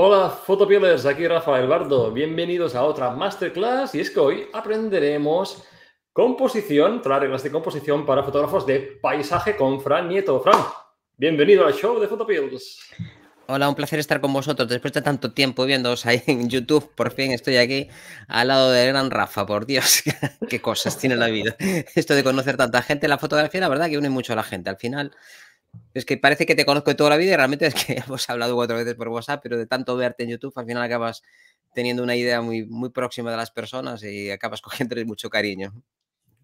Hola fotopielers, aquí Rafa Bardo. Bienvenidos a otra masterclass y es que hoy aprenderemos composición, las reglas de composición para fotógrafos de paisaje con Fran Nieto. Fran, bienvenido al show de Fotopielers. Hola, un placer estar con vosotros. Después de tanto tiempo viéndoos ahí en YouTube, por fin estoy aquí al lado del gran Rafa. Por Dios, qué cosas tiene la vida. Esto de conocer tanta gente, en la fotografía, la verdad que une mucho a la gente. Al final, es que parece que te conozco de toda la vida y realmente es que hemos hablado cuatro veces por WhatsApp, pero de tanto verte en YouTube al final acabas teniendo una idea muy, muy próxima de las personas y acabas cogiéndoles mucho cariño.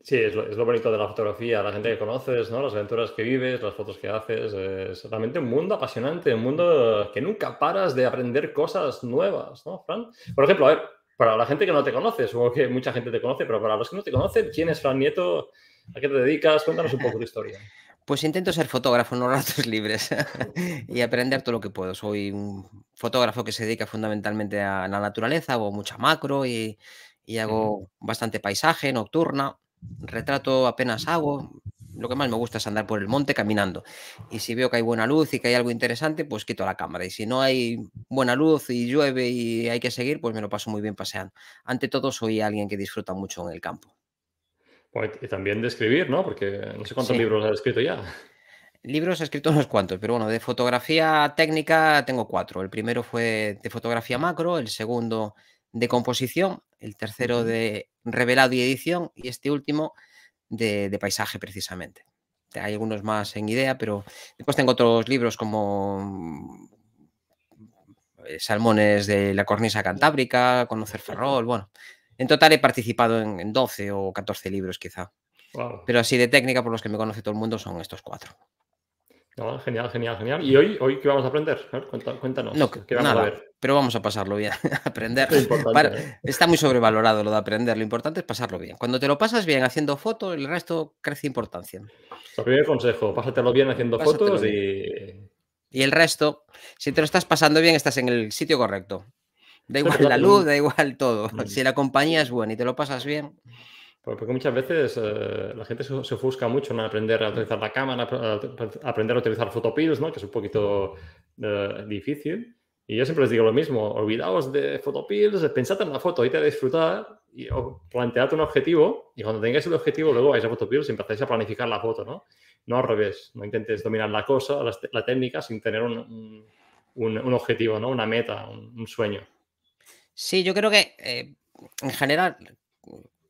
Sí, es lo, bonito de la fotografía, la gente que conoces, ¿no? las aventuras que vives, las fotos que haces. Es realmente un mundo apasionante, un mundo que nunca paras de aprender cosas nuevas, ¿no, Fran? Por ejemplo, a ver, para la gente que no te conoce, supongo que mucha gente te conoce, pero para los que no te conocen, ¿quién es Fran Nieto? ¿A qué te dedicas? Cuéntanos un poco tu historia. Pues intento ser fotógrafo en los ratos libres y aprender todo lo que puedo. Soy un fotógrafo que se dedica fundamentalmente a la naturaleza, hago mucha macro y, hago bastante paisaje nocturna. Retrato apenas hago. Lo que más me gusta es andar por el monte caminando. Y si veo que hay buena luz y que hay algo interesante, pues quito la cámara. Y si no hay buena luz y llueve y hay que seguir, pues me lo paso muy bien paseando. Ante todo, soy alguien que disfruta mucho en el campo. Y también de escribir, ¿no? Porque no sé cuántos libros has escrito ya. Libros he escrito unos cuantos, pero bueno, de fotografía técnica tengo cuatro. El primero fue de fotografía macro, el segundo de composición, el tercero de revelado y edición y este último de, de paisaje precisamente. Hay algunos más en idea, pero después tengo otros libros como mm, eh, Salmones de la Cornisa Cantábrica, Conocer Ferrol, bueno, en total he participado en, 12 o 14 libros quizá. Pero así de técnica, por los que me conoce todo el mundo, son estos cuatro. genial, genial, genial. ¿Y hoy, hoy qué vamos a aprender? Cuéntanos. pero vamos a pasarlo bien. aprender. ¿eh? Está muy sobrevalorado lo de aprender. Lo importante es pasarlo bien. Cuando te lo pasas bien haciendo fotos, el resto crece importancia. El primer consejo, pásatelo bien haciendo fotos y... Y el resto, si te lo estás pasando bien, estás en el sitio correcto. Da igual la luz, da igual todo. Si la compañía es buena y te lo pasas bien. Porque pues, muchas veces eh, la gente se, ofusca mucho en aprender a utilizar la cámara, aprender a utilizar fotopills, ¿no? que es un poquito eh, difícil. Y yo siempre les digo lo mismo, olvidaos de fotopills pensad en la foto, ahorita a disfrutar y plantead un objetivo y cuando tengáis el objetivo luego vais a fotopills y empezáis a planificar la foto, ¿no? No al revés, no intentes dominar la cosa, la, técnica sin tener un, un, objetivo, ¿no? Una meta, un sueño. Sí, yo creo que eh, en general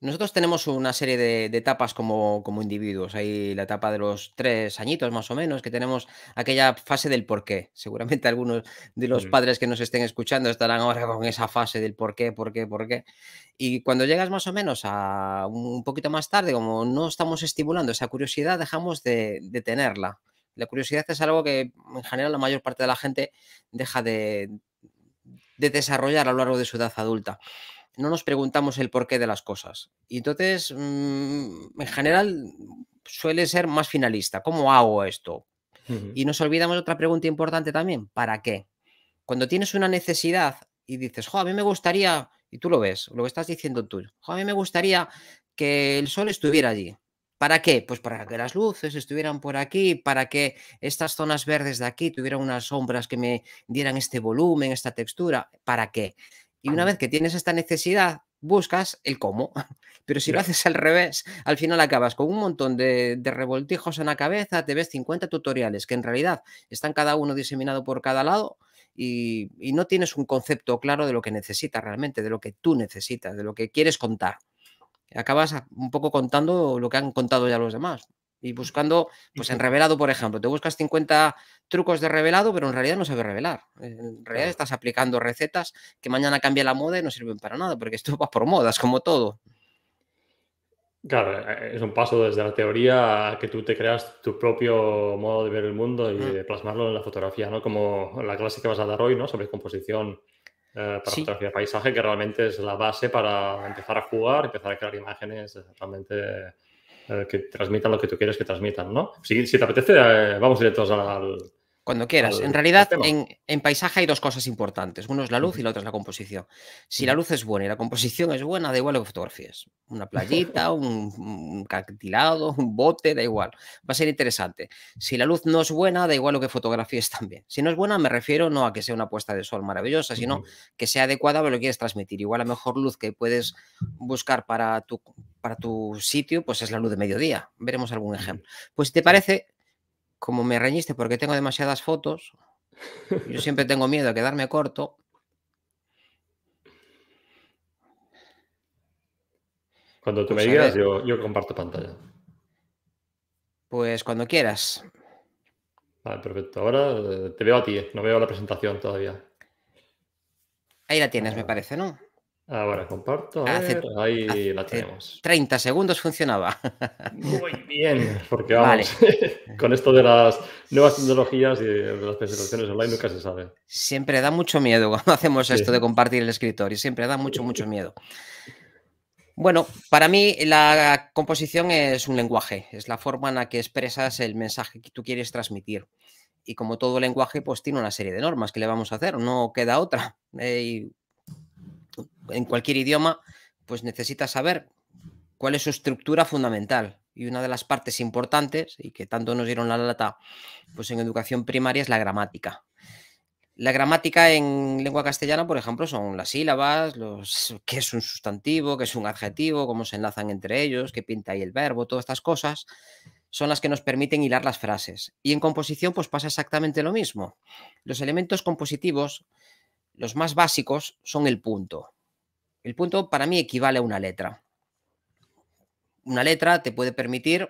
nosotros tenemos una serie de, etapas como, como, individuos. Hay la etapa de los tres añitos más o menos, que tenemos aquella fase del por qué. Seguramente algunos de los padres que nos estén escuchando estarán ahora con esa fase del por qué, por qué, por qué. Y cuando llegas más o menos a un poquito más tarde, como no estamos estimulando esa curiosidad, dejamos de tenerla. La curiosidad es algo que en general la mayor parte de la gente deja de, de desarrollar a lo largo de su edad adulta. No nos preguntamos el porqué de las cosas. Y entonces, mm, en general, suele ser más finalista. ¿Cómo hago esto? Y nos olvidamos otra pregunta importante también. ¿Para qué? Cuando tienes una necesidad y dices, jo, a mí me gustaría, y tú lo ves, lo que estás diciendo tú, jo, a mí me gustaría que el sol estuviera allí. ¿Para qué? Pues para que las luces estuvieran por aquí, para que estas zonas verdes de aquí tuvieran unas sombras que me dieran este volumen, esta textura. ¿Para qué? Y una vez que tienes esta necesidad, buscas el cómo. Pero si lo haces al revés, al final acabas con un montón de, revoltijos en la cabeza, te ves 50 tutoriales que en realidad están cada uno diseminado por cada lado y, y no tienes un concepto claro de lo que necesitas realmente, de lo que tú necesitas, de lo que quieres contar acabas un poco contando lo que han contado ya los demás. Y buscando, pues en revelado, por ejemplo, te buscas 50 trucos de revelado, pero en realidad no sabes revelar. En realidad estás aplicando recetas que mañana cambia la moda y no sirven para nada, porque esto va por modas, como todo. Claro, eh, es un paso desde la teoría a que tú te creas tu propio modo de ver el mundo y mm. de plasmarlo en la fotografía, ¿no? Como la clase que vas a dar hoy, ¿no? Sobre composición eh, para fotografía de paisaje, que realmente es la base para empezar a jugar, empezar a crear imágenes eh, realmente eh, que transmitan lo que tú quieres que transmitan, ¿no? Si, si te apetece, vamos directos al, cuando quieras. En realidad, en, paisaje hay dos cosas importantes. Uno es la luz y la otra es la composición. Si la luz es buena y la composición es buena, da igual lo que fotografíes. Una playita, un, cartilado cactilado, un bote, da igual. Va a ser interesante. Si la luz no es buena, da igual lo que fotografíes también. Si no es buena, me refiero no a que sea una puesta de sol maravillosa, sino que sea adecuada a lo que quieres transmitir. Igual la mejor luz que puedes buscar para tu, para tu sitio, pues es la luz de mediodía. Veremos algún ejemplo. Pues si te parece, como me reñiste porque tengo demasiadas fotos, yo siempre tengo miedo a quedarme corto. Cuando tú me pues digas, yo, yo, comparto pantalla. Pues cuando quieras. Vale, perfecto. Ahora eh, te veo a ti, eh. no veo la presentación todavía. Ahí la tienes, me ah. parece, ¿no? Ahora comparto. A ahí la tenemos. 30 segundos funcionaba. Muy bien, porque vamos, con esto de las nuevas tecnologías y de las presentaciones online nunca se sabe. Siempre da mucho miedo cuando hacemos esto de compartir el escritorio, siempre da mucho, mucho miedo. Bueno, para mí la composición es un lenguaje, es la forma en la que expresas el mensaje que tú quieres transmitir. Y como todo lenguaje, pues tiene una serie de normas que le vamos a hacer, no queda otra. Eh, en cualquier idioma, pues necesita saber cuál es su estructura fundamental. Y una de las partes importantes, y que tanto nos dieron la lata pues en educación primaria, es la gramática. La gramática en lengua castellana, por ejemplo, son las sílabas, los, qué es un sustantivo, qué es un adjetivo, cómo se enlazan entre ellos, qué pinta ahí el verbo, todas estas cosas son las que nos permiten hilar las frases. Y en composición pues pasa exactamente lo mismo. Los elementos compositivos los más básicos son el punto. El punto para mí equivale a una letra. Una letra te puede permitir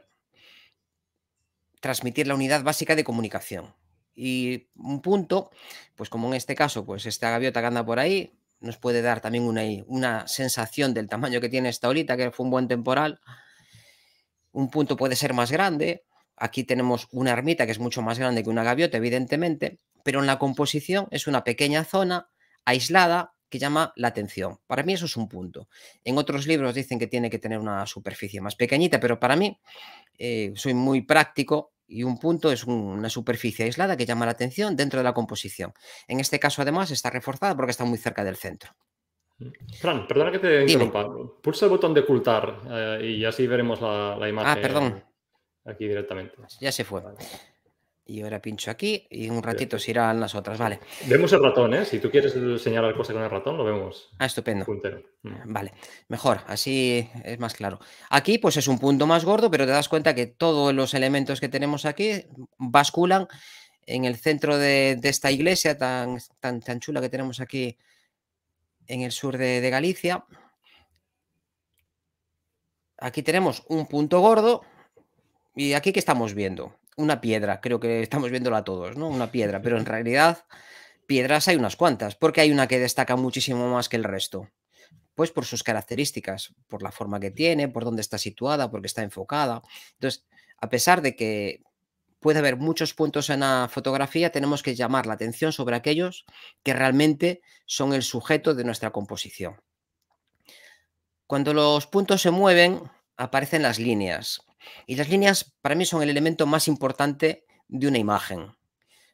transmitir la unidad básica de comunicación. Y un punto, pues como en este caso, pues esta gaviota que anda por ahí, nos puede dar también una, una sensación del tamaño que tiene esta olita, que fue un buen temporal. Un punto puede ser más grande. Aquí tenemos una ermita que es mucho más grande que una gaviota, evidentemente, pero en la composición es una pequeña zona aislada que llama la atención. Para mí eso es un punto. En otros libros dicen que tiene que tener una superficie más pequeñita, pero para mí eh, soy muy práctico y un punto es una superficie aislada que llama la atención dentro de la composición. En este caso además está reforzada porque está muy cerca del centro. Mm. Fran, perdona que te interrumpa. Pulsa el botón de ocultar eh, y así veremos la, imagen. Ah, perdón. Aquí directamente. Ya se fue. Y ahora pincho aquí y un ratito se irán las otras, vale. Vemos el ratón, ¿eh? Si tú quieres señalar cosas con el ratón, lo vemos. Ah, estupendo. Puntero. Mm. Vale, mejor, así es más claro. Aquí pues es un punto más gordo, pero te das cuenta que todos los elementos que tenemos aquí basculan en el centro de, esta iglesia tan, tan, chula que tenemos aquí en el sur de, de Galicia. Aquí tenemos un punto gordo y aquí que estamos viendo una piedra, creo que estamos viéndola todos, ¿no? Una piedra, pero en realidad piedras hay unas cuantas, porque hay una que destaca muchísimo más que el resto. Pues por sus características, por la forma que tiene, por dónde está situada, porque está enfocada. Entonces, a pesar de que puede haber muchos puntos en la fotografía, tenemos que llamar la atención sobre aquellos que realmente son el sujeto de nuestra composición. Cuando los puntos se mueven, aparecen las líneas. Y las líneas para mí son el elemento más importante de una imagen.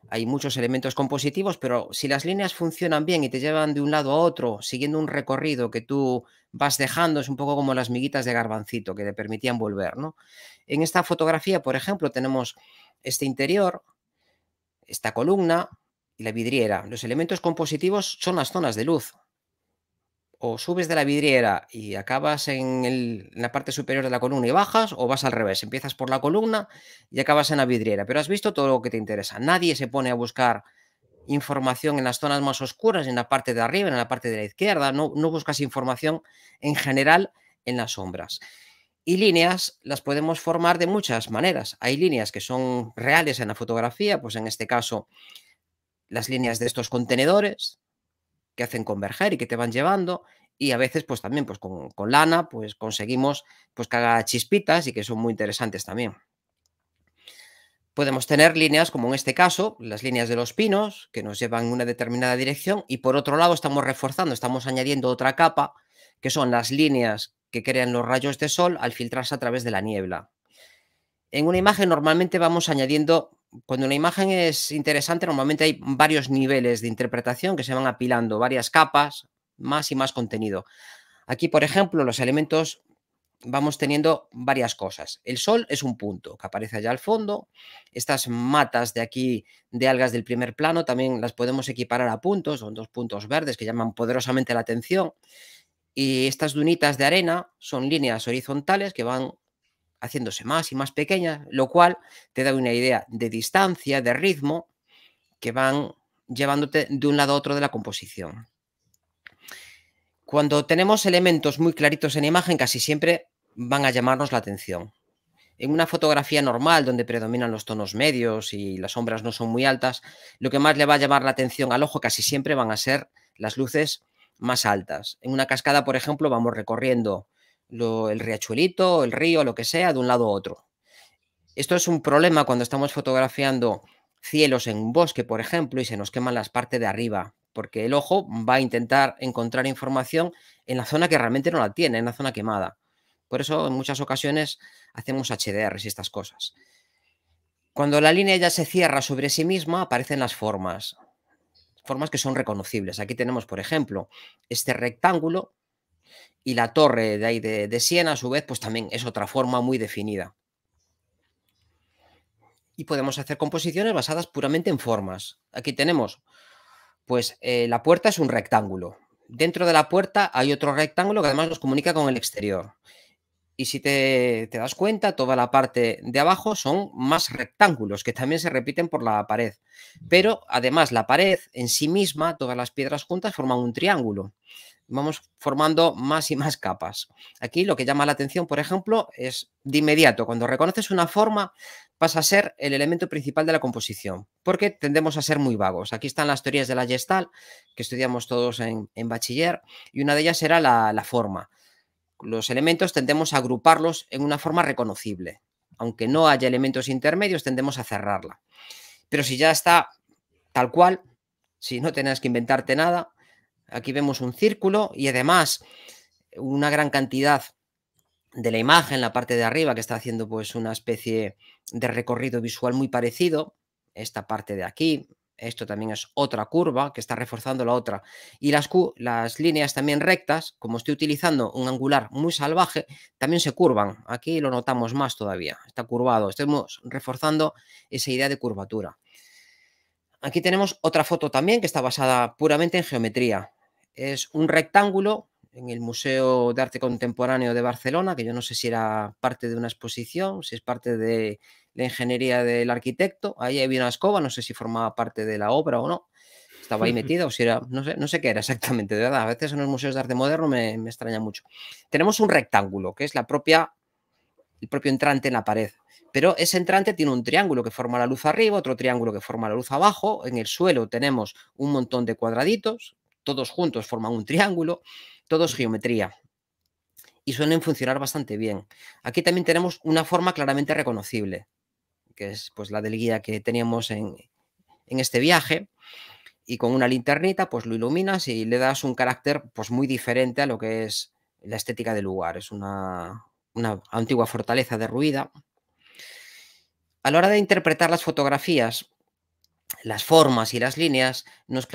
Hay muchos elementos compositivos, pero si las líneas funcionan bien y te llevan de un lado a otro, siguiendo un recorrido que tú vas dejando, es un poco como las miguitas de garbancito que te permitían volver, ¿no? En esta fotografía, por ejemplo, tenemos este interior, esta columna y la vidriera. Los elementos compositivos son las zonas de luz, o subes de la vidriera y acabas en, la parte superior de la columna y bajas, o vas al revés, empiezas por la columna y acabas en la vidriera. Pero has visto todo lo que te interesa. Nadie se pone a buscar información en las zonas más oscuras, en la parte de arriba, en la parte de la izquierda. No, no buscas información en general en las sombras. Y líneas las podemos formar de muchas maneras. Hay líneas que son reales en la fotografía, pues en este caso las líneas de estos contenedores, que hacen converger y que te van llevando. Y a veces, pues también, pues con, lana, pues conseguimos pues que haga chispitas y que son muy interesantes también. Podemos tener líneas, como en este caso, las líneas de los pinos, que nos llevan una determinada dirección, y por otro lado estamos reforzando, estamos añadiendo otra capa, que son las líneas que crean los rayos de sol al filtrarse a través de la niebla. En una imagen normalmente vamos añadiendo cuando una imagen es interesante, normalmente hay varios niveles de interpretación que se van apilando, varias capas, más y más contenido. Aquí, por ejemplo, los elementos vamos teniendo varias cosas. El sol es un punto que aparece allá al fondo. Estas matas de aquí de algas del primer plano también las podemos equiparar a puntos, son dos puntos verdes que llaman poderosamente la atención. Y estas dunitas de arena son líneas horizontales que van haciéndose más y más pequeñas, lo cual te da una idea de distancia, de ritmo, que van llevándote de un lado a otro de la composición. Cuando tenemos elementos muy claritos en imagen, casi siempre van a llamarnos la atención. En una fotografía normal, donde predominan los tonos medios y las sombras no son muy altas, lo que más le va a llamar la atención al ojo casi siempre van a ser las luces más altas. En una cascada, por ejemplo, vamos recorriendo el riachuelito, el río, lo que sea, de un lado a otro. Esto es un problema cuando estamos fotografiando cielos en un bosque, por ejemplo, y se nos queman las partes de arriba, porque el ojo va a intentar encontrar información en la zona que realmente no la tiene, en la zona quemada. Por eso en muchas ocasiones hacemos HDRs y estas cosas. Cuando la línea ya se cierra sobre sí misma, aparecen las formas. Formas que son reconocibles. Aquí tenemos, por ejemplo, este rectángulo y la torre de ahí de, Siena, a su vez, pues también es otra forma muy definida. Y podemos hacer composiciones basadas puramente en formas. Aquí tenemos, pues eh, la puerta es un rectángulo. Dentro de la puerta hay otro rectángulo que además nos comunica con el exterior. Y si te, te das cuenta, toda la parte de abajo son más rectángulos que también se repiten por la pared. Pero además la pared en sí misma, todas las piedras juntas forman un triángulo vamos formando más y más capas. Aquí lo que llama la atención, por ejemplo, es de inmediato, cuando reconoces una forma, pasa a ser el elemento principal de la composición, porque tendemos a ser muy vagos. Aquí están las teorías de la gestal, que estudiamos todos en, bachiller, y una de ellas era la, la forma. Los elementos tendemos a agruparlos en una forma reconocible. Aunque no haya elementos intermedios, tendemos a cerrarla. Pero si ya está tal cual, si no tenías que inventarte nada, Aquí vemos un círculo y además una gran cantidad de la imagen, la parte de arriba, que está haciendo pues una especie de recorrido visual muy parecido. Esta parte de aquí, esto también es otra curva que está reforzando la otra. Y las, las líneas también rectas, como estoy utilizando un angular muy salvaje, también se curvan. Aquí lo notamos más todavía, está curvado. Estamos reforzando esa idea de curvatura. Aquí tenemos otra foto también que está basada puramente en geometría. Es un rectángulo en el Museo de Arte Contemporáneo de Barcelona, que yo no sé si era parte de una exposición, si es parte de la ingeniería del arquitecto. Ahí había una escoba, no sé si formaba parte de la obra o no. Estaba ahí metida o si era, no sé, qué era exactamente, de verdad. A veces en los museos de arte moderno me, me extraña mucho. Tenemos un rectángulo, que es la propia, el propio entrante en la pared. Pero ese entrante tiene un triángulo que forma la luz arriba, otro triángulo que forma la luz abajo. En el suelo tenemos un montón de cuadraditos, todos juntos forman un triángulo, todos geometría. Y suelen funcionar bastante bien. Aquí también tenemos una forma claramente reconocible, que es pues la del guía que teníamos en, este viaje. Y con una linternita, pues lo iluminas y le das un carácter pues muy diferente a lo que es la estética del lugar. Es una, una antigua fortaleza derruida. A la hora de interpretar las fotografías, las formas y las líneas, nos,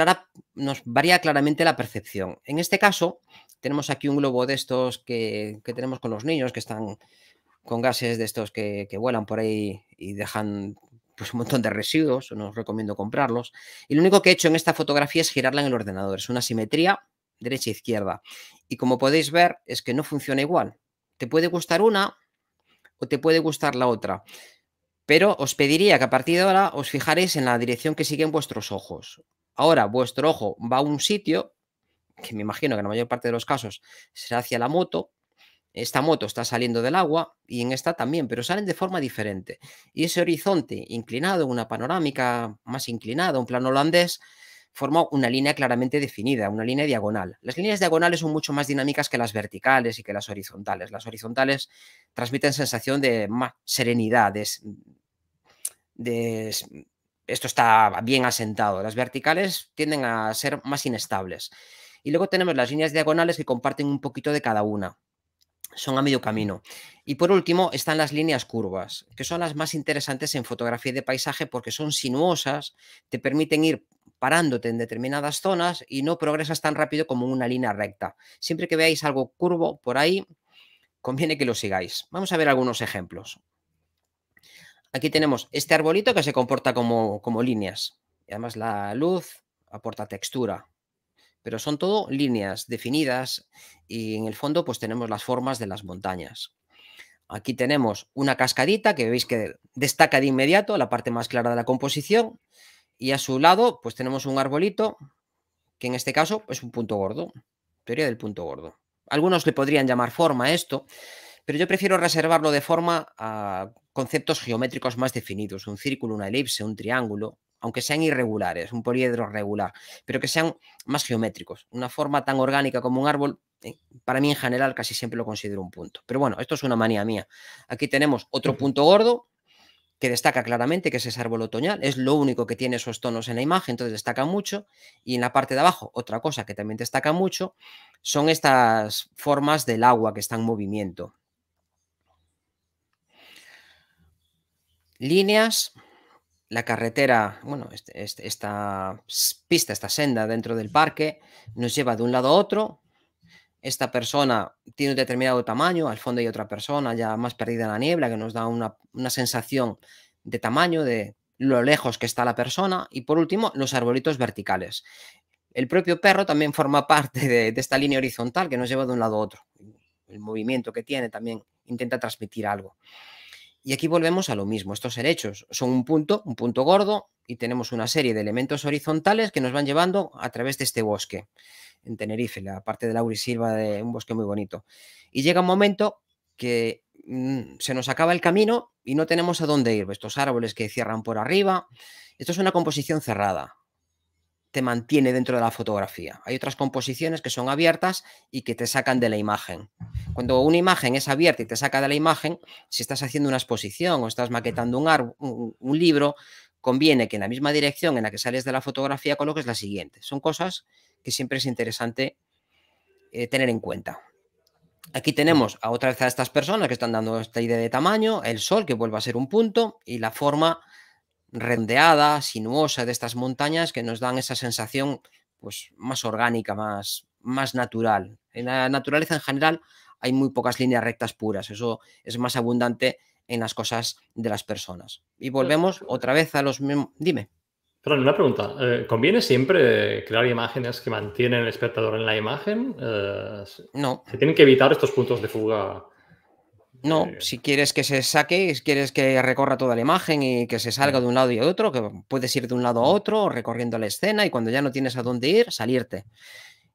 varía claramente la percepción. En este caso, tenemos aquí un globo de estos que, tenemos con los niños, que están con gases de estos que, vuelan por ahí y dejan pues, un montón de residuos, no os recomiendo comprarlos. Y lo único que he hecho en esta fotografía es girarla en el ordenador. Es una simetría derecha-izquierda. E y como podéis ver, es que no funciona igual. Te puede gustar una o te puede gustar la otra. Pero os pediría que a partir de ahora os fijaréis en la dirección que siguen vuestros ojos. Ahora vuestro ojo va a un sitio, que me imagino que en la mayor parte de los casos será hacia la moto. Esta moto está saliendo del agua y en esta también, pero salen de forma diferente. Y ese horizonte inclinado, una panorámica más inclinada, un plano holandés, forma una línea claramente definida, una línea diagonal. Las líneas diagonales son mucho más dinámicas que las verticales y que las horizontales. Las horizontales transmiten sensación de más serenidad, de, esto está bien asentado. Las verticales tienden a ser más inestables. Y luego tenemos las líneas diagonales que comparten un poquito de cada una son a medio camino. Y por último están las líneas curvas, que son las más interesantes en fotografía de paisaje porque son sinuosas, te permiten ir parándote en determinadas zonas y no progresas tan rápido como una línea recta. Siempre que veáis algo curvo por ahí, conviene que lo sigáis. Vamos a ver algunos ejemplos. Aquí tenemos este arbolito que se comporta como, como líneas. Y además la luz aporta textura pero son todo líneas definidas y en el fondo pues tenemos las formas de las montañas. Aquí tenemos una cascadita que veis que destaca de inmediato la parte más clara de la composición y a su lado pues tenemos un arbolito que en este caso es pues, un punto gordo, teoría del punto gordo. Algunos le podrían llamar forma a esto, pero yo prefiero reservarlo de forma a conceptos geométricos más definidos, un círculo, una elipse, un triángulo, aunque sean irregulares, un poliedro regular, pero que sean más geométricos. Una forma tan orgánica como un árbol, eh, para mí en general casi siempre lo considero un punto. Pero bueno, esto es una manía mía. Aquí tenemos otro punto gordo que destaca claramente, que es ese árbol otoñal, es lo único que tiene esos tonos en la imagen, entonces destaca mucho. Y en la parte de abajo, otra cosa que también destaca mucho, son estas formas del agua que está en movimiento. Líneas, la carretera, bueno, este, este, esta pista, esta senda dentro del parque nos lleva de un lado a otro. Esta persona tiene un determinado tamaño, al fondo hay otra persona ya más perdida en la niebla que nos da una, sensación de tamaño, de lo lejos que está la persona. Y por último, los arbolitos verticales. El propio perro también forma parte de esta línea horizontal que nos lleva de un lado a otro. El movimiento que tiene también intenta transmitir algo. Y aquí volvemos a lo mismo, estos helechos son un punto, un punto gordo, y tenemos una serie de elementos horizontales que nos van llevando a través de este bosque en Tenerife, la parte de la Urisilva, de un bosque muy bonito. Y llega un momento que mm, se nos acaba el camino y no tenemos a dónde ir. Estos árboles que cierran por arriba, esto es una composición cerrada te mantiene dentro de la fotografía. Hay otras composiciones que son abiertas y que te sacan de la imagen. Cuando una imagen es abierta y te saca de la imagen, si estás haciendo una exposición o estás maquetando un, libro, conviene que en la misma dirección en la que sales de la fotografía coloques la siguiente. Son cosas que siempre es interesante eh, tener en cuenta. Aquí tenemos a otra vez a estas personas que están dando esta idea de tamaño, el sol que vuelve a ser un punto y la forma rendeada, sinuosa de estas montañas que nos dan esa sensación pues más orgánica, más, más natural. En la naturaleza en general hay muy pocas líneas rectas puras, eso es más abundante en las cosas de las personas. Y volvemos otra vez a los mismos... Dime. Perdón, una pregunta. Eh, ¿Conviene siempre crear imágenes que mantienen el espectador en la imagen? Eh, no. ¿Se tienen que evitar estos puntos de fuga no, si quieres que se saque, si quieres que recorra toda la imagen y que se salga de un lado y otro, que puedes ir de un lado a otro recorriendo la escena y cuando ya no tienes a dónde ir, salirte.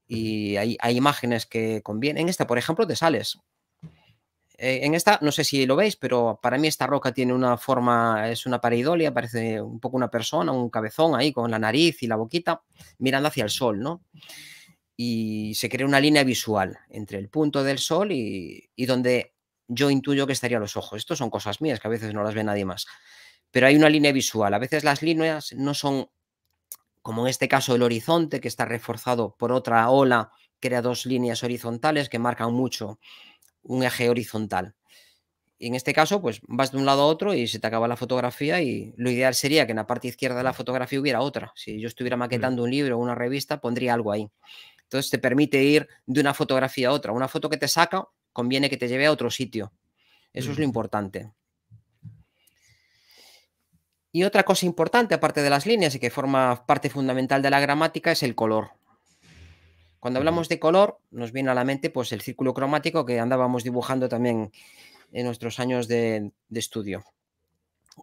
Y hay, imágenes que convienen. En esta, por ejemplo, te sales. Eh, en esta, no sé si lo veis, pero para mí esta roca tiene una forma, es una pareidolia, parece un poco una persona, un cabezón ahí con la nariz y la boquita mirando hacia el sol, ¿no? Y se crea una línea visual entre el punto del sol y donde yo intuyo que estaría los ojos. Estos son cosas mías que a veces no las ve nadie más. Pero hay una línea visual. A veces las líneas no son, como en este caso, el horizonte, que está reforzado por otra ola, crea dos líneas horizontales que marcan mucho un eje horizontal. Y en este caso, pues vas de un lado a otro y se te acaba la fotografía y lo ideal sería que en la parte izquierda de la mm. fotografía hubiera otra. Si yo estuviera mm. maquetando un libro o una revista, pondría algo ahí. Entonces te permite ir de una fotografía a otra. Una foto que te saca conviene que te lleve a otro sitio. Eso es lo importante. Y otra cosa importante, aparte de las líneas y que forma parte fundamental de la gramática, es el color. Cuando hablamos de color, nos viene a la mente pues, el círculo cromático que andábamos dibujando también en nuestros años de, estudio.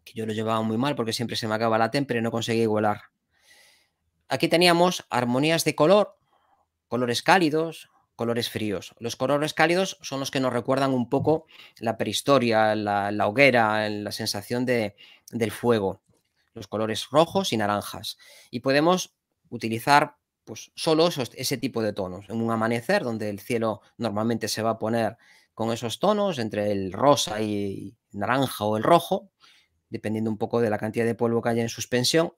Que yo lo llevaba muy mal porque siempre se me acaba la tempera y no conseguía igualar. Aquí teníamos armonías de color, colores cálidos, colores fríos. Los colores cálidos son los que nos recuerdan un poco la prehistoria, la, hoguera, la sensación de, del fuego. Los colores rojos y naranjas. Y podemos utilizar pues, solo ese tipo de tonos. En un amanecer donde el cielo normalmente se va a poner con esos tonos, entre el rosa y naranja o el rojo, dependiendo un poco de la cantidad de polvo que haya en suspensión,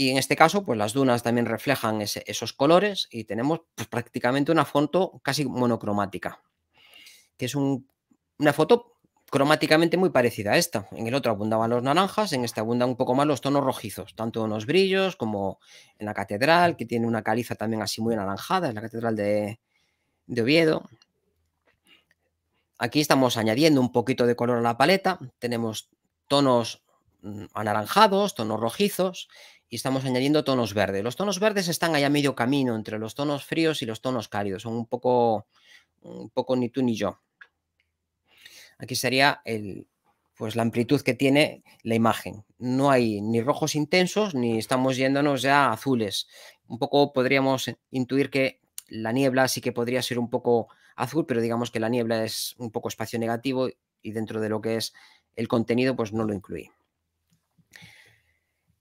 y en este caso, pues las dunas también reflejan esos colores y tenemos pues, prácticamente una foto casi monocromática, que es una foto cromáticamente muy parecida a esta. En el otro abundaban los naranjas, en este abundan un poco más los tonos rojizos, tanto en los brillos como en la catedral, que tiene una caliza también así muy anaranjada, es la catedral de, de Oviedo. Aquí estamos añadiendo un poquito de color a la paleta, tenemos tonos mm, anaranjados, tonos rojizos, y estamos añadiendo tonos verdes. Los tonos verdes están allá medio camino entre los tonos fríos y los tonos cálidos, son un poco, un poco ni tú ni yo. Aquí sería el, pues la amplitud que tiene la imagen. No hay ni rojos intensos ni estamos yéndonos ya a azules. Un poco podríamos intuir que la niebla sí que podría ser un poco azul, pero digamos que la niebla es un poco espacio negativo y dentro de lo que es el contenido pues no lo incluí.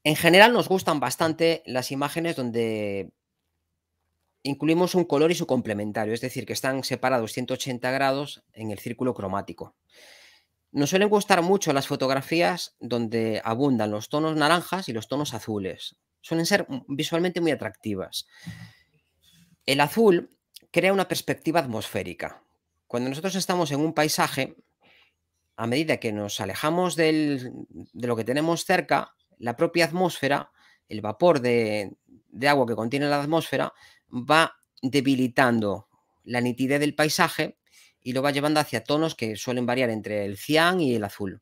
En general nos gustan bastante las imágenes donde incluimos un color y su complementario, es decir, que están separados 180 grados en el círculo cromático. Nos suelen gustar mucho las fotografías donde abundan los tonos naranjas y los tonos azules. Suelen ser visualmente muy atractivas. El azul crea una perspectiva atmosférica. Cuando nosotros estamos en un paisaje, a medida que nos alejamos de lo que tenemos cerca, la propia atmósfera, el vapor de, agua que contiene la atmósfera, va debilitando la nitidez del paisaje y lo va llevando hacia tonos que suelen variar entre el cian y el azul.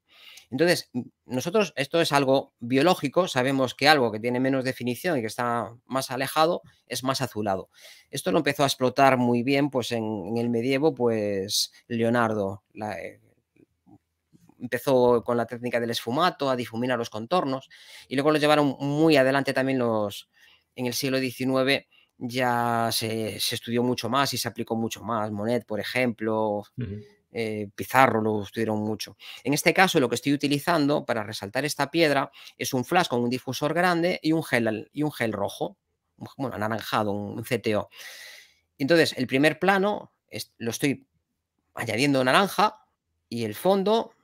Entonces, nosotros, esto es algo biológico, sabemos que algo que tiene menos definición y que está más alejado es más azulado. Esto lo empezó a explotar muy bien, pues en, el medievo, pues Leonardo, la, eh, empezó con la técnica del esfumato, a difuminar los contornos, y luego lo llevaron muy adelante también los, en el siglo XIX ya se, estudió mucho más y se aplicó mucho más. Monet, por ejemplo, eh, Pizarro lo estudiaron mucho. En este caso, lo que estoy utilizando para resaltar esta piedra es un flash con un difusor grande y un gel, y un gel rojo, bueno, anaranjado, un CTO. Entonces, el primer plano lo estoy añadiendo naranja y el fondo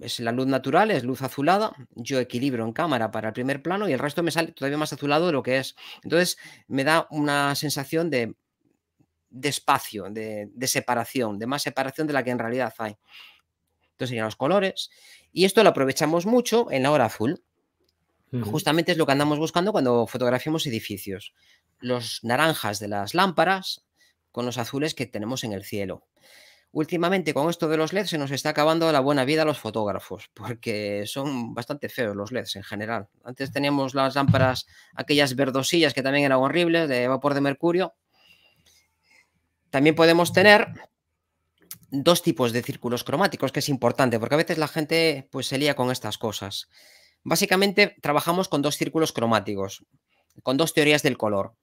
es la luz natural, es luz azulada, yo equilibro en cámara para el primer plano y el resto me sale todavía más azulado de lo que es. Entonces me da una sensación de, de espacio, de, separación, de más separación de la que en realidad hay. Entonces serían los colores. Y esto lo aprovechamos mucho en la hora azul. Justamente es lo que andamos buscando cuando fotografiamos edificios. Los naranjas de las lámparas con los azules que tenemos en el cielo últimamente con esto de los LEDs se nos está acabando la buena vida a los fotógrafos, porque son bastante feos los LEDs en general. Antes teníamos las lámparas, aquellas verdosillas que también eran horribles, de vapor de mercurio. También podemos tener dos tipos de círculos cromáticos, que es importante, porque a veces la gente pues, se lía con estas cosas. Básicamente trabajamos con dos círculos cromáticos, con dos teorías del color.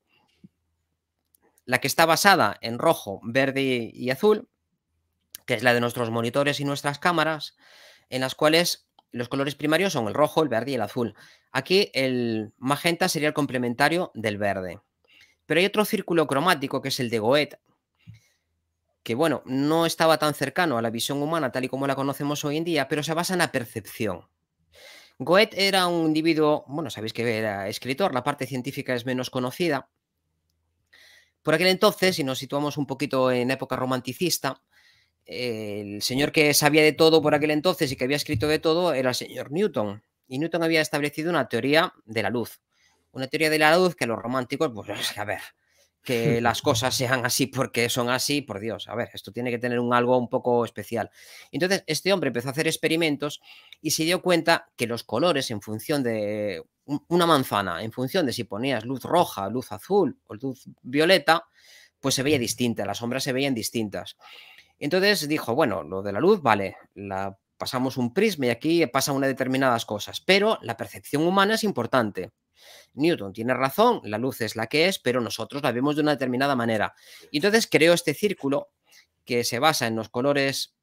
La que está basada en rojo, verde y azul, que es la de nuestros monitores y nuestras cámaras, en las cuales los colores primarios son el rojo, el verde y el azul. Aquí el magenta sería el complementario del verde. Pero hay otro círculo cromático que es el de Goethe, que bueno, no estaba tan cercano a la visión humana tal y como la conocemos hoy en día, pero se basa en la percepción. Goethe era un individuo, bueno, sabéis que era escritor, la parte científica es menos conocida. Por aquel entonces, si nos situamos un poquito en época romanticista, el señor que sabía de todo por aquel entonces y que había escrito de todo era el señor Newton. Y Newton había establecido una teoría de la luz. Una teoría de la luz que los románticos, pues a ver, que las cosas sean así porque son así, por Dios, a ver, esto tiene que tener un algo un poco especial. Entonces, este hombre empezó a hacer experimentos y se dio cuenta que los colores en función de una manzana, en función de si ponías luz roja, luz azul o luz violeta, pues se veía distinta, las sombras se veían distintas. Entonces dijo, bueno, lo de la luz, vale, la pasamos un prisma y aquí pasa unas determinadas cosas, pero la percepción humana es importante. Newton tiene razón, la luz es la que es, pero nosotros la vemos de una determinada manera. Y entonces creó este círculo que se basa en los colores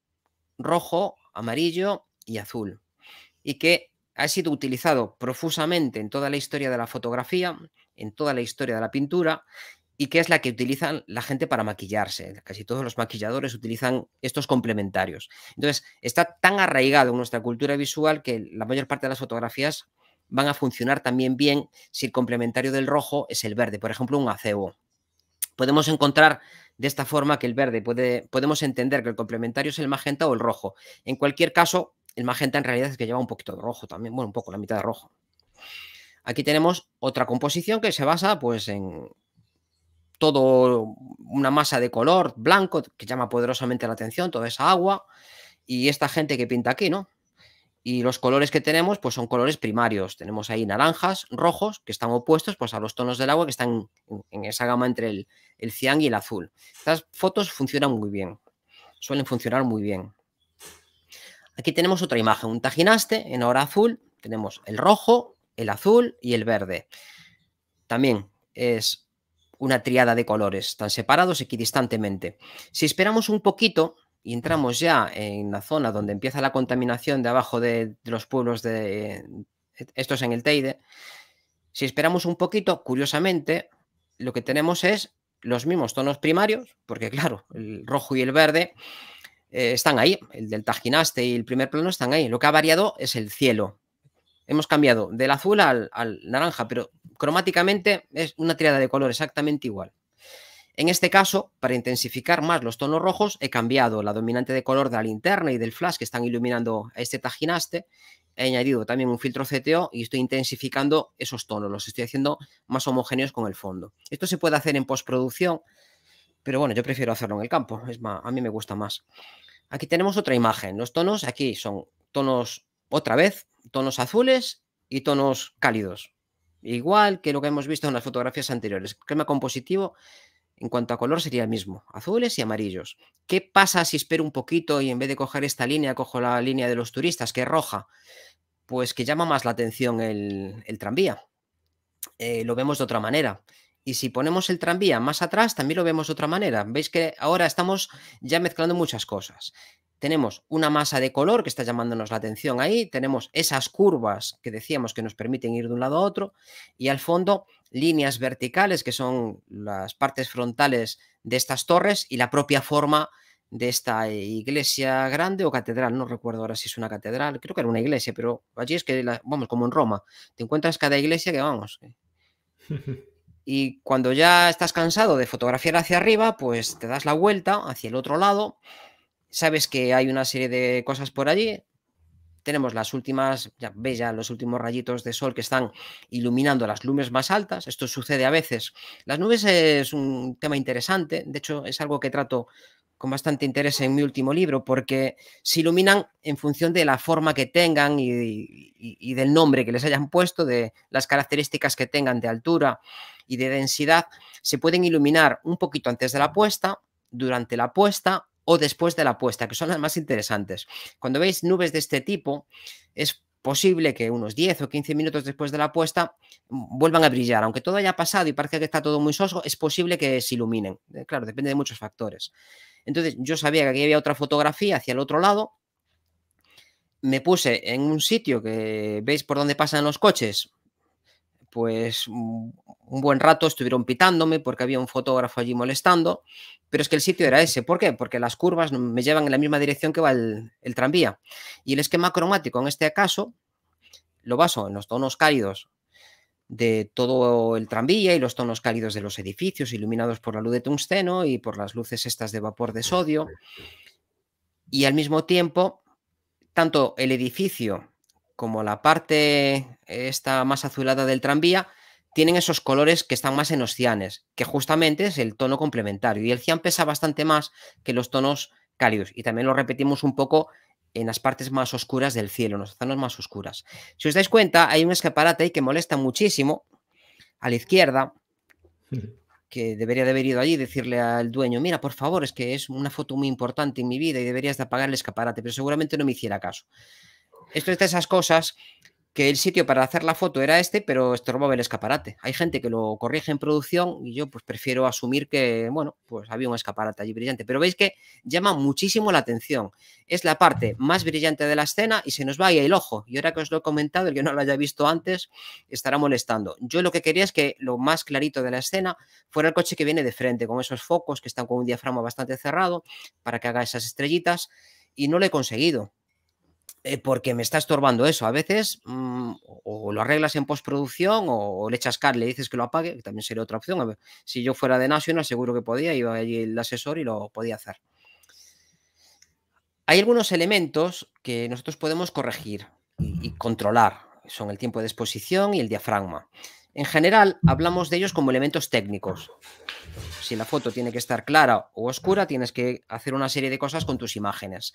rojo, amarillo y azul, y que ha sido utilizado profusamente en toda la historia de la fotografía, en toda la historia de la pintura, y que es la que utilizan la gente para maquillarse. Casi todos los maquilladores utilizan estos complementarios. Entonces, está tan arraigado en nuestra cultura visual que la mayor parte de las fotografías van a funcionar también bien si el complementario del rojo es el verde, por ejemplo, un acebo. Podemos encontrar de esta forma que el verde puede, podemos entender que el complementario es el magenta o el rojo. En cualquier caso, el magenta en realidad es que lleva un poquito de rojo también, bueno, un poco, la mitad de rojo. Aquí tenemos otra composición que se basa pues en, todo una masa de color blanco que llama poderosamente la atención, toda esa agua y esta gente que pinta aquí, ¿no? Y los colores que tenemos pues son colores primarios. Tenemos ahí naranjas, rojos, que están opuestos pues, a los tonos del agua que están en, esa gama entre el, el cian y el azul. Estas fotos funcionan muy bien, suelen funcionar muy bien. Aquí tenemos otra imagen, un tajinaste en hora azul. Tenemos el rojo, el azul y el verde. También es una triada de colores, tan separados equidistantemente. Si esperamos un poquito y entramos ya en la zona donde empieza la contaminación de abajo de, los pueblos de e, estos en el Teide, si esperamos un poquito, curiosamente, lo que tenemos es los mismos tonos primarios, porque claro, el rojo y el verde eh, están ahí, el del Tajinaste y el primer plano están ahí. Lo que ha variado es el cielo, hemos cambiado del azul al, naranja, pero cromáticamente es una tirada de color exactamente igual. En este caso, para intensificar más los tonos rojos, he cambiado la dominante de color de la linterna y del flash que están iluminando a este taginaste. He añadido también un filtro CTO y estoy intensificando esos tonos, los estoy haciendo más homogéneos con el fondo. Esto se puede hacer en postproducción, pero bueno, yo prefiero hacerlo en el campo, es más, a mí me gusta más. Aquí tenemos otra imagen, los tonos aquí son tonos otra vez tonos azules y tonos cálidos. Igual que lo que hemos visto en las fotografías anteriores. El crema compositivo en cuanto a color sería el mismo, azules y amarillos. ¿Qué pasa si espero un poquito y en vez de coger esta línea, cojo la línea de los turistas, que es roja? Pues que llama más la atención el, tranvía. Eh, lo vemos de otra manera. Y si ponemos el tranvía más atrás, también lo vemos de otra manera. Veis que ahora estamos ya mezclando muchas cosas tenemos una masa de color que está llamándonos la atención ahí, tenemos esas curvas que decíamos que nos permiten ir de un lado a otro y al fondo líneas verticales que son las partes frontales de estas torres y la propia forma de esta iglesia grande o catedral, no recuerdo ahora si es una catedral, creo que era una iglesia, pero allí es que, vamos, como en Roma, te encuentras cada iglesia que vamos. Y cuando ya estás cansado de fotografiar hacia arriba, pues te das la vuelta hacia el otro lado sabes que hay una serie de cosas por allí. Tenemos las últimas, ya veis ya los últimos rayitos de sol que están iluminando las nubes más altas. Esto sucede a veces. Las nubes es un tema interesante. De hecho, es algo que trato con bastante interés en mi último libro, porque se iluminan en función de la forma que tengan y, y, del nombre que les hayan puesto, de las características que tengan de altura y de densidad. Se pueden iluminar un poquito antes de la puesta, durante la puesta o después de la apuesta que son las más interesantes. Cuando veis nubes de este tipo, es posible que unos 10 o 15 minutos después de la apuesta mm, vuelvan a brillar. Aunque todo haya pasado y parece que está todo muy soso, es posible que se iluminen. Eh, claro, depende de muchos factores. Entonces, yo sabía que aquí había otra fotografía hacia el otro lado. Me puse en un sitio que veis por donde pasan los coches, pues un buen rato estuvieron pitándome porque había un fotógrafo allí molestando, pero es que el sitio era ese. ¿Por qué? Porque las curvas me llevan en la misma dirección que va el, tranvía. Y el esquema cromático en este caso lo baso en los tonos cálidos de todo el tranvía y los tonos cálidos de los edificios iluminados por la luz de tungsteno y por las luces estas de vapor de sodio. Y al mismo tiempo, tanto el edificio como la parte esta más azulada del tranvía, tienen esos colores que están más en los cianes, que justamente es el tono complementario. Y el cian pesa bastante más que los tonos cálidos. Y también lo repetimos un poco en las partes más oscuras del cielo, en las zonas más oscuras. Si os dais cuenta, hay un escaparate ahí que molesta muchísimo a la izquierda, que debería haber ido allí y decirle al dueño, mira, por favor, es que es una foto muy importante en mi vida y deberías de apagar el escaparate, pero seguramente no me hiciera caso esto es de esas cosas que el sitio para hacer la foto era este, pero estorbó el escaparate. Hay gente que lo corrige en producción y yo pues prefiero asumir que, bueno, pues había un escaparate allí brillante. Pero veis que llama muchísimo la atención. Es la parte más brillante de la escena y se nos va ahí el ojo. Y ahora que os lo he comentado, el que no lo haya visto antes estará molestando. Yo lo que quería es que lo más clarito de la escena fuera el coche que viene de frente, con esos focos que están con un diafragma bastante cerrado para que haga esas estrellitas y no lo he conseguido eh, porque me está estorbando eso. A veces mm, o lo arreglas en postproducción o, le echas car, le dices que lo apague, también sería otra opción. si yo fuera de National, seguro que podía, iba allí el asesor y lo podía hacer. Hay algunos elementos que nosotros podemos corregir y controlar. Son el tiempo de exposición y el diafragma. En general, hablamos de ellos como elementos técnicos. Si la foto tiene que estar clara o oscura, tienes que hacer una serie de cosas con tus imágenes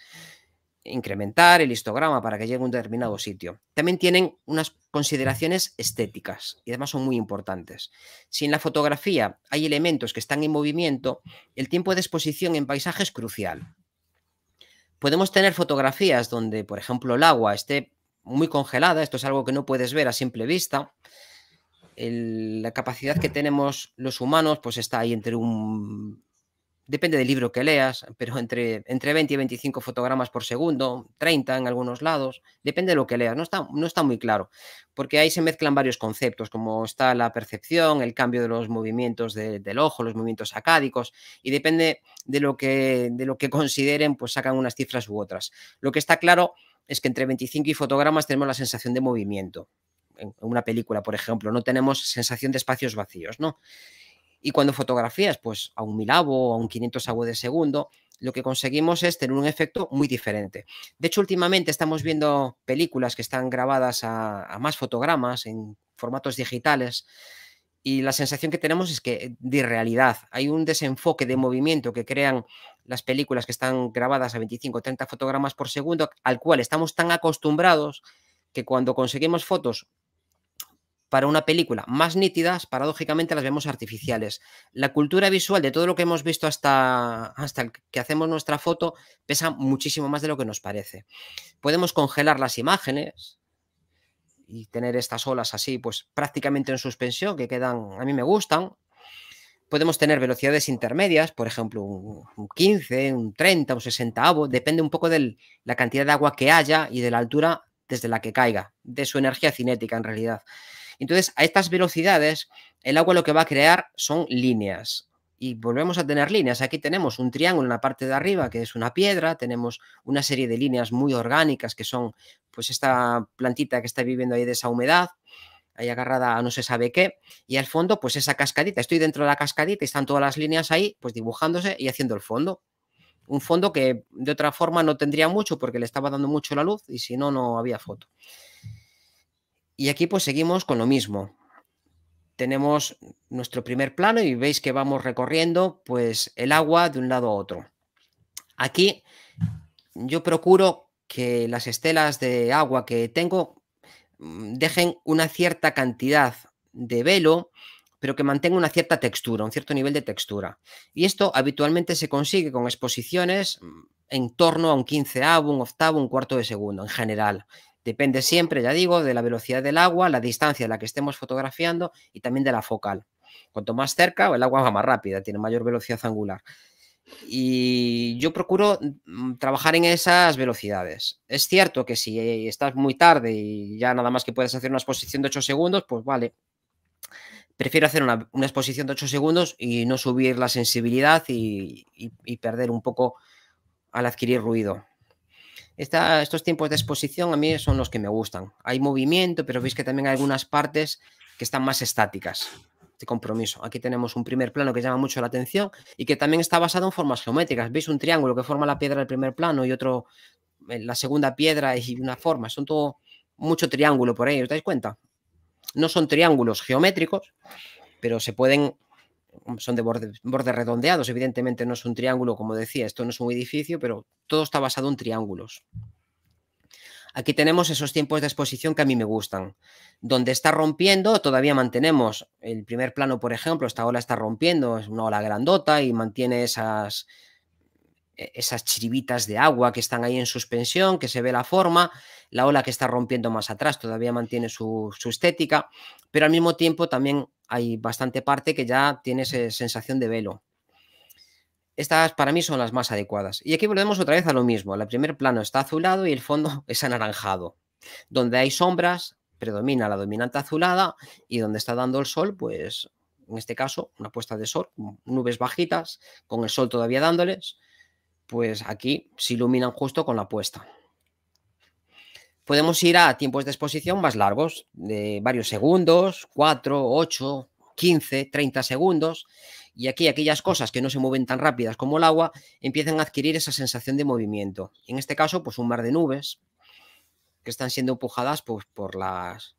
incrementar el histograma para que llegue a un determinado sitio. También tienen unas consideraciones estéticas y además son muy importantes. Si en la fotografía hay elementos que están en movimiento, el tiempo de exposición en paisaje es crucial. Podemos tener fotografías donde, por ejemplo, el agua esté muy congelada, esto es algo que no puedes ver a simple vista. la capacidad que tenemos los humanos pues está ahí entre un depende del libro que leas, pero entre, entre 20 y 25 fotogramas por segundo, 30 en algunos lados, depende de lo que leas, no está, no está muy claro, porque ahí se mezclan varios conceptos, como está la percepción, el cambio de los movimientos del ojo, los movimientos acádicos, y depende de lo, que, de lo que consideren, pues sacan unas cifras u otras. Lo que está claro es que entre 25 y fotogramas tenemos la sensación de movimiento. En una película, por ejemplo, no tenemos sensación de espacios vacíos, ¿no? Y cuando fotografías pues a un milavo o a un 500 de segundo, lo que conseguimos es tener un efecto muy diferente. De hecho, últimamente estamos viendo películas que están grabadas a, a más fotogramas en formatos digitales y la sensación que tenemos es que eh, de realidad hay un desenfoque de movimiento que crean las películas que están grabadas a 25 o 30 fotogramas por segundo, al cual estamos tan acostumbrados que cuando conseguimos fotos para una película más nítidas, paradójicamente las vemos artificiales. La cultura visual de todo lo que hemos visto hasta, hasta que hacemos nuestra foto pesa muchísimo más de lo que nos parece. Podemos congelar las imágenes y tener estas olas así, pues prácticamente en suspensión, que quedan, a mí me gustan. Podemos tener velocidades intermedias, por ejemplo, un 15, un 30, un 60 depende un poco de la cantidad de agua que haya y de la altura desde la que caiga, de su energía cinética en realidad. Entonces, a estas velocidades, el agua lo que va a crear son líneas. Y volvemos a tener líneas. Aquí tenemos un triángulo en la parte de arriba, que es una piedra. Tenemos una serie de líneas muy orgánicas, que son pues esta plantita que está viviendo ahí de esa humedad ahí agarrada a no se sabe qué, y al fondo, pues esa cascadita. Estoy dentro de la cascadita y están todas las líneas ahí, pues dibujándose y haciendo el fondo. Un fondo que de otra forma no tendría mucho porque le estaba dando mucho la luz y si no, no había foto. Y aquí pues seguimos con lo mismo. Tenemos nuestro primer plano y veis que vamos recorriendo pues el agua de un lado a otro. Aquí yo procuro que las estelas de agua que tengo mm, dejen una cierta cantidad de velo, pero que mantenga una cierta textura, un cierto nivel de textura. Y esto habitualmente se consigue con exposiciones mm, en torno a un quinceavo, un octavo, un cuarto de segundo en general. Depende siempre, ya digo, de la velocidad del agua, la distancia a la que estemos fotografiando y también de la focal. Cuanto más cerca, el agua va más rápida, tiene mayor velocidad angular. Y yo procuro mm, trabajar en esas velocidades. Es cierto que si estás muy tarde y ya nada más que puedes hacer una exposición de 8 segundos, pues vale. Prefiero hacer una, exposición de 8 segundos y no subir la sensibilidad y perder un poco al adquirir ruido estos tiempos de exposición a mí son los que me gustan. Hay movimiento, pero veis que también hay algunas partes que están más estáticas. De este compromiso. Aquí tenemos un primer plano que llama mucho la atención y que también está basado en formas geométricas. Veis un triángulo que forma la piedra del primer plano y otro, eh, la segunda piedra y una forma. Son todo mucho triángulo por ahí, ¿os dais cuenta? No son triángulos geométricos, pero se pueden Mm, son de bordes borde redondeados, evidentemente no es un triángulo, como decía, esto no es un edificio, pero todo está basado en triángulos. Aquí tenemos esos tiempos de exposición que a mí me gustan. Donde está rompiendo, todavía mantenemos el primer plano, por ejemplo, esta ola está rompiendo, es una ola grandota y mantiene esas, e-, esas chiribitas de agua que están ahí en suspensión, que se ve la forma, la ola que está rompiendo más atrás todavía mantiene su, su estética, pero al mismo tiempo también hay bastante parte que ya tiene esa sensación de velo. Estas para mí son las más adecuadas. Y aquí volvemos otra vez a lo mismo. El primer plano está azulado y el fondo es anaranjado. Donde hay sombras, predomina la dominante azulada y donde está dando el sol, pues en este caso, una puesta de sol, nubes bajitas, con el sol todavía dándoles, pues aquí se iluminan justo con la puesta. Podemos ir a tiempos de exposición más largos, de varios segundos, 4, 8, 15, 30 segundos, y aquí aquellas cosas que no se mueven tan rápidas como el agua empiezan a adquirir esa sensación de movimiento. En este caso, pues un mar de nubes que están siendo empujadas pues, por, las,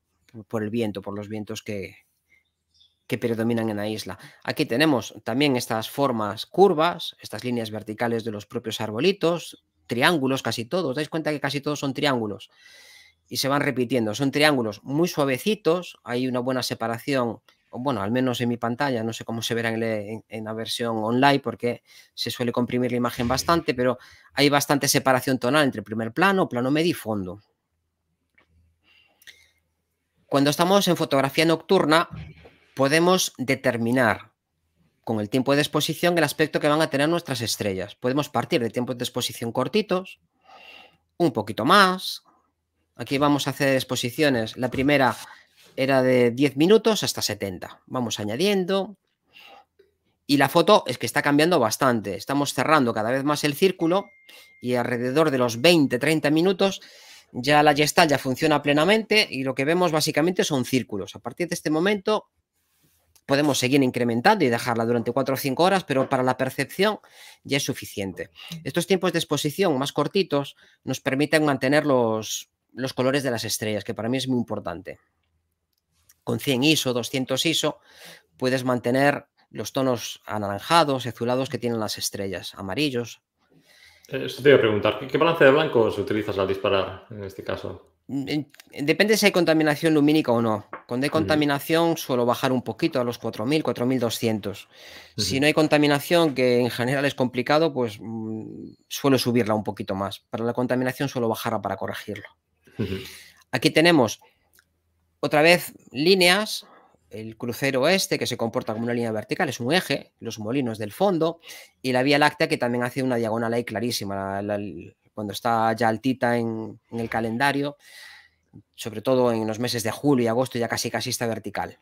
por el viento, por los vientos que, que predominan en la isla. Aquí tenemos también estas formas curvas, estas líneas verticales de los propios arbolitos, triángulos casi todos, dais cuenta que casi todos son triángulos y se van repitiendo, son triángulos muy suavecitos, hay una buena separación, bueno, al menos en mi pantalla, no sé cómo se verá en, en la versión online porque se suele comprimir la imagen bastante, pero hay bastante separación tonal entre primer plano, plano medio y fondo. Cuando estamos en fotografía nocturna, podemos determinar con el tiempo de exposición el aspecto que van a tener nuestras estrellas. Podemos partir de tiempos de exposición cortitos, un poquito más. Aquí vamos a hacer exposiciones. La primera era de 10 minutos hasta 70. Vamos añadiendo. Y la foto es que está cambiando bastante. Estamos cerrando cada vez más el círculo y alrededor de los 20-30 minutos ya la gestal ya funciona plenamente y lo que vemos básicamente son círculos. A partir de este momento podemos seguir incrementando y dejarla durante 4 o 5 horas, pero para la percepción ya es suficiente. Estos tiempos de exposición más cortitos nos permiten mantener los, colores de las estrellas, que para mí es muy importante. Con 100 ISO, 200 ISO, puedes mantener los tonos anaranjados, azulados que tienen las estrellas, amarillos. Eh, esto te iba a preguntar, ¿qué balance de blancos utilizas al disparar en este caso? Depende si hay contaminación lumínica o no. Cuando hay contaminación suelo bajar un poquito a los 4.000, 4.200. Si no hay contaminación, que en general es complicado, pues mm, suelo subirla un poquito más. Para la contaminación suelo bajarla para corregirlo. Aquí tenemos otra vez líneas, el crucero este que se comporta como una línea vertical, es un eje, los molinos del fondo y la Vía Láctea que también hace una diagonal ahí clarísima cuando está ya altita en, el calendario, sobre todo en los meses de julio y agosto ya casi casi está vertical.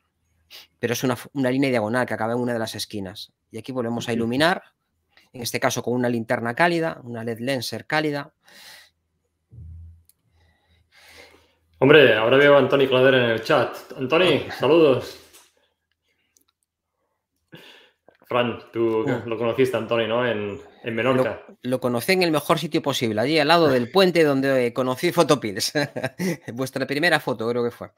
Pero es una, una línea diagonal que acaba en una de las esquinas. Y aquí volvemos a iluminar, en este caso con una linterna cálida, una LED lenser cálida. Hombre, ahora veo a Antoni Clader en el chat. Antoni, ah. saludos. Fran, tú ah. lo conociste, Antonio, ¿no? En, en Menorca. Lo, lo, conocí en el mejor sitio posible, allí al lado del puente donde eh, conocí Fotopils. Vuestra primera foto, creo que fue.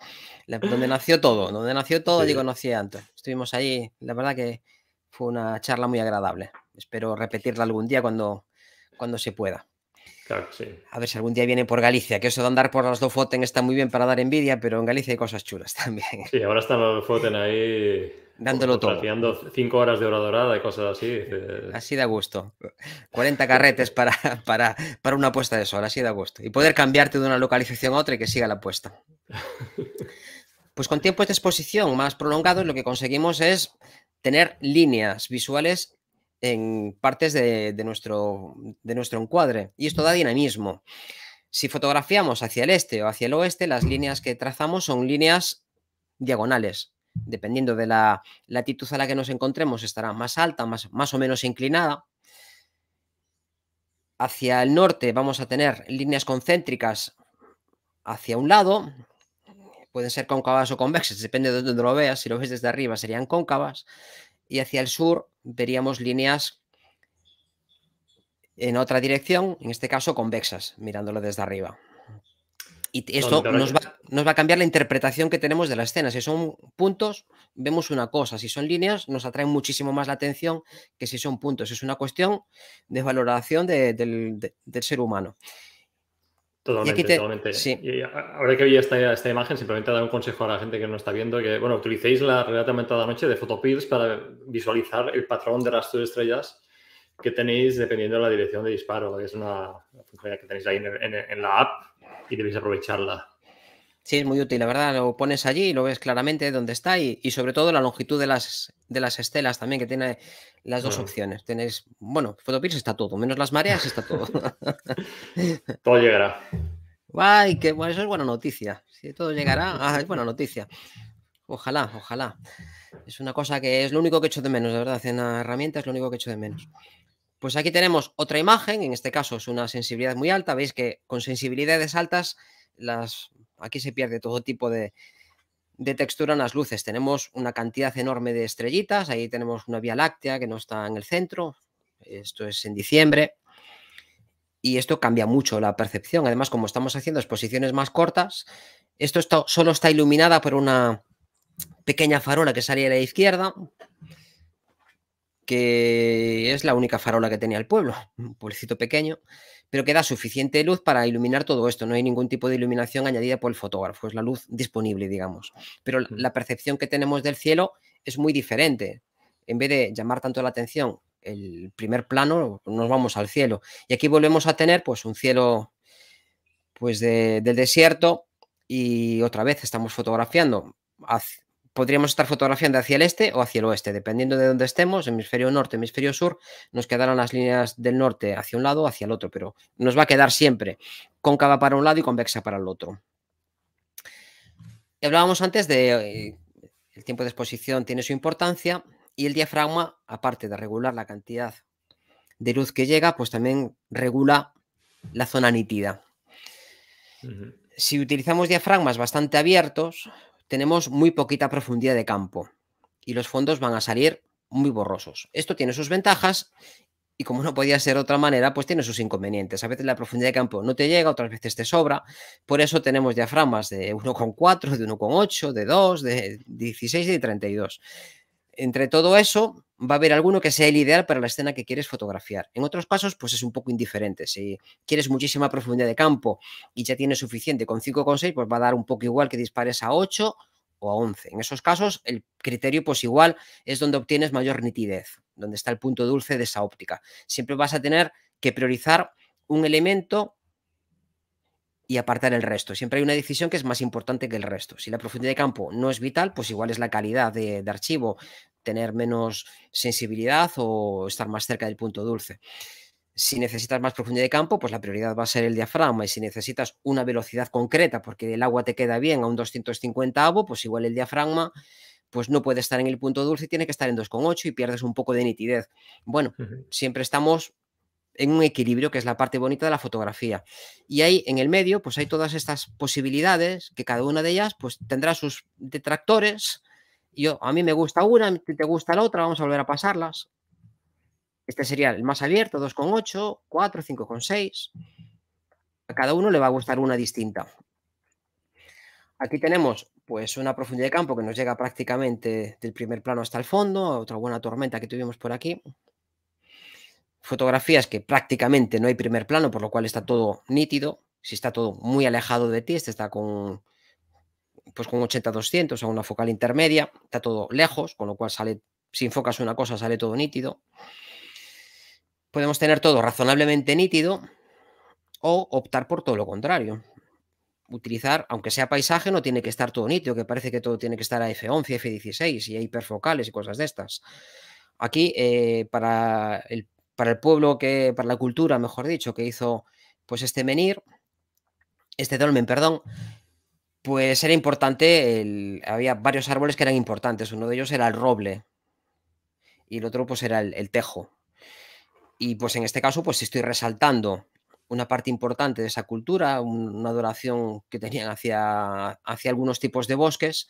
donde nació todo, donde nació todo, y conocí a Antonio. Estuvimos allí, la verdad que fue una charla muy agradable. Espero repetirla algún día cuando, cuando se pueda. A ver si algún día viene por Galicia, que eso de andar por las dos foten está muy bien para dar envidia, pero en Galicia hay cosas chulas también. Sí, ahora están los foten ahí dándolo todo. cinco horas de hora dorada y cosas así. Así de gusto. 40 carretes para, una puesta de sol, así de gusto. Y poder cambiarte de una localización a otra y que siga la puesta. Pues con tiempos de exposición más prolongados lo que conseguimos es tener líneas visuales en partes de, nuestro, de nuestro encuadre y esto da dinamismo. Si fotografiamos hacia el este o hacia el oeste, las líneas que trazamos son líneas diagonales, dependiendo de la latitud a la que nos encontremos, estará más alta, más, más o menos inclinada. Hacia el norte vamos a tener líneas concéntricas hacia un lado, pueden ser cóncavas o convexas, depende de dónde lo veas, si lo ves desde arriba serían cóncavas, y hacia el sur veríamos líneas en otra dirección, en este caso convexas, mirándolo desde arriba. Y esto nos, va, a cambiar la interpretación que tenemos de la escena. Si son puntos, vemos una cosa. Si son líneas, nos atraen muchísimo más la atención que si son puntos. Es una cuestión de valoración del, ser humano. Totalmente, totalmente. ahora que vi esta, esta imagen, simplemente dar un consejo a la gente que no está viendo, que bueno, utilicéis la realidad aumentada noche de Photopills para visualizar el patrón de las de estrellas que tenéis dependiendo de la dirección de disparo, que es una función que tenéis ahí en la app y debéis aprovecharla. Sí, es muy útil, la verdad. Lo pones allí y lo ves claramente dónde está y, y, sobre todo la longitud de las, de las estelas también, que tiene las dos opciones. Tenéis, bueno, Photopix está todo, menos las mareas está todo. todo llegará. ¡Guay! que bueno, eso es buena noticia. Si todo llegará, ah, es buena noticia. Ojalá, ojalá. Es una cosa que es lo único que echo de menos, de verdad. En una herramienta es lo único que echo de menos. Pues aquí tenemos otra imagen, en este caso es una sensibilidad muy alta. Veis que con sensibilidades altas, las, aquí se pierde todo tipo de, textura en las luces. Tenemos una cantidad enorme de estrellitas, ahí tenemos una Vía Láctea que no está en el centro, esto es en diciembre, y esto cambia mucho la percepción. Además, como estamos haciendo exposiciones más cortas, esto solo está iluminada por una pequeña farola que sale a la izquierda, que es la única farola que tenía el pueblo, un pueblecito pequeño, pero que da suficiente luz para iluminar todo esto. No hay ningún tipo de iluminación añadida por el fotógrafo, es la luz disponible, digamos. Pero mm. la percepción que tenemos del cielo es muy diferente. En vez de llamar tanto la atención el primer plano, nos vamos al cielo. Y aquí volvemos a tener pues un cielo pues del desierto y otra vez estamos fotografiando podríamos estar fotografiando hacia el este o hacia el oeste, dependiendo de dónde estemos, hemisferio norte, hemisferio sur, nos quedarán las líneas del norte hacia un lado o hacia el otro, pero nos va a quedar siempre cóncava para un lado y convexa para el otro. Hablábamos antes de eh, el tiempo de exposición tiene su importancia y el diafragma, aparte de regular la cantidad de luz que llega, pues también regula la zona nítida. Si utilizamos diafragmas bastante abiertos, tenemos muy poquita profundidad de campo y los fondos van a salir muy borrosos. Esto tiene sus ventajas y como no podía ser de otra manera, pues tiene sus inconvenientes. A veces la profundidad de campo no te llega, otras veces te sobra. Por eso tenemos diafragmas de 1,4, de 1,8, de 2, de 16 y de 32. Entre todo eso, va a haber alguno que sea el ideal para la escena que quieres fotografiar. En otros casos, pues es un poco indiferente. Si quieres muchísima profundidad de campo y ya tienes suficiente con 5 con 6, pues va a dar un poco igual que dispares a 8 o a 11. En esos casos, el criterio, pues igual, es donde obtienes mayor nitidez, donde está el punto dulce de esa óptica. Siempre vas a tener que priorizar un elemento y apartar el resto. Siempre hay una decisión que es más importante que el resto. Si la profundidad de campo no es vital, pues igual es la calidad de, archivo, tener menos sensibilidad o estar más cerca del punto dulce. Si necesitas más profundidad de campo, pues la prioridad va a ser el diafragma. Y si necesitas una velocidad concreta, porque el agua te queda bien a un 250 avo, pues igual el diafragma pues no puede estar en el punto dulce, tiene que estar en 2,8 y pierdes un poco de nitidez. Bueno, siempre estamos en un equilibrio, que es la parte bonita de la fotografía. Y ahí en el medio, pues hay todas estas posibilidades, que cada una de ellas pues tendrá sus detractores. Yo, a mí me gusta una, te gusta la otra, vamos a volver a pasarlas. Este sería el más abierto, 2,8, 4, 5,6. A cada uno le va a gustar una distinta. Aquí tenemos pues una profundidad de campo que nos llega prácticamente del primer plano hasta el fondo, otra buena tormenta que tuvimos por aquí fotografías que prácticamente no hay primer plano, por lo cual está todo nítido. Si está todo muy alejado de ti, este está con pues con 80-200 o una focal intermedia, está todo lejos, con lo cual sale, si enfocas una cosa, sale todo nítido. Podemos tener todo razonablemente nítido o optar por todo lo contrario. Utilizar, aunque sea paisaje, no tiene que estar todo nítido, que parece que todo tiene que estar a F11, F16 y hay hiperfocales y cosas de estas. Aquí, eh, para el para el pueblo que, para la cultura, mejor dicho, que hizo pues este menir, este dolmen, perdón, pues era importante, había varios árboles que eran importantes, uno de ellos era el roble y el otro pues era el, tejo. Y pues en este caso pues estoy resaltando una parte importante de esa cultura, una adoración que tenían hacia, hacia algunos tipos de bosques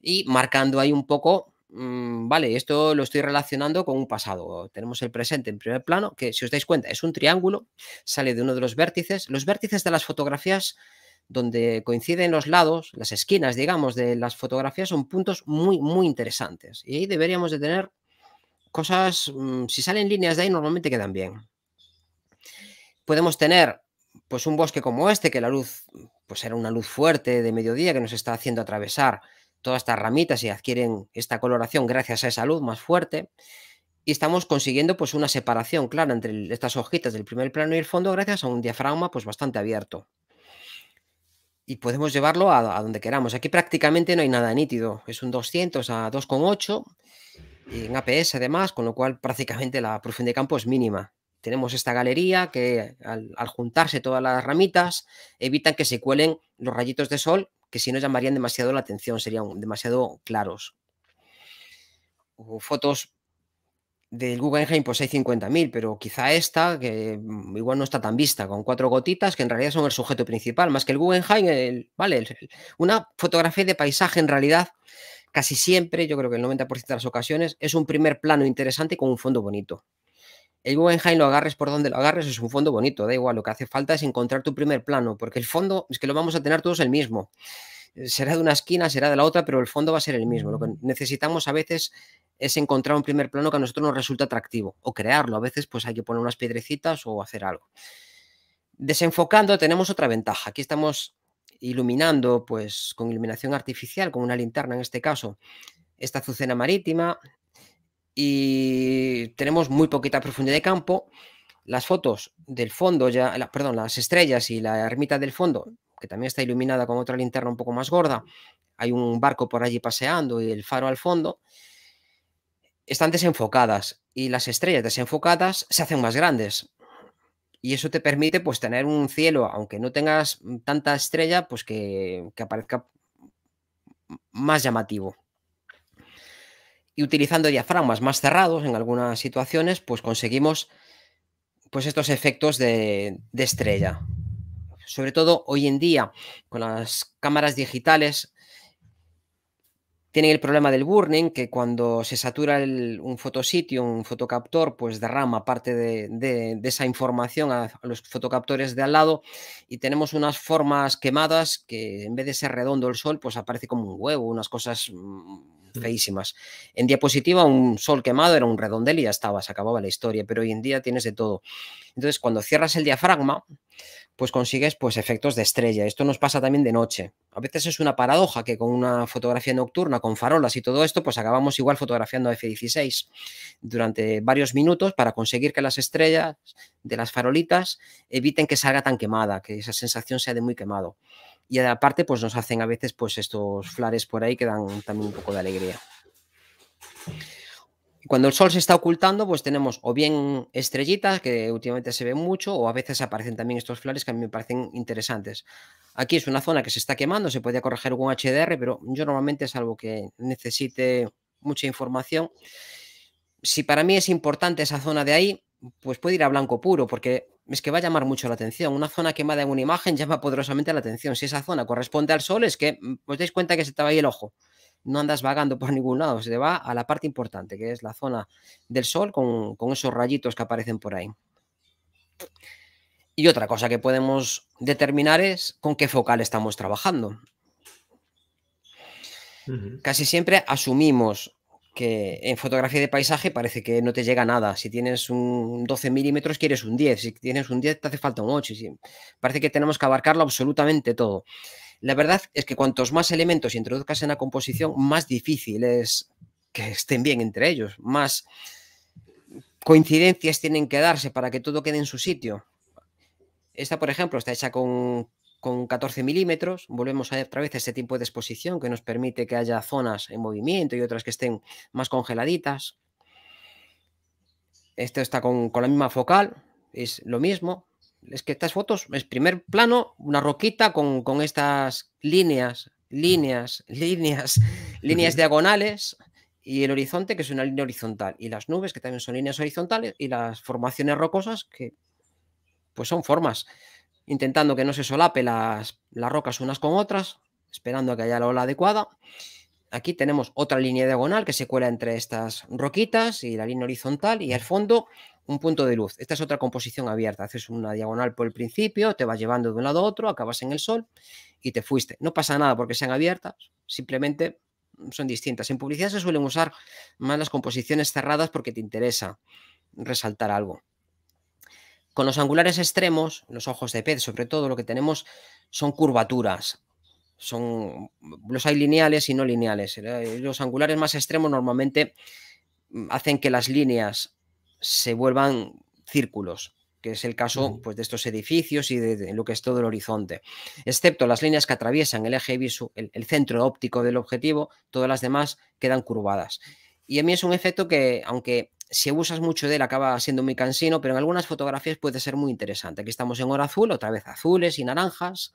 y marcando ahí un poco Mm, vale, esto lo estoy relacionando con un pasado. Tenemos el presente en primer plano, que si os dais cuenta es un triángulo, sale de uno de los vértices. Los vértices de las fotografías donde coinciden los lados, las esquinas, digamos, de las fotografías son puntos muy, muy interesantes. Y ahí deberíamos de tener cosas, mm, si salen líneas de ahí normalmente quedan bien. Podemos tener pues un bosque como este, que la luz, pues era una luz fuerte de mediodía que nos está haciendo atravesar todas estas ramitas y adquieren esta coloración gracias a esa luz más fuerte. Y estamos consiguiendo pues una separación clara entre estas hojitas del primer plano y el fondo gracias a un diafragma pues bastante abierto. Y podemos llevarlo a, donde queramos. Aquí prácticamente no hay nada nítido. Es un 200 a 2,8 en APS además, con lo cual prácticamente la profundidad de campo es mínima. Tenemos esta galería que al, al, juntarse todas las ramitas evitan que se cuelen los rayitos de sol que si no llamarían demasiado la atención, serían demasiado claros. fotos del Guggenheim pues hay 50.000, pero quizá esta, que mm, igual no está tan vista, con cuatro gotitas que en realidad son el sujeto principal, más que el Guggenheim, vale, una fotografía de paisaje en realidad casi siempre, yo creo que el 90% de las ocasiones, es un primer plano interesante con un fondo bonito. El Guggenheim lo agarres por donde lo agarres, es un fondo bonito, da igual, lo que hace falta es encontrar tu primer plano, porque el fondo es que lo vamos a tener todos el mismo. Eh, será de una esquina, será de la otra, pero el fondo va a ser el mismo. Lo que mm. necesitamos a veces es encontrar un primer plano que a nosotros nos resulta atractivo o crearlo. A veces pues hay que poner unas piedrecitas o hacer algo. Desenfocando tenemos otra ventaja. Aquí estamos iluminando pues con iluminación artificial, con una linterna en este caso, esta azucena marítima, y tenemos muy poquita profundidad de campo. Las fotos del fondo, ya, perdón, las estrellas y la ermita del fondo, que también está iluminada con otra linterna un poco más gorda, hay un barco por allí paseando y el faro al fondo, están desenfocadas y las estrellas desenfocadas se hacen más grandes. Y eso te permite pues tener un cielo, aunque no tengas tanta estrella, pues que, que aparezca más llamativo y utilizando diafragmas más cerrados en algunas situaciones, pues conseguimos pues estos efectos de, estrella. Sobre todo hoy en día, con las cámaras digitales, tienen el problema del burning, que cuando se satura un fotositio, un fotocaptor, pues derrama parte de, esa información a, a, los fotocaptores de al lado y tenemos unas formas quemadas que en vez de ser redondo el sol, pues aparece como un huevo, unas cosas mm, feísimas. En diapositiva, un sol quemado era un redondel y ya estaba, se acababa la historia, pero hoy en día tienes de todo. Entonces, cuando cierras el diafragma, pues consigues pues, efectos de estrella. Esto nos pasa también de noche. A veces es una paradoja que con una fotografía nocturna, con farolas y todo esto, pues acabamos igual fotografiando F-16 durante varios minutos para conseguir que las estrellas de las farolitas eviten que salga tan quemada, que esa sensación sea de muy quemado y aparte pues nos hacen a veces pues estos flares por ahí que dan también un poco de alegría. Cuando el sol se está ocultando, pues tenemos o bien estrellitas, que últimamente se ven mucho, o a veces aparecen también estos flares que a mí me parecen interesantes. Aquí es una zona que se está quemando, se podría corregir con HDR, pero yo normalmente, es algo que necesite mucha información, si para mí es importante esa zona de ahí, pues puede ir a blanco puro, porque es que va a llamar mucho la atención. Una zona quemada en una imagen llama poderosamente la atención. Si esa zona corresponde al sol, es que mm, os dais cuenta que se te va ahí el ojo. No andas vagando por ningún lado, se te va a la parte importante, que es la zona del sol con, esos rayitos que aparecen por ahí. Y otra cosa que podemos determinar es con qué focal estamos trabajando. Casi siempre asumimos que en fotografía de paisaje parece que no te llega nada. Si tienes un 12 milímetros, quieres un 10. Si tienes un 10, te hace falta un 8. Parece que tenemos que abarcarlo absolutamente todo. La verdad es que cuantos más elementos introduzcas en la composición, más difícil es que estén bien entre ellos, más coincidencias tienen que darse para que todo quede en su sitio. Esta, por ejemplo, está hecha con con 14 milímetros. Volvemos a ver otra vez ese tipo de exposición que nos permite que haya zonas en movimiento y otras que estén más congeladitas. Esto está con, la misma focal, es lo mismo. Es que estas fotos es primer plano, una roquita con, con estas líneas, líneas, líneas, líneas diagonales y el horizonte, que es una línea horizontal, y las nubes, que también son líneas horizontales, y las formaciones rocosas, que pues son formas intentando que no se solape las, rocas unas con otras, esperando a que haya la ola adecuada. Aquí tenemos otra línea diagonal que se cuela entre estas roquitas y la línea horizontal y al fondo un punto de luz. Esta es otra composición abierta. Haces una diagonal por el principio, te vas llevando de un lado a otro, acabas en el sol y te fuiste. No pasa nada porque sean abiertas, simplemente son distintas. En publicidad se suelen usar más las composiciones cerradas porque te interesa resaltar algo. Con los angulares extremos, los ojos de pez sobre todo, lo que tenemos son curvaturas. Son, mm, los hay lineales y no lineales. Eh, los angulares más extremos normalmente mm, hacen que las líneas se vuelvan círculos, que es el caso pues, de estos edificios y de, lo que es todo el horizonte. Excepto las líneas que atraviesan el eje viso, el, centro óptico del objetivo, todas las demás quedan curvadas. Y a mí es un efecto que, aunque si usas mucho de él acaba siendo muy cansino, pero en algunas fotografías puede ser muy interesante. Aquí estamos en oro azul, otra vez azules y naranjas.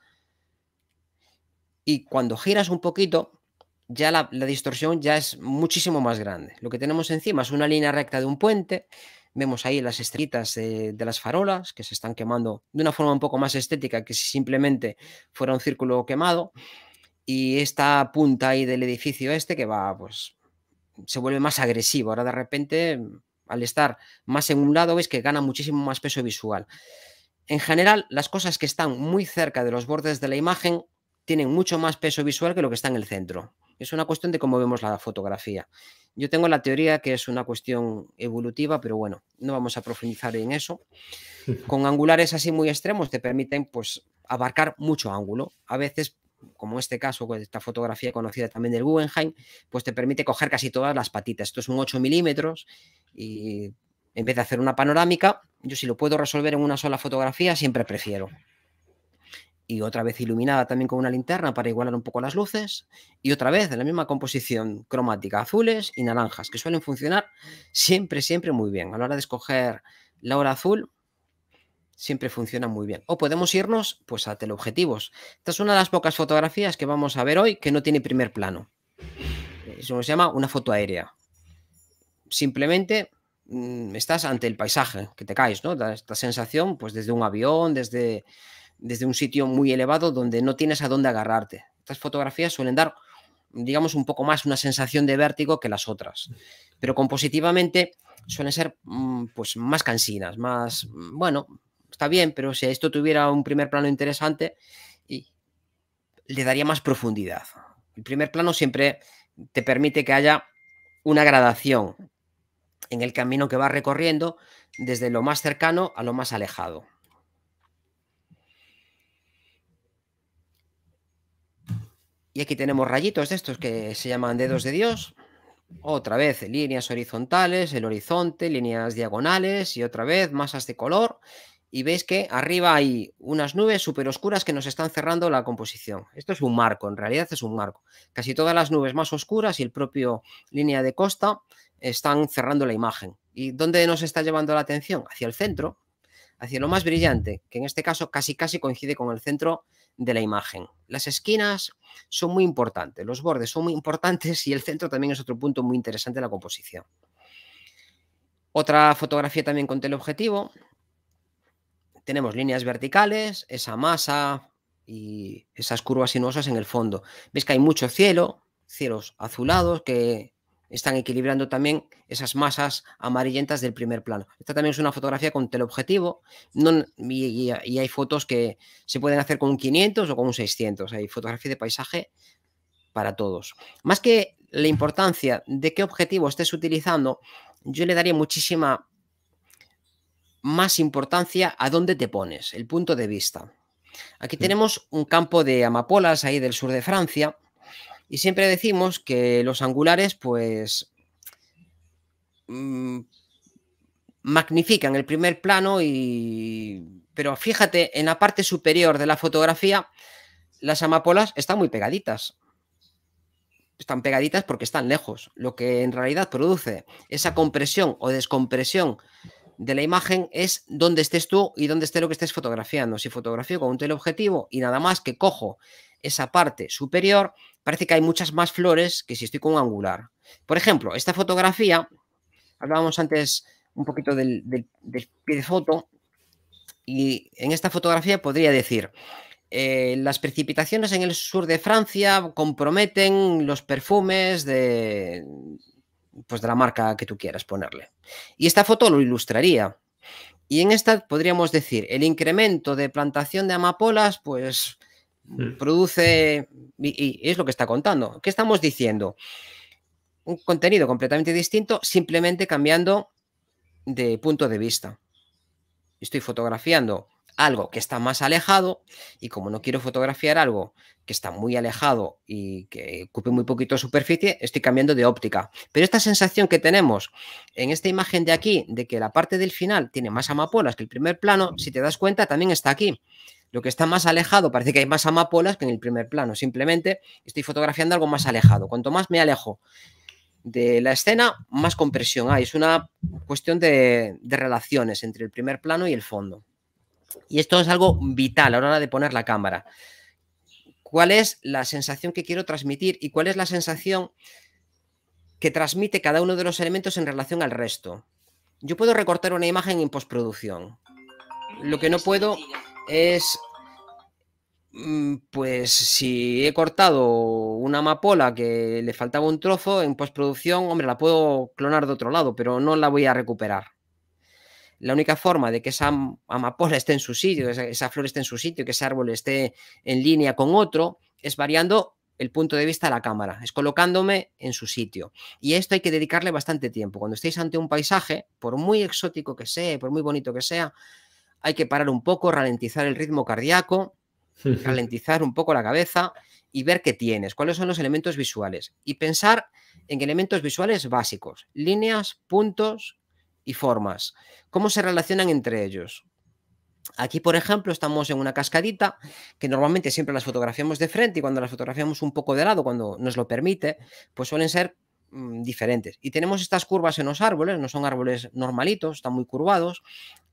Y cuando giras un poquito, ya la, distorsión ya es muchísimo más grande. Lo que tenemos encima es una línea recta de un puente. Vemos ahí las estrellitas de las farolas que se están quemando de una forma un poco más estética que si simplemente fuera un círculo quemado. Y esta punta ahí del edificio este que va pues se vuelve más agresivo. Ahora de repente, mm, al estar más en un lado, ves que gana muchísimo más peso visual. En general, las cosas que están muy cerca de los bordes de la imagen tienen mucho más peso visual que lo que está en el centro. Es una cuestión de cómo vemos la fotografía. Yo tengo la teoría que es una cuestión evolutiva, pero bueno, no vamos a profundizar en eso. Con angulares así muy extremos te permiten pues abarcar mucho ángulo. A veces como este caso, con pues, esta fotografía conocida también del Guggenheim, pues te permite coger casi todas las patitas. Esto es un 8 milímetros y en vez de hacer una panorámica, yo si lo puedo resolver en una sola fotografía, siempre prefiero. Y otra vez iluminada también con una linterna para igualar un poco las luces. Y otra vez la misma composición cromática, azules y naranjas, que suelen funcionar siempre, siempre muy bien. A la hora de escoger la hora azul, siempre funciona muy bien. O podemos irnos pues a teleobjetivos. Esta es una de las pocas fotografías que vamos a ver hoy que no tiene primer plano. Eso se llama una foto aérea. Simplemente mm, estás ante el paisaje, que te caes, ¿no? Da esta sensación pues desde un avión, desde, desde un sitio muy elevado donde no tienes a dónde agarrarte. Estas fotografías suelen dar digamos, un poco más una sensación de vértigo que las otras. Pero compositivamente suelen ser mm, pues más cansinas, más, mm, bueno, está bien, pero si esto tuviera un primer plano interesante, y le daría más profundidad. El primer plano siempre te permite que haya una gradación en el camino que vas recorriendo desde lo más cercano a lo más alejado. Y aquí tenemos rayitos de estos que se llaman dedos de Dios. Otra vez líneas horizontales, el horizonte, líneas diagonales y otra vez masas de color y veis que arriba hay unas nubes súper oscuras que nos están cerrando la composición. Esto es un marco, en realidad es un marco. Casi todas las nubes más oscuras y el propio línea de costa están cerrando la imagen. ¿Y dónde nos está llevando la atención? Hacia el centro, hacia lo más brillante, que en este caso casi casi coincide con el centro de la imagen. Las esquinas son muy importantes, los bordes son muy importantes y el centro también es otro punto muy interesante de la composición. Otra fotografía también con teleobjetivo, tenemos líneas verticales, esa masa y esas curvas sinuosas en el fondo. Ves que hay mucho cielo, cielos azulados que están equilibrando también esas masas amarillentas del primer plano. Esta también es una fotografía con teleobjetivo no, y, y, hay fotos que se pueden hacer con un 500 o con un 600. Hay fotografía de paisaje para todos. Más que la importancia de qué objetivo estés utilizando, yo le daría muchísima más importancia a dónde te pones, el punto de vista. Aquí mm. tenemos un campo de amapolas ahí del sur de Francia y siempre decimos que los angulares pues mm, magnifican el primer plano y... Pero fíjate, en la parte superior de la fotografía las amapolas están muy pegaditas. Están pegaditas porque están lejos. Lo que en realidad produce esa compresión o descompresión de la imagen es dónde estés tú y dónde esté lo que estés fotografiando. Si fotografío con un teleobjetivo y nada más que cojo esa parte superior, parece que hay muchas más flores que si estoy con un angular. Por ejemplo, esta fotografía, hablábamos antes un poquito del, del, pie de foto, y en esta fotografía podría decir, eh, las precipitaciones en el sur de Francia comprometen los perfumes de, pues de la marca que tú quieras ponerle. Y esta foto lo ilustraría. Y en esta podríamos decir, el incremento de plantación de amapolas, pues mm. produce, y es lo que está contando. ¿Qué estamos diciendo? Un contenido completamente distinto, simplemente cambiando de punto de vista. Estoy fotografiando algo que está más alejado y como no quiero fotografiar algo que está muy alejado y que ocupe muy poquito superficie, estoy cambiando de óptica. Pero esta sensación que tenemos en esta imagen de aquí, de que la parte del final tiene más amapolas que el primer plano, si te das cuenta, también está aquí. Lo que está más alejado, parece que hay más amapolas que en el primer plano. Simplemente estoy fotografiando algo más alejado. Cuanto más me alejo de la escena, más compresión hay. Es una cuestión de, de relaciones entre el primer plano y el fondo. Y esto es algo vital a la hora de poner la cámara. ¿Cuál es la sensación que quiero transmitir y cuál es la sensación que transmite cada uno de los elementos en relación al resto? Yo puedo recortar una imagen en postproducción. Lo que no puedo es mm, pues si he cortado una amapola que le faltaba un trozo en postproducción, hombre, la puedo clonar de otro lado, pero no la voy a recuperar la única forma de que esa amapola esté en su sitio, esa, flor esté en su sitio, que ese árbol esté en línea con otro, es variando el punto de vista de la cámara, es colocándome en su sitio. Y a esto hay que dedicarle bastante tiempo. Cuando estéis ante un paisaje, por muy exótico que sea, por muy bonito que sea, hay que parar un poco, ralentizar el ritmo cardíaco, ralentizar un poco la cabeza y ver qué tienes, cuáles son los elementos visuales. Y pensar en elementos visuales básicos, líneas, puntos, y formas. ¿Cómo se relacionan entre ellos? Aquí, por ejemplo, estamos en una cascadita que normalmente siempre las fotografiamos de frente y cuando las fotografiamos un poco de lado, cuando nos lo permite, pues suelen ser mm, diferentes. Y tenemos estas curvas en los árboles, no son árboles normalitos, están muy curvados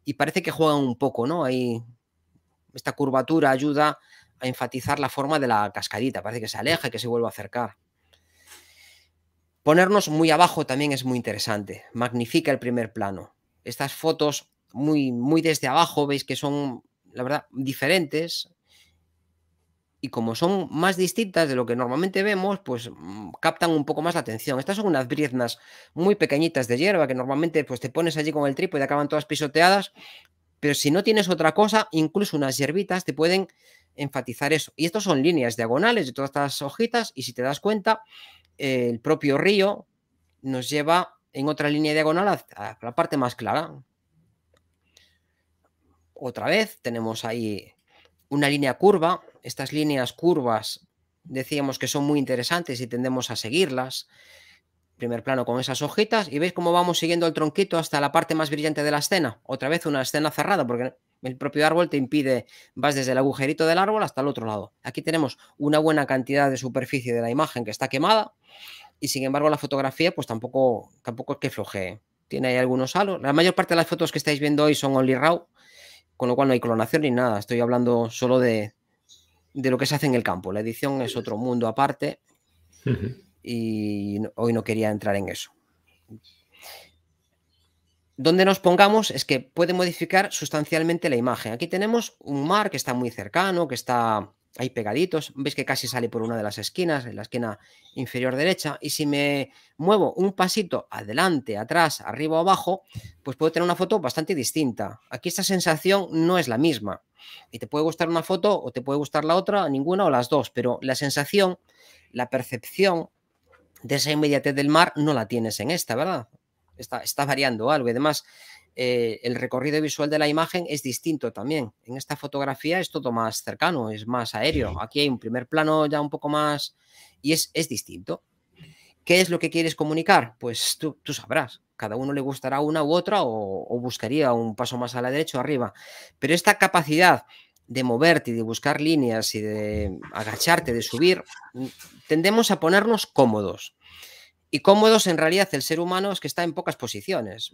y parece que juegan un poco, ¿no? Ahí esta curvatura ayuda a enfatizar la forma de la cascadita, parece que se aleja, que se vuelve a acercar. Ponernos muy abajo también es muy interesante, magnifica el primer plano. Estas fotos muy, muy desde abajo, veis que son, la verdad, diferentes. Y como son más distintas de lo que normalmente vemos, pues mm, captan un poco más la atención. Estas son unas briznas muy pequeñitas de hierba que normalmente pues, te pones allí con el trípode y acaban todas pisoteadas. Pero si no tienes otra cosa, incluso unas hierbitas te pueden enfatizar eso. Y estas son líneas diagonales de todas estas hojitas y si te das cuenta, el propio río nos lleva en otra línea diagonal a la parte más clara. Otra vez tenemos ahí una línea curva. Estas líneas curvas decíamos que son muy interesantes y tendemos a seguirlas primer plano con esas hojitas y veis cómo vamos siguiendo el tronquito hasta la parte más brillante de la escena. Otra vez una escena cerrada porque el propio árbol te impide, vas desde el agujerito del árbol hasta el otro lado. Aquí tenemos una buena cantidad de superficie de la imagen que está quemada y sin embargo la fotografía pues tampoco, tampoco es que floje, Tiene ahí algunos halos. La mayor parte de las fotos que estáis viendo hoy son only raw, con lo cual no hay clonación ni nada. Estoy hablando solo de, de lo que se hace en el campo. La edición es otro mundo aparte y hoy no quería entrar en eso. Donde nos pongamos es que puede modificar sustancialmente la imagen. Aquí tenemos un mar que está muy cercano, que está ahí pegaditos. Veis que casi sale por una de las esquinas, en la esquina inferior derecha. Y si me muevo un pasito adelante, atrás, arriba o abajo, pues puedo tener una foto bastante distinta. Aquí esta sensación no es la misma. Y te puede gustar una foto o te puede gustar la otra, ninguna o las dos, pero la sensación, la percepción de esa inmediatez del mar no la tienes en esta, ¿verdad? Está, variando algo y además eh, el recorrido visual de la imagen es distinto también. En esta fotografía es todo más cercano, es más aéreo. Aquí hay un primer plano ya un poco más y es, es distinto. ¿Qué es lo que quieres comunicar? Pues tú, sabrás. Cada uno le gustará una u otra o, o buscaría un paso más a la derecha o arriba. Pero esta capacidad de moverte y de buscar líneas y de agacharte, de subir, tendemos a ponernos cómodos. Y cómodos en realidad el ser humano es que está en pocas posiciones.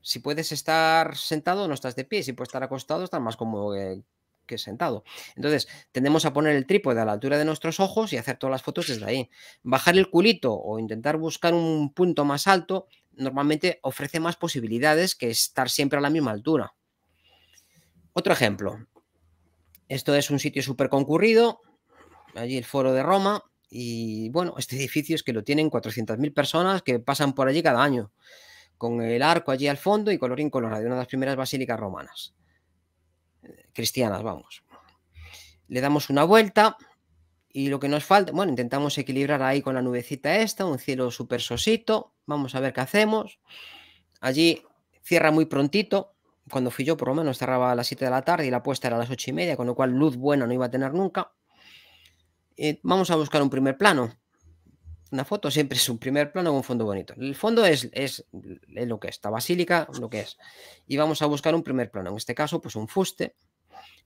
Si puedes estar sentado, no estás de pie. Si puedes estar acostado, estás más cómodo que, sentado. Entonces, tendemos a poner el trípode a la altura de nuestros ojos y hacer todas las fotos desde ahí. Bajar el culito o intentar buscar un punto más alto normalmente ofrece más posibilidades que estar siempre a la misma altura. Otro ejemplo. Esto es un sitio súper concurrido, allí el foro de Roma, y bueno, este edificio es que lo tienen 400.000 personas que pasan por allí cada año, con el arco allí al fondo y colorín colorado, una de las primeras basílicas romanas, cristianas, vamos. Le damos una vuelta y lo que nos falta, bueno, intentamos equilibrar ahí con la nubecita esta, un cielo súper sosito, vamos a ver qué hacemos. Allí cierra muy prontito, cuando fui yo, por lo menos, cerraba a las 7 de la tarde y la puesta era a las 8 y media, con lo cual luz buena no iba a tener nunca. Eh, vamos a buscar un primer plano. Una foto siempre es un primer plano con un fondo bonito. El fondo es, lo que es, la basílica, lo que es. Y vamos a buscar un primer plano. En este caso, pues un fuste.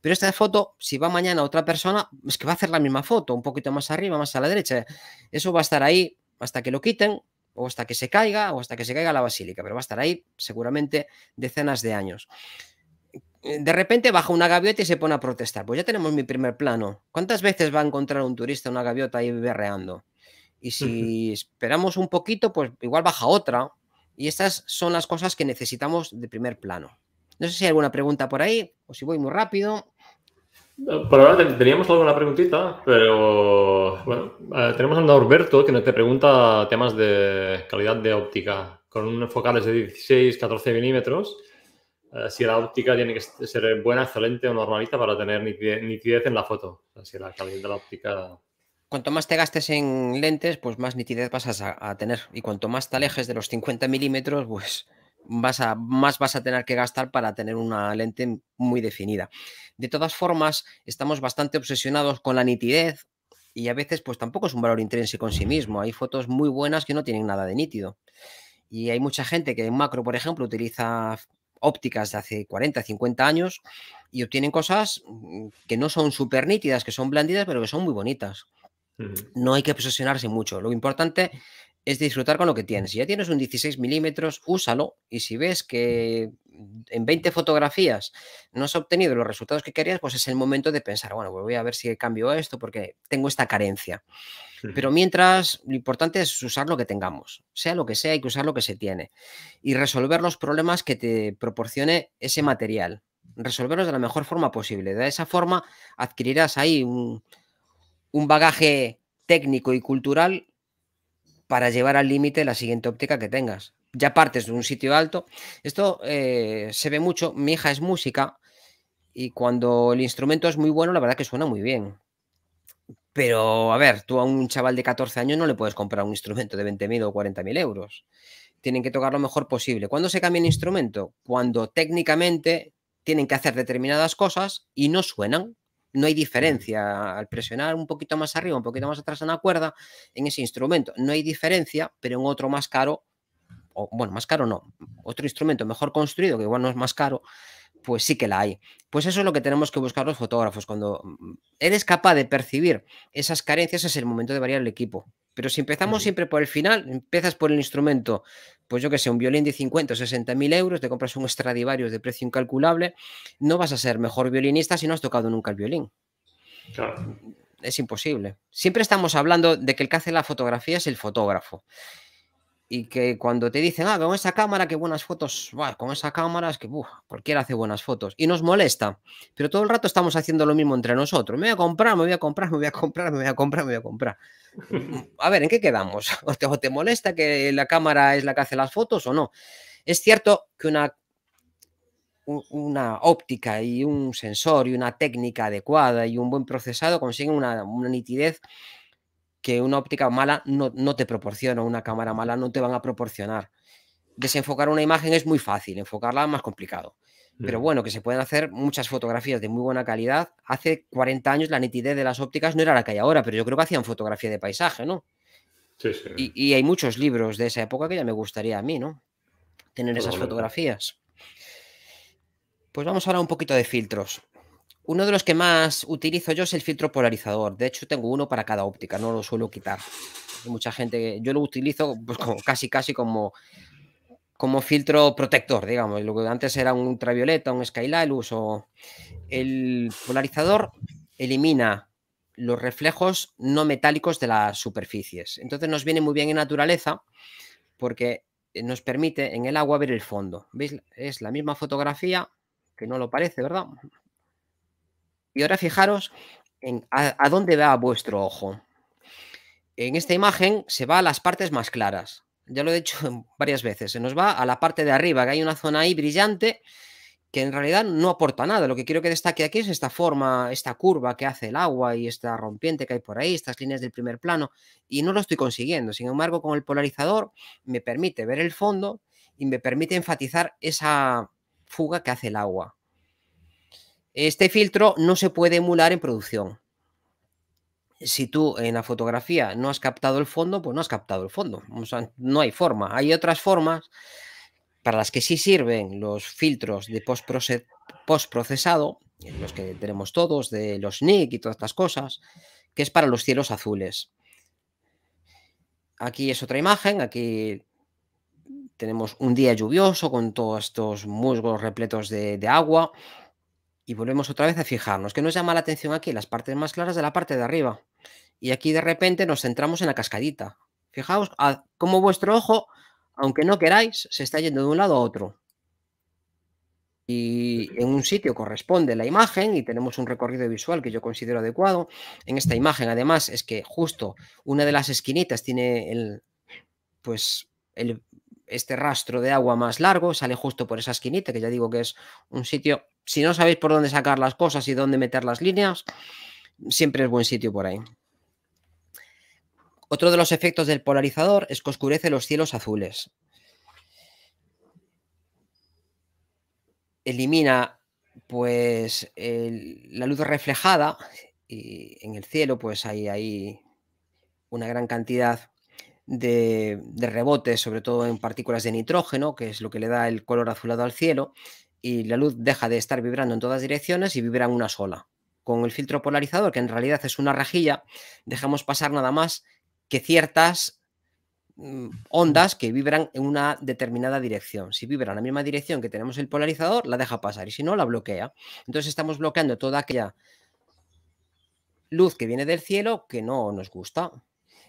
Pero esta foto, si va mañana otra persona, es que va a hacer la misma foto, un poquito más arriba, más a la derecha. Eso va a estar ahí hasta que lo quiten, o hasta que se caiga o hasta que se caiga la basílica, pero va a estar ahí seguramente decenas de años. Eh, de repente baja una gaviota y se pone a protestar. Pues ya tenemos mi primer plano. ¿Cuántas veces va a encontrar un turista una gaviota ahí berreando? Y si esperamos un poquito, pues igual baja otra. Y estas son las cosas que necesitamos de primer plano. No sé si hay alguna pregunta por ahí o si voy muy rápido. Por ahora teníamos alguna preguntita, pero bueno, eh, tenemos a Norberto que te pregunta temas de calidad de óptica con un focales de 16-14 milímetros. Eh, si la óptica tiene que ser buena, excelente o normalita para tener nitidez en la foto. si la calidad de la óptica. Cuanto más te gastes en lentes, pues más nitidez vas a, tener. Y cuanto más te alejes de los 50 milímetros, pues vas a, más vas a tener que gastar para tener una lente muy definida. De todas formas, estamos bastante obsesionados con la nitidez y a veces pues tampoco es un valor intrínseco en sí mismo. Hay fotos muy buenas que no tienen nada de nítido. Y hay mucha gente que en macro, por ejemplo, utiliza ópticas de hace 40, 50 años y obtienen cosas mm, que no son súper nítidas, que son blandidas, pero que son muy bonitas. No hay que obsesionarse mucho. Lo importante es disfrutar con lo que tienes. Si ya tienes un 16 milímetros, úsalo. Y si ves que en 20 fotografías no has obtenido los resultados que querías, pues es el momento de pensar, bueno, pues voy a ver si cambio esto porque tengo esta carencia. Pero mientras, lo importante es usar lo que tengamos. Sea lo que sea, hay que usar lo que se tiene. Y resolver los problemas que te proporcione ese material. Resolverlos de la mejor forma posible. De esa forma adquirirás ahí un, un bagaje técnico y cultural para llevar al límite la siguiente óptica que tengas. Ya partes de un sitio alto. Esto eh, se ve mucho. Mi hija es música y cuando el instrumento es muy bueno, la verdad que suena muy bien. Pero, a ver, tú a un chaval de 14 años no le puedes comprar un instrumento de 20.000 o 40.000 euros. Tienen que tocar lo mejor posible. ¿Cuándo se cambia el instrumento? Cuando técnicamente tienen que hacer determinadas cosas y no suenan no hay diferencia. Al presionar un poquito más arriba, un poquito más atrás en la cuerda, en ese instrumento no hay diferencia, pero en otro más caro, o bueno, más caro no, otro instrumento mejor construido, que igual no es más caro, pues sí que la hay. Pues eso es lo que tenemos que buscar los fotógrafos. Cuando mm, eres capaz de percibir esas carencias, es el momento de variar el equipo. Pero si empezamos siempre por el final, empiezas por el instrumento, pues yo que sé, un violín de 50 o 60 mil euros, te compras un Stradivarius de precio incalculable, no vas a ser mejor violinista si no has tocado nunca el violín. Claro. Es imposible. Siempre estamos hablando de que el que hace la fotografía es el fotógrafo y que cuando te dicen, ah, con esa cámara, qué buenas fotos, con esa cámara es que cualquiera hace buenas fotos y nos molesta, pero todo el rato estamos haciendo lo mismo entre nosotros, me voy a comprar, me voy a comprar, me voy a comprar, me voy a comprar, me voy a comprar. Mm, a ver, ¿en qué quedamos? ¿O te, molesta que la cámara es la que hace las fotos o no? Es cierto que una, una óptica y un sensor y una técnica adecuada y un buen procesado consiguen una, una nitidez que una óptica mala no, te proporciona, una cámara mala no te van a proporcionar. Desenfocar una imagen es muy fácil, enfocarla más complicado. Pero bueno, que se pueden hacer muchas fotografías de muy buena calidad. Hace 40 años la nitidez de las ópticas no era la que hay ahora, pero yo creo que hacían fotografía de paisaje, ¿no? Sí, sí. Y, y hay muchos libros de esa época que ya me gustaría a mí, ¿no? Tener esas fotografías. Pues vamos ahora un poquito de filtros. Uno de los que más utilizo yo es el filtro polarizador. De hecho, tengo uno para cada óptica, no lo suelo quitar. Hay mucha gente, yo lo utilizo pues, como, casi, casi como, como filtro protector, digamos. Lo que antes era un ultravioleta, un skylight, uso. El polarizador elimina los reflejos no metálicos de las superficies. Entonces nos viene muy bien en naturaleza porque nos permite en el agua ver el fondo. ¿Veis? Es la misma fotografía, que no lo parece, ¿verdad? Y ahora fijaros en a, dónde va vuestro ojo. En esta imagen se va a las partes más claras. Ya lo he dicho varias veces. Se nos va a la parte de arriba, que hay una zona ahí brillante que en realidad no aporta nada. Lo que quiero que destaque aquí es esta forma, esta curva que hace el agua y esta rompiente que hay por ahí, estas líneas del primer plano, y no lo estoy consiguiendo. Sin embargo, con el polarizador me permite ver el fondo y me permite enfatizar esa fuga que hace el agua. Este filtro no se puede emular en producción. Si tú en la fotografía no has captado el fondo, pues no has captado el fondo. no hay forma. Hay otras formas para las que sí sirven los filtros de postprocesado, los que tenemos todos, de los NIC y todas estas cosas, que es para los cielos azules. Aquí es otra imagen, aquí tenemos un día lluvioso con todos estos musgos repletos de agua. Y volvemos otra vez a fijarnos, que nos llama la atención aquí las partes más claras de la parte de arriba. Y aquí de repente nos centramos en la cascadita. Fijaos cómo vuestro ojo, aunque no queráis, se está yendo de un lado a otro. Y en un sitio corresponde la imagen y tenemos un recorrido visual que yo considero adecuado. En esta imagen, además, es que justo una de las esquinitas tiene el, pues, el, este rastro de agua más largo, sale justo por esa esquinita, que ya digo que es un sitio, si no sabéis por dónde sacar las cosas y dónde meter las líneas, siempre es buen sitio por ahí. Otro de los efectos del polarizador es que oscurece los cielos azules. Elimina pues la luz reflejada y en el cielo pues hay, hay una gran cantidad de, de rebotes, sobre todo en partículas de nitrógeno, que es lo que le da el color azulado al cielo, y la luz deja de estar vibrando en todas direcciones y vibra en una sola. Con el filtro polarizador, que en realidad es una rajilla, dejamos pasar nada más que ciertas mm, ondas que vibran en una determinada dirección. Si vibra en la misma dirección que tenemos el polarizador, la deja pasar y si no, la bloquea. Entonces estamos bloqueando toda aquella luz que viene del cielo que no nos gusta.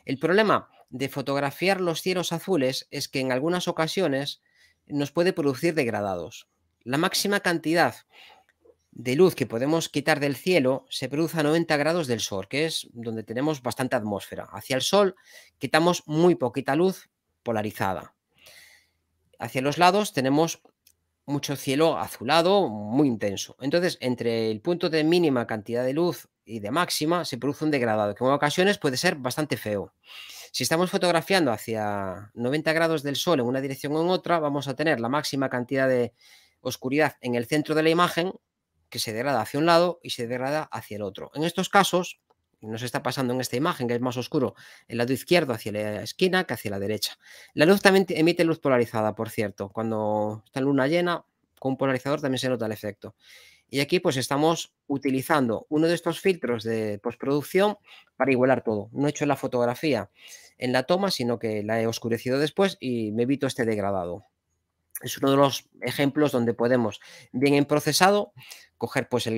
El problema de fotografiar los cielos azules es que en algunas ocasiones nos puede producir degradados. La máxima cantidad de luz que podemos quitar del cielo se produce a 90 grados del sol, que es donde tenemos bastante atmósfera. Hacia el sol quitamos muy poquita luz polarizada. Hacia los lados tenemos mucho cielo azulado, muy intenso. Entonces, entre el punto de mínima cantidad de luz y de máxima se produce un degradado, que en ocasiones puede ser bastante feo. Si estamos fotografiando hacia 90 grados del sol en una dirección o en otra, vamos a tener la máxima cantidad de oscuridad en el centro de la imagen, que se degrada hacia un lado y se degrada hacia el otro. En estos casos, nos está pasando en esta imagen, que es más oscuro el lado izquierdo hacia la esquina que hacia la derecha. La luz también emite luz polarizada, por cierto. Cuando está luna llena, con un polarizador también se nota el efecto. Y aquí pues estamos utilizando uno de estos filtros de postproducción para igualar todo. No he hecho la fotografía en la toma, sino que la he oscurecido después y me evito este degradado. Es uno de los ejemplos donde podemos, bien en procesado, coger pues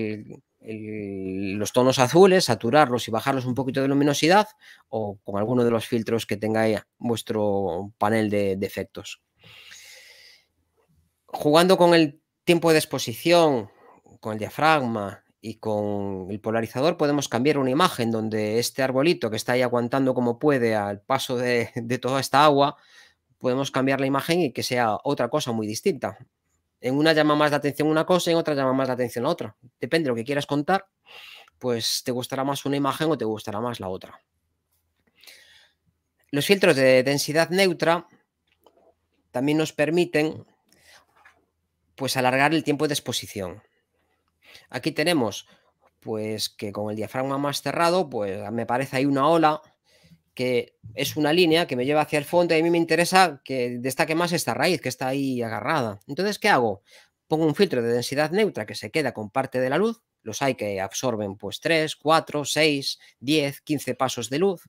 los tonos azules, saturarlos y bajarlos un poquito de luminosidad o con alguno de los filtros que tenga vuestro panel de, de efectos. Jugando con el tiempo de exposición, con el diafragma y con el polarizador podemos cambiar una imagen donde este arbolito que está ahí aguantando como puede al paso de, toda esta agua, podemos cambiar la imagen y que sea otra cosa muy distinta. En una llama más la atención una cosa, en otra llama más la atención otra. Depende de lo que quieras contar, pues te gustará más una imagen o te gustará más la otra. Los filtros de densidad neutra también nos permiten pues alargar el tiempo de exposición. Aquí tenemos, pues que con el diafragma más cerrado, pues me parece ahí una ola que es una línea que me lleva hacia el fondo y a mí me interesa que destaque más esta raíz que está ahí agarrada. Entonces, ¿qué hago? Pongo un filtro de densidad neutra que se queda con parte de la luz. Los hay que absorben pues 3, 4, 6, 10, 15 pasos de luz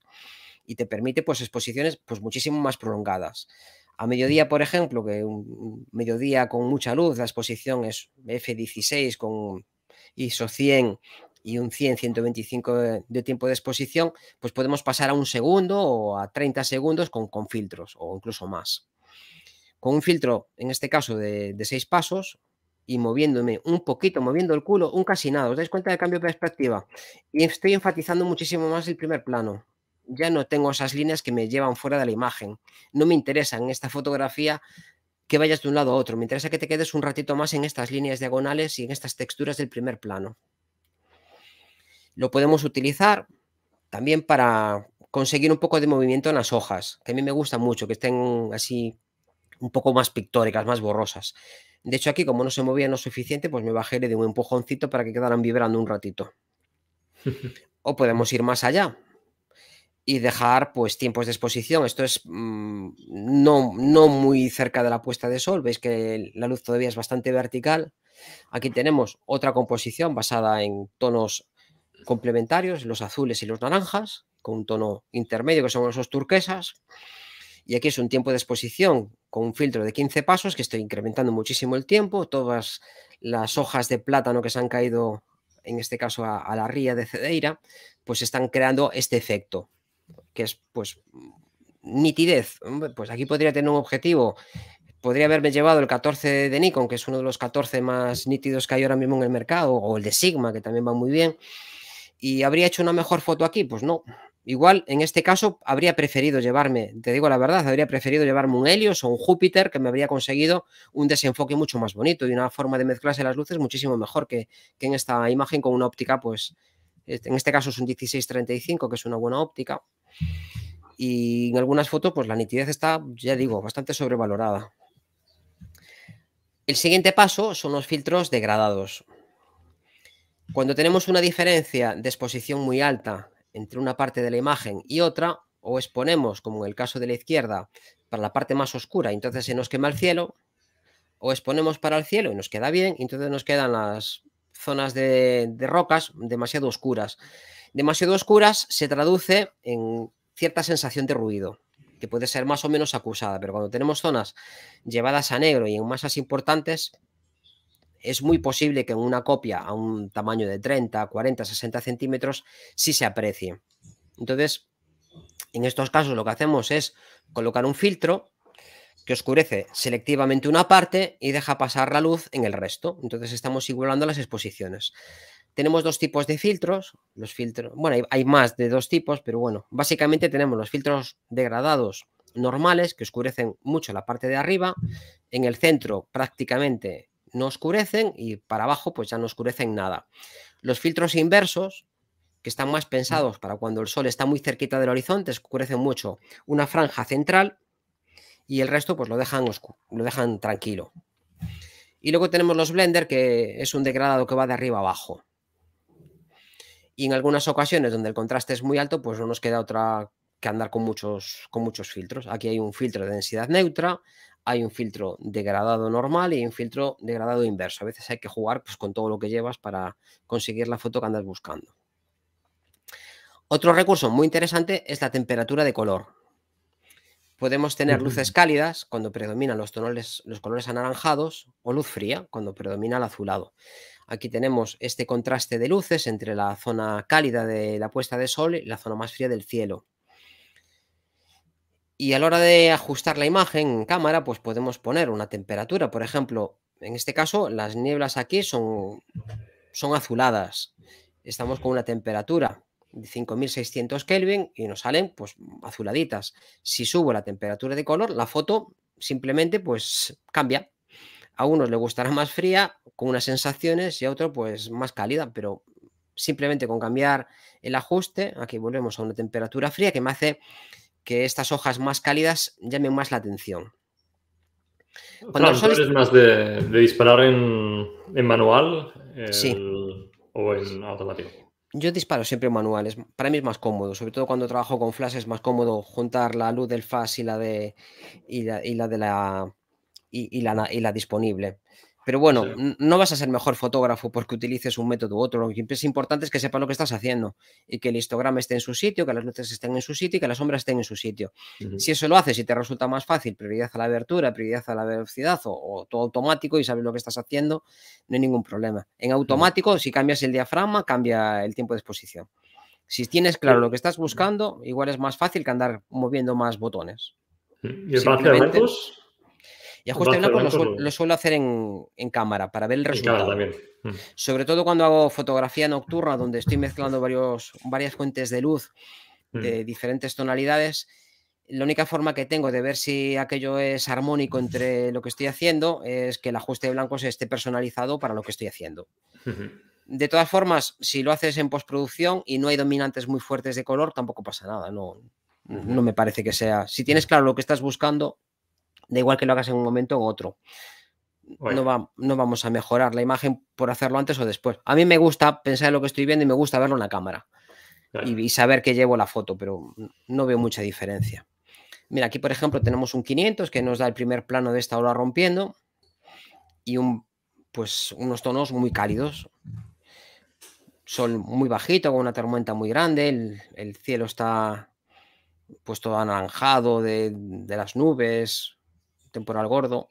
y te permite pues exposiciones pues muchísimo más prolongadas. A mediodía, por ejemplo, que un mediodía con mucha luz, la exposición es F16 con ISO 100 y un 100, 125 de, tiempo de exposición, pues podemos pasar a un segundo o a 30 segundos con, con filtros o incluso más. Con un filtro, en este caso, de, de seis pasos, y moviéndome un poquito, moviendo el culo, un casi nada. ¿Os dais cuenta del cambio de perspectiva? Y estoy enfatizando muchísimo más el primer plano. Ya no tengo esas líneas que me llevan fuera de la imagen. No me interesa en esta fotografía que vayas de un lado a otro. Me interesa que te quedes un ratito más en estas líneas diagonales y en estas texturas del primer plano. Lo podemos utilizar también para conseguir un poco de movimiento en las hojas, que a mí me gusta mucho, que estén así un poco más pictóricas, más borrosas. De hecho, aquí, como no se movía lo suficiente, pues me bajé de un empujoncito para que quedaran vibrando un ratito. o podemos ir más allá, y dejar pues tiempos de exposición. Esto es mm, no, no muy cerca de la puesta de sol, veis que la luz todavía es bastante vertical. Aquí tenemos otra composición basada en tonos complementarios, los azules y los naranjas, con un tono intermedio que son los turquesas. Y aquí es un tiempo de exposición con un filtro de 15 pasos, que estoy incrementando muchísimo el tiempo. Todas las hojas de plátano que se han caído, en este caso a la ría de Cedeira, pues están creando este efecto que es pues nitidez. Pues aquí podría tener un objetivo. Podría haberme llevado el 14 de Nikon, que es uno de los 14 más nítidos que hay ahora mismo en el mercado, o el de Sigma, que también va muy bien. ¿Y habría hecho una mejor foto aquí? Pues no. Igual, en este caso, habría preferido llevarme, te digo la verdad, habría preferido llevarme un Helios o un Júpiter, que me habría conseguido un desenfoque mucho más bonito y una forma de mezclarse las luces muchísimo mejor que, que en esta imagen con una óptica, pues, este, en este caso es un 1635, que es una buena óptica, y en algunas fotos, pues la nitidez está, ya digo, bastante sobrevalorada. El siguiente paso son los filtros degradados. Cuando tenemos una diferencia de exposición muy alta entre una parte de la imagen y otra, o exponemos, como en el caso de la izquierda, para la parte más oscura, y entonces se nos quema el cielo, o exponemos para el cielo y nos queda bien, y entonces nos quedan las zonas de, de rocas demasiado oscuras. Demasiado oscuras se traduce en cierta sensación de ruido, que puede ser más o menos acusada, pero cuando tenemos zonas llevadas a negro y en masas importantes, es muy posible que en una copia a un tamaño de 30, 40, 60 centímetros sí se aprecie. Entonces, en estos casos lo que hacemos es colocar un filtro que oscurece selectivamente una parte y deja pasar la luz en el resto. Entonces estamos igualando las exposiciones. Tenemos dos tipos de filtros, los filtros, bueno, hay, más de dos tipos, pero bueno, básicamente tenemos los filtros degradados normales que oscurecen mucho la parte de arriba, en el centro prácticamente no oscurecen y para abajo pues ya no oscurecen nada. Los filtros inversos, que están más pensados para cuando el sol está muy cerquita del horizonte, oscurecen mucho una franja central y el resto pues lo dejan, lo dejan tranquilo. Y luego tenemos los Blender, que es un degradado que va de arriba abajo. Y en algunas ocasiones donde el contraste es muy alto, pues no nos queda otra que andar con muchos, con muchos filtros. Aquí hay un filtro de densidad neutra, hay un filtro degradado normal y un filtro degradado inverso. A veces hay que jugar pues, con todo lo que llevas para conseguir la foto que andas buscando. Otro recurso muy interesante es la temperatura de color. Podemos tener luces cálidas cuando predominan los, los colores anaranjados o luz fría cuando predomina el azulado. Aquí tenemos este contraste de luces entre la zona cálida de la puesta de sol y la zona más fría del cielo. Y a la hora de ajustar la imagen en cámara, pues podemos poner una temperatura. Por ejemplo, en este caso, las nieblas aquí son, azuladas. Estamos con una temperatura de 5600 Kelvin y nos salen pues azuladitas. Si subo la temperatura de color, la foto simplemente pues cambia. A unos le gustará más fría, con unas sensaciones, y a otro pues más cálida, pero simplemente con cambiar el ajuste, aquí volvemos a una temperatura fría que me hace que estas hojas más cálidas llamen más la atención. Cuando eres más de, disparar en, manual o en automático? Yo disparo siempre en es Para mí es más cómodo, sobre todo cuando trabajo con flash es más cómodo juntar la luz del flash y la de y la de la y, la, disponible. Pero bueno, no vas a ser mejor fotógrafo porque utilices un método u otro. Lo que es importante es que sepas lo que estás haciendo y que el histograma esté en su sitio, que las luces estén en su sitio y que las sombras estén en su sitio. Si eso lo haces y te resulta más fácil, prioridad a la abertura, prioridad a la velocidad o, todo automático y sabes lo que estás haciendo, no hay ningún problema. En automático, si cambias el diafragma, cambia el tiempo de exposición. Si tienes claro lo que estás buscando, igual es más fácil que andar moviendo más botones. ¿Y el y ajuste blanco, lo, suelo hacer en, cámara para ver el resultado. Mm. Sobre todo cuando hago fotografía nocturna, donde estoy mezclando varios, varias fuentes de luz mm. de diferentes tonalidades. La única forma que tengo de ver si aquello es armónico entre lo que estoy haciendo es que el ajuste de se esté personalizado para lo que estoy haciendo. De todas formas, si lo haces en postproducción y no hay dominantes muy fuertes de color, tampoco pasa nada. No, no me parece que sea. Si tienes claro lo que estás buscando, Da igual que lo hagas en un momento o otro. No, vamos a mejorar la imagen por hacerlo antes o después. A mí me gusta pensar en lo que estoy viendo y me gusta verlo en la cámara y, saber que llevo la foto, pero no veo mucha diferencia. Mira, aquí por ejemplo tenemos un 500 que nos da el primer plano de esta ola rompiendo y un, pues, unos tonos muy cálidos. Sol muy bajito, con una tormenta muy grande, el, cielo está puesto anaranjado de, de las nubes, temporal gordo.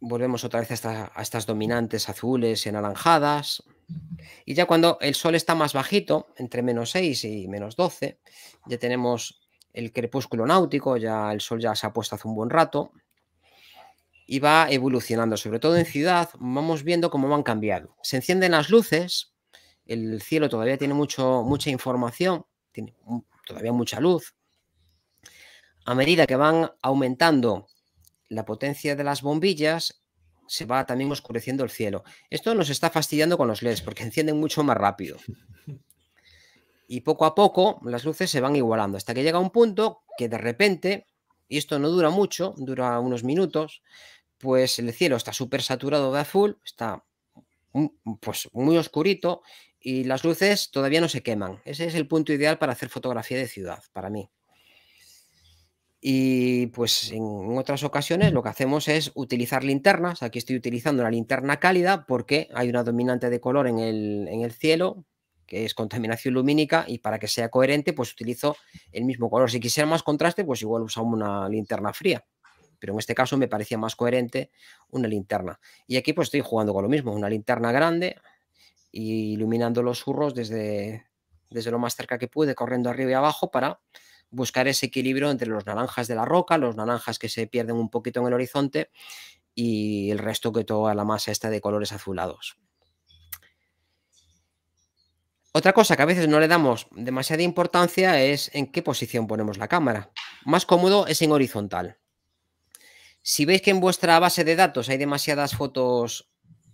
Volvemos otra vez a, estas dominantes azules y anaranjadas. Y ya cuando el sol está más bajito, entre menos 6 y menos 12, ya tenemos el crepúsculo náutico, ya el sol ya se ha puesto hace un buen rato y va evolucionando, sobre todo en ciudad, vamos viendo cómo van cambiando. Se encienden las luces, el cielo todavía tiene mucho, mucha información, tiene todavía mucha luz, a medida que van aumentando la potencia de las bombillas, se va también oscureciendo el cielo. Esto nos está fastidiando con los LEDs porque encienden mucho más rápido. Y poco a poco las luces se van igualando hasta que llega un punto que de repente, y esto no dura mucho, dura unos minutos, pues el cielo está súper saturado de azul, está mm, pues, muy oscurito y las luces todavía no se queman. Ese es el punto ideal para hacer fotografía de ciudad, para mí. Y pues en otras ocasiones lo que hacemos es utilizar linternas. Aquí estoy utilizando la linterna cálida porque hay una dominante de color en el, cielo, que es contaminación lumínica, y para que sea coherente, pues utilizo el mismo color. Si quisiera más contraste, pues igual usamos una linterna fría. Pero en este caso me parecía más coherente una linterna. Y aquí pues estoy jugando con lo mismo, una linterna grande y iluminando los surros desde, desde lo más cerca que pude, corriendo arriba y abajo para buscar ese equilibrio entre los naranjas de la roca, los naranjas que se pierden un poquito en el horizonte y el resto que toda la masa está de colores azulados. Otra cosa que a veces no le damos demasiada importancia es en qué posición ponemos la cámara. Más cómodo es en horizontal. Si veis que en vuestra base de datos hay demasiadas fotos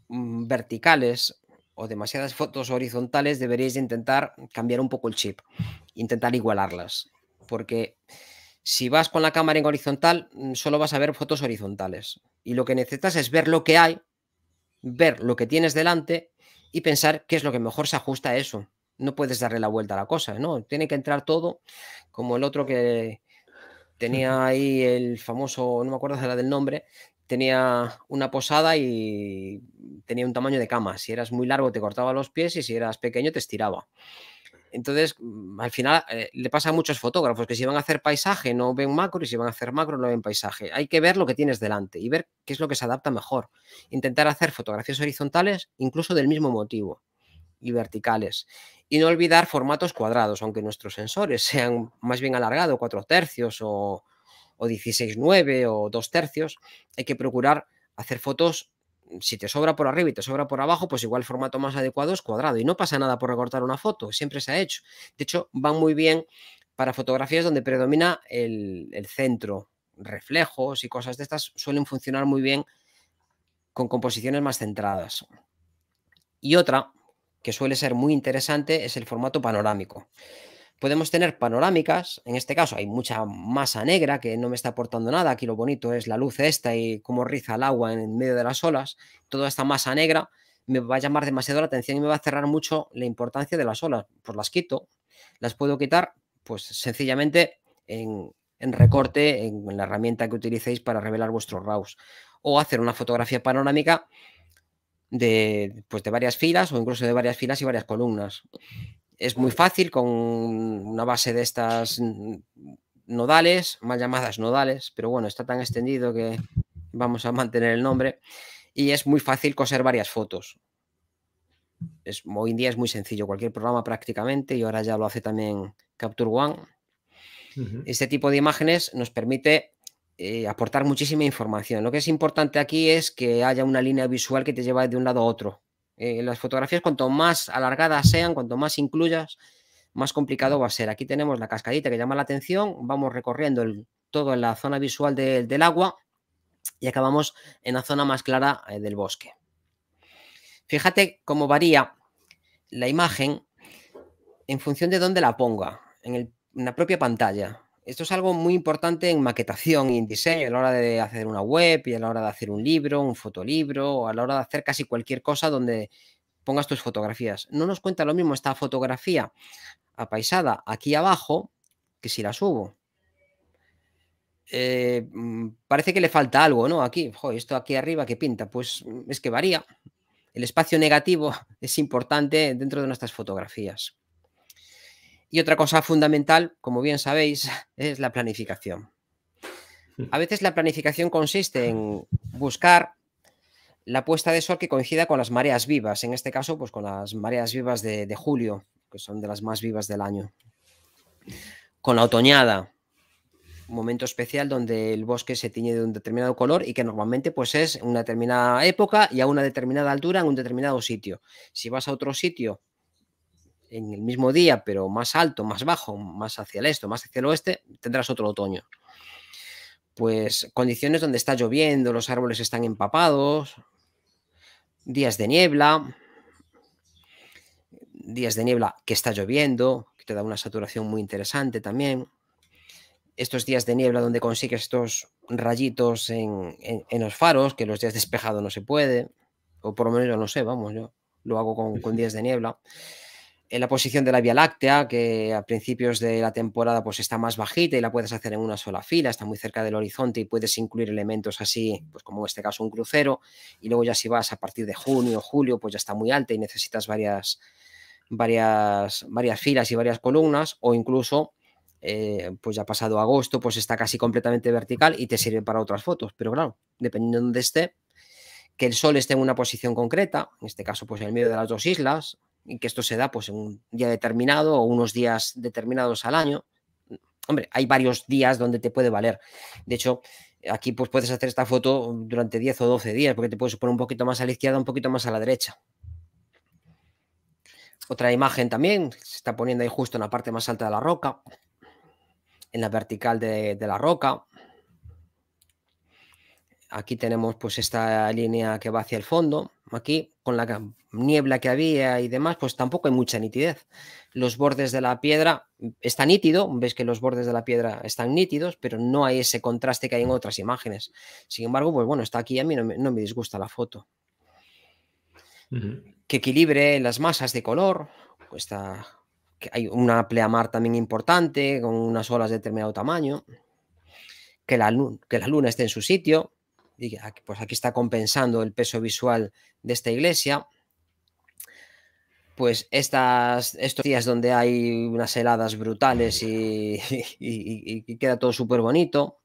mm, verticales o demasiadas fotos horizontales, deberéis intentar cambiar un poco el chip, intentar igualarlas porque si vas con la cámara en horizontal, mm, solo vas a ver fotos horizontales. Y lo que necesitas es ver lo que hay, ver lo que tienes delante y pensar qué es lo que mejor se ajusta a eso. No puedes darle la vuelta a la cosa, ¿no? Tiene que entrar todo, como el otro que tenía ahí el famoso, no me acuerdo si era del nombre, tenía una posada y tenía un tamaño de cama. Si eras muy largo te cortaba los pies y si eras pequeño te estiraba. Entonces, mm, al final eh, le pasa a muchos fotógrafos que si van a hacer paisaje no ven macro y si van a hacer macro no ven paisaje. Hay que ver lo que tienes delante y ver qué es lo que se adapta mejor. Intentar hacer fotografías horizontales incluso del mismo motivo y verticales. Y no olvidar formatos cuadrados, aunque nuestros sensores sean más bien alargados, 4 tercios o, 16.9 16 o 2 tercios, hay que procurar hacer fotos si te sobra por arriba y te sobra por abajo, pues igual el formato más adecuado es cuadrado. Y no pasa nada por recortar una foto, siempre se ha hecho. De hecho, van muy bien para fotografías donde predomina el, el centro, reflejos y cosas de estas suelen funcionar muy bien con composiciones más centradas. Y otra que suele ser muy interesante es el formato panorámico podemos tener panorámicas, en este caso hay mucha masa negra que no me está aportando nada, aquí lo bonito es la luz esta y cómo riza el agua en medio de las olas, toda esta masa negra me va a llamar demasiado la atención y me va a cerrar mucho la importancia de las olas, pues las quito, las puedo quitar pues sencillamente en, recorte, en, la herramienta que utilicéis para revelar vuestros RAWs, o hacer una fotografía panorámica de, pues de varias filas o incluso de varias filas y varias columnas es muy fácil con una base de estas nodales, mal llamadas nodales, pero bueno, está tan extendido que vamos a mantener el nombre. Y es muy fácil coser varias fotos. Es, hoy en día es muy sencillo, cualquier programa prácticamente, y ahora ya lo hace también Capture One. Este tipo de imágenes nos permite eh, aportar muchísima información. Lo que es importante aquí es que haya una línea visual que te lleve de un lado a otro, eh, las fotografías, cuanto más alargadas sean, cuanto más incluyas, más complicado va a ser. Aquí tenemos la cascadita que llama la atención, vamos recorriendo todo en la zona visual del agua y acabamos en la zona más clara eh, del bosque. Fíjate cómo varía la imagen en función de dónde la ponga, en, en la propia pantalla. Esto es algo muy importante en maquetación y en diseño, a la hora de hacer una web y a la hora de hacer un libro, un fotolibro, a la hora de hacer casi cualquier cosa donde pongas tus fotografías. No nos cuenta lo mismo esta fotografía apaisada aquí abajo que si la subo. Eh, mm, parece que le falta algo, ¿no? Aquí, jo, esto aquí arriba, ¿qué pinta? Pues mm, es que varía. El espacio negativo es importante dentro de nuestras fotografías. Y otra cosa fundamental, como bien sabéis, es la planificación. A veces la planificación consiste en buscar la puesta de sol que coincida con las mareas vivas, en este caso, pues con las mareas vivas de, julio, que son de las más vivas del año. Con la otoñada, un momento especial donde el bosque se tiñe de un determinado color y que normalmente pues es una determinada época y a una determinada altura en un determinado sitio. Si vas a otro sitio en el mismo día, pero más alto, más bajo, más hacia el este, más hacia el oeste, tendrás otro otoño. Pues condiciones donde está lloviendo, los árboles están empapados, días de niebla, días de niebla que está lloviendo, que te da una saturación muy interesante también. Estos días de niebla donde consigues estos rayitos en, los faros, que los días despejados no se puede, o por lo menos yo no sé, vamos, yo lo hago con días de niebla en la posición de la Vía Láctea, que a principios de la temporada pues está más bajita y la puedes hacer en una sola fila, está muy cerca del horizonte y puedes incluir elementos así, pues como en este caso un crucero, y luego ya si vas a partir de junio o julio, pues ya está muy alta y necesitas varias, varias, varias filas y varias columnas, o incluso, eh, pues ya pasado agosto, pues está casi completamente vertical y te sirve para otras fotos, pero claro, dependiendo de dónde esté, que el sol esté en una posición concreta, en este caso pues en el medio de las dos islas, y que esto se da pues en un día determinado o unos días determinados al año. Mm, hombre, hay varios días donde te puede valer. De hecho, aquí pues puedes hacer esta foto mm, durante 10 o 12 días porque te puedes poner un poquito más a la izquierda, un poquito más a la derecha. Otra imagen también, se está poniendo ahí justo en la parte más alta de la roca, en la vertical de, de la roca. Aquí tenemos pues esta línea que va hacia el fondo, aquí, con la niebla que había y demás, pues tampoco hay mucha nitidez. Los bordes de la piedra mm, está nítido, ves que los bordes de la piedra están nítidos, pero no hay ese contraste que hay en otras imágenes. Sin embargo, pues bueno, está aquí, a mí no me, disgusta la foto. Que equilibre las masas de color, que hay una pleamar también importante, con unas olas de determinado tamaño. Que la, que la luna esté en su sitio, Ah, pues aquí está compensando el peso visual de esta iglesia. Pues estas, estos días donde hay unas heladas brutales y, y queda todo súper bonito.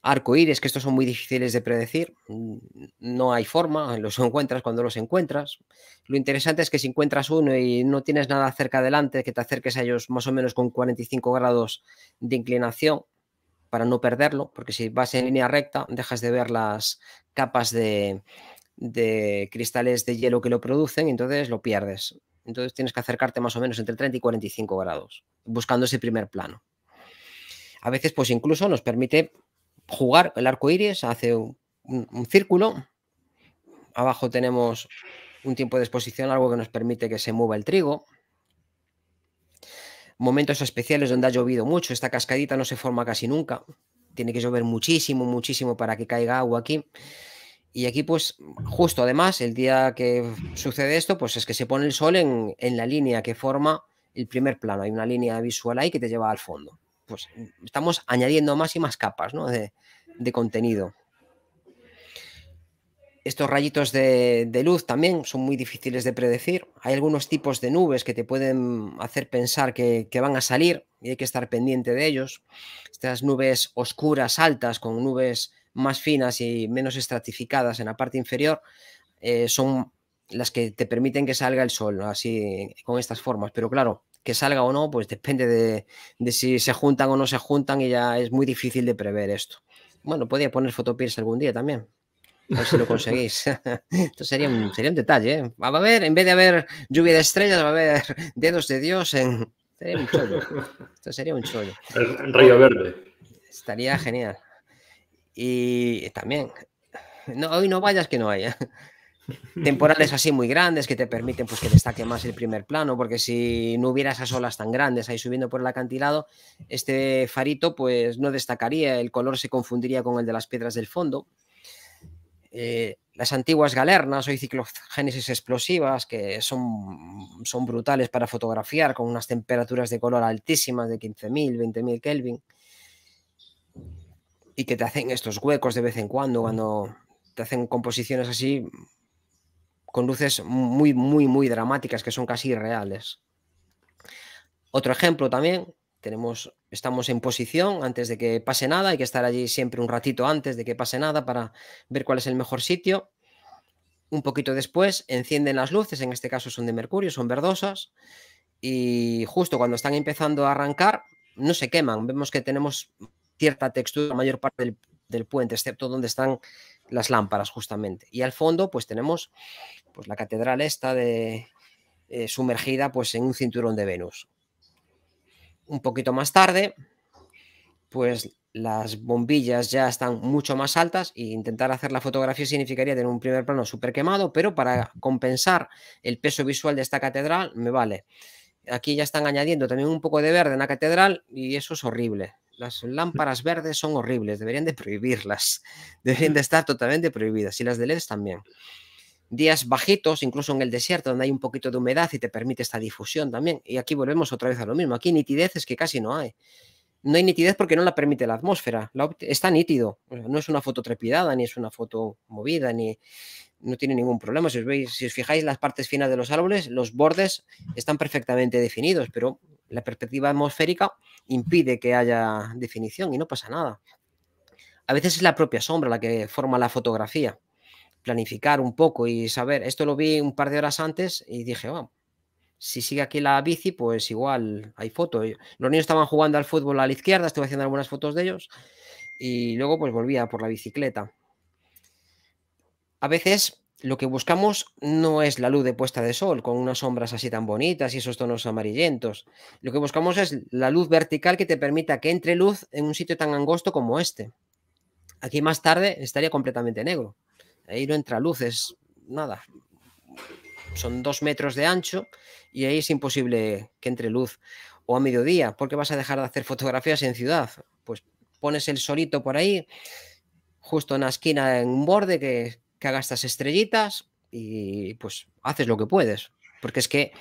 Arcoíris, que estos son muy difíciles de predecir. No hay forma, los encuentras cuando los encuentras. Lo interesante es que si encuentras uno y no tienes nada cerca delante, que te acerques a ellos más o menos con 45 grados de inclinación, para no perderlo, porque si vas en línea recta dejas de ver las capas de, cristales de hielo que lo producen y entonces lo pierdes. Entonces tienes que acercarte más o menos entre 30 y 45 grados, buscando ese primer plano. A veces, pues incluso nos permite jugar el arco iris, hace un círculo. Abajo tenemos un tiempo de exposición, algo que nos permite que se mueva el trigo momentos especiales donde ha llovido mucho. Esta cascadita no se forma casi nunca. Tiene que llover muchísimo, muchísimo para que caiga agua aquí. Y aquí, pues, justo además, el día que sucede esto, pues es que se pone el sol en, la línea que forma el primer plano. Hay una línea visual ahí que te lleva al fondo. Pues estamos añadiendo más y más capas de contenido. Estos rayitos de, luz también son muy difíciles de predecir. Hay algunos tipos de nubes que te pueden hacer pensar que, van a salir y hay que estar pendiente de ellos. Estas nubes oscuras, altas, con nubes más finas y menos estratificadas en la parte inferior, eh, son las que te permiten que salga el sol, así con estas formas. Pero claro, que salga o no, pues depende de, si se juntan o no se juntan y ya es muy difícil de prever esto. Bueno, podría poner fotopierce algún día también. A pues ver si lo conseguís. Esto sería un, sería un detalle. ¿eh? Va a haber, en vez de haber lluvia de estrellas, va a haber dedos de Dios Sería un Esto sería un chollo. El Río Verde. Estaría genial. Y también, no, hoy no vayas que no haya. ¿eh? Temporales así muy grandes que te permiten pues, que destaque más el primer plano, porque si no hubiera esas olas tan grandes ahí subiendo por el acantilado, este farito pues no destacaría, el color se confundiría con el de las piedras del fondo eh, las antiguas galernas, hoy ciclogénesis explosivas, que son, son brutales para fotografiar con unas temperaturas de color altísimas de 15.000, 20.000 Kelvin, y que te hacen estos huecos de vez en cuando, cuando te hacen composiciones así con luces muy, muy, muy dramáticas que son casi irreales. Otro ejemplo también estamos en posición antes de que pase nada, hay que estar allí siempre un ratito antes de que pase nada para ver cuál es el mejor sitio. Un poquito después encienden las luces, en este caso son de mercurio, son verdosas, y justo cuando están empezando a arrancar, no se queman. Vemos que tenemos cierta textura, la mayor parte del, puente, excepto donde están las lámparas justamente. Y al fondo pues tenemos pues, la catedral esta de, eh, sumergida pues, en un cinturón de Venus un poquito más tarde, pues las bombillas ya están mucho más altas e intentar hacer la fotografía significaría tener un primer plano súper quemado, pero para compensar el peso visual de esta catedral me vale. Aquí ya están añadiendo también un poco de verde en la catedral y eso es horrible. Las lámparas verdes son horribles, deberían de prohibirlas, deberían de estar totalmente prohibidas y las de LEDs también días bajitos, incluso en el desierto, donde hay un poquito de humedad y te permite esta difusión también. Y aquí volvemos otra vez a lo mismo. Aquí nitidez es que casi no hay. No hay nitidez porque no la permite la atmósfera. está nítido. No es una foto trepidada, ni es una foto movida, ni no tiene ningún problema. Si os, veis, si os fijáis las partes finas de los árboles, los bordes están perfectamente definidos, pero la perspectiva atmosférica impide que haya definición y no pasa nada. A veces es la propia sombra la que forma la fotografía planificar un poco y saber, esto lo vi un par de horas antes y dije, vamos, si sigue aquí la bici, pues igual hay foto. Los niños estaban jugando al fútbol a la izquierda, estuve haciendo algunas fotos de ellos y luego pues volvía por la bicicleta. A veces lo que buscamos no es la luz de puesta de sol, con unas sombras así tan bonitas y esos tonos amarillentos. Lo que buscamos es la luz vertical que te permita que entre luz en un sitio tan angosto como este. Aquí más tarde estaría completamente negro. Ahí no entra luz, es nada. Son dos metros de ancho y ahí es imposible que entre luz. O a mediodía, porque vas a dejar de hacer fotografías en ciudad. Pues pones el solito por ahí, justo en la esquina, en un borde que, que haga estas estrellitas y pues haces lo que puedes. Porque es que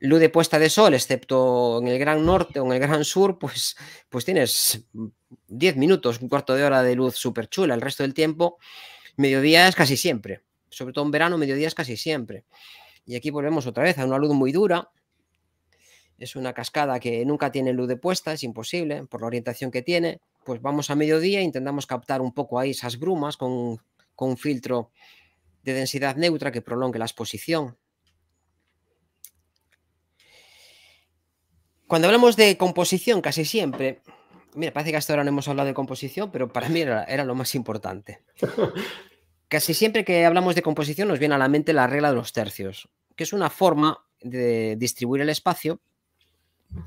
luz de puesta de sol, excepto en el Gran Norte o en el Gran Sur, pues, pues tienes 10 minutos, un cuarto de hora de luz súper chula. El resto del tiempo Mediodía es casi siempre, sobre todo en verano, mediodía es casi siempre. Y aquí volvemos otra vez a una luz muy dura. Es una cascada que nunca tiene luz de puesta, es imposible por la orientación que tiene. Pues vamos a mediodía, e intentamos captar un poco ahí esas brumas con, con un filtro de densidad neutra que prolongue la exposición. Cuando hablamos de composición, casi siempre Mira, parece que hasta ahora no hemos hablado de composición, pero para mí era, lo más importante. Casi siempre que hablamos de composición nos viene a la mente la regla de los tercios, que es una forma de distribuir el espacio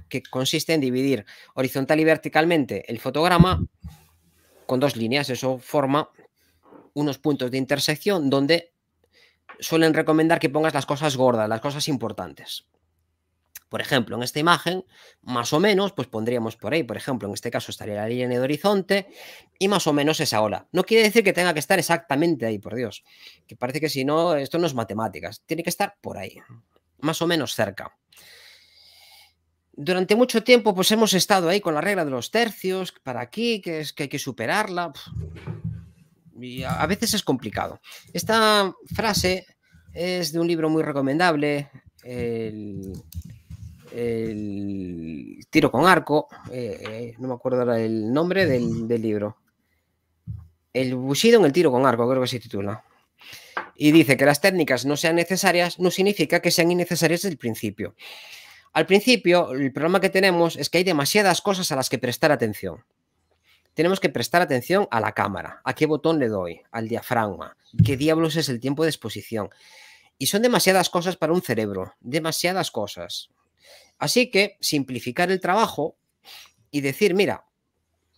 que consiste en dividir horizontal y verticalmente el fotograma con dos líneas. Eso forma unos puntos de intersección donde suelen recomendar que pongas las cosas gordas, las cosas importantes. Por ejemplo, en esta imagen, más o menos, pues pondríamos por ahí, por ejemplo, en este caso estaría la línea de horizonte y más o menos esa ola. No quiere decir que tenga que estar exactamente ahí, por Dios, que parece que si no, esto no es matemáticas, tiene que estar por ahí, más o menos cerca durante mucho tiempo pues hemos estado ahí con la regla de los tercios, para aquí, que es que hay que superarla. Y a veces es complicado. Esta frase es de un libro muy recomendable, el el tiro con arco, eh, eh, no me acuerdo ahora el nombre del, libro. El bullido en el tiro con arco, creo que se titula. Y dice que las técnicas no sean necesarias no significa que sean innecesarias desde el principio. Al principio, el problema que tenemos es que hay demasiadas cosas a las que prestar atención. Tenemos que prestar atención a la cámara, a qué botón le doy, al diafragma, qué diablos es el tiempo de exposición. Y son demasiadas cosas para un cerebro, demasiadas cosas. Así que simplificar el trabajo y decir, mira,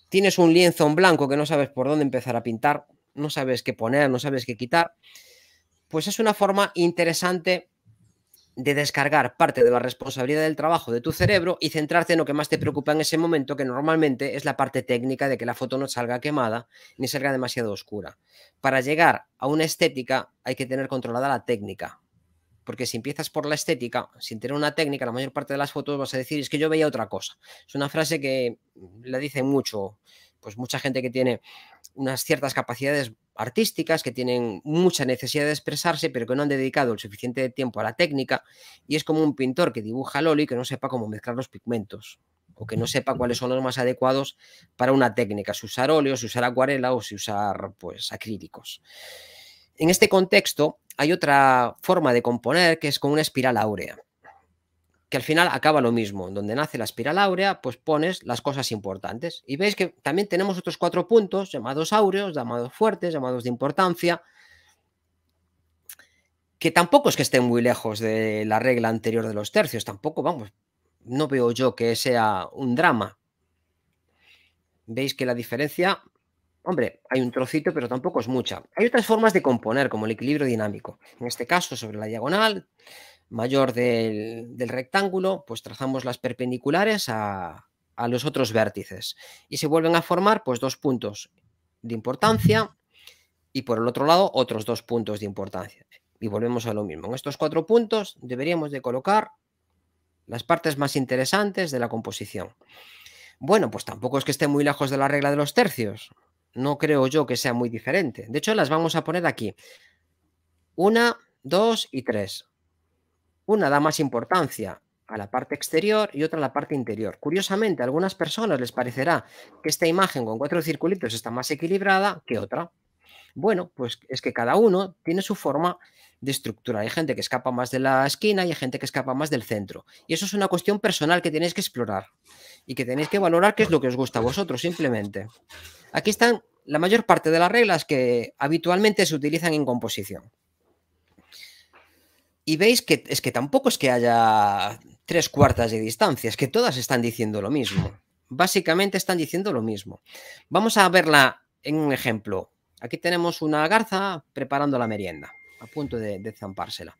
tienes un lienzo en blanco que no sabes por dónde empezar a pintar, no sabes qué poner, no sabes qué quitar, pues es una forma interesante de descargar parte de la responsabilidad del trabajo de tu cerebro y centrarte en lo que más te preocupa en ese momento, que normalmente es la parte técnica de que la foto no salga quemada ni salga demasiado oscura. Para llegar a una estética hay que tener controlada la técnica, porque si empiezas por la estética, sin tener una técnica, la mayor parte de las fotos vas a decir, es que yo veía otra cosa. Es una frase que la dice mucho, pues mucha gente que tiene unas ciertas capacidades artísticas, que tienen mucha necesidad de expresarse, pero que no han dedicado el suficiente tiempo a la técnica, y es como un pintor que dibuja Loli que no sepa cómo mezclar los pigmentos o que no sepa cuáles son los más adecuados para una técnica, si usar óleo, si usar acuarela o si usar pues acrílicos. En este contexto, hay otra forma de componer que es con una espiral áurea, que al final acaba lo mismo. Donde nace la espiral áurea, pues pones las cosas importantes. Y veis que también tenemos otros cuatro puntos llamados áureos, llamados fuertes, llamados de importancia, que tampoco es que estén muy lejos de la regla anterior de los tercios, tampoco, vamos, no veo yo que sea un drama. Veis que la diferencia Hombre, hay un trocito, pero tampoco es mucha. Hay otras formas de componer, como el equilibrio dinámico. En este caso, sobre la diagonal mayor del, rectángulo, pues trazamos las perpendiculares a, a, los otros vértices y se vuelven a formar pues, dos puntos de importancia y por el otro lado otros dos puntos de importancia. Y volvemos a lo mismo. En estos cuatro puntos deberíamos de colocar las partes más interesantes de la composición. Bueno, pues tampoco es que esté muy lejos de la regla de los tercios no creo yo que sea muy diferente. De hecho, las vamos a poner aquí. Una, dos y tres. Una da más importancia a la parte exterior y otra a la parte interior. Curiosamente, a algunas personas les parecerá que esta imagen con cuatro circulitos está más equilibrada que otra. Bueno, pues es que cada uno tiene su forma de estructura. Hay gente que escapa más de la esquina y hay gente que escapa más del centro. Y eso es una cuestión personal que tenéis que explorar y que tenéis que valorar qué es lo que os gusta a vosotros, simplemente. Aquí están la mayor parte de las reglas que habitualmente se utilizan en composición. Y veis que es que tampoco es que haya tres cuartas de distancia, es que todas están diciendo lo mismo. Básicamente están diciendo lo mismo. Vamos a verla en un ejemplo Aquí tenemos una garza preparando la merienda, a punto de, zampársela.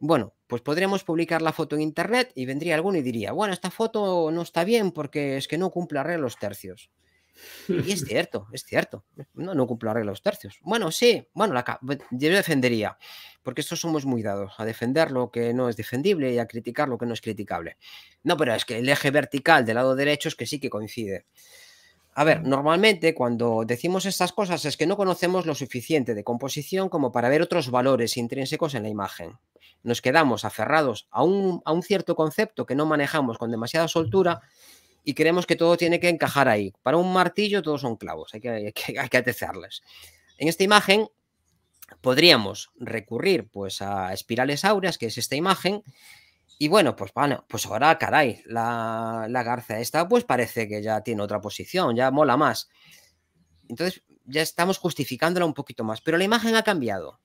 Bueno, pues podríamos publicar la foto en internet y vendría alguno y diría, bueno, esta foto no está bien porque es que no cumple los tercios. Y es cierto, es cierto. No, no cumple los tercios. Bueno, sí, bueno, la, pues, yo defendería, porque estos somos muy dados a defender lo que no es defendible y a criticar lo que no es criticable. No, pero es que el eje vertical del lado derecho es que sí que coincide. A ver, normalmente cuando decimos estas cosas es que no conocemos lo suficiente de composición como para ver otros valores intrínsecos en la imagen. Nos quedamos aferrados a un, a un cierto concepto que no manejamos con demasiada soltura y creemos que todo tiene que encajar ahí. Para un martillo todos son clavos, hay que, hay En esta imagen podríamos recurrir pues a espirales áureas, que es esta imagen, y bueno, pues bueno, pues ahora, caray, la, garza esta, pues parece que ya tiene otra posición, ya mola más. Entonces, ya estamos justificándola un poquito más. Pero la imagen ha cambiado.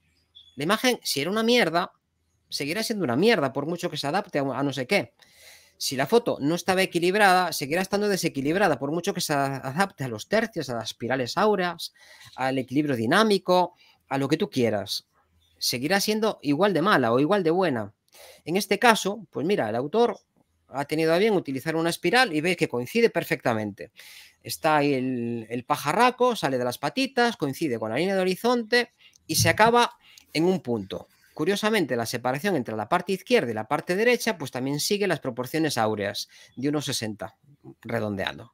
La imagen, si era una mierda, seguirá siendo una mierda, por mucho que se adapte a, no sé qué. Si la foto no estaba equilibrada, seguirá estando desequilibrada, por mucho que se adapte a los tercios, a las espirales áureas, al equilibrio dinámico, a lo que tú quieras. Seguirá siendo igual de mala o igual de buena. En este caso, pues mira, el autor ha tenido a bien utilizar una espiral y ve que coincide perfectamente. Está el, el pajarraco, sale de las patitas, coincide con la línea de horizonte y se acaba en un punto. Curiosamente, la separación entre la parte izquierda y la parte derecha, pues también sigue las proporciones áureas de unos 60, redondeando.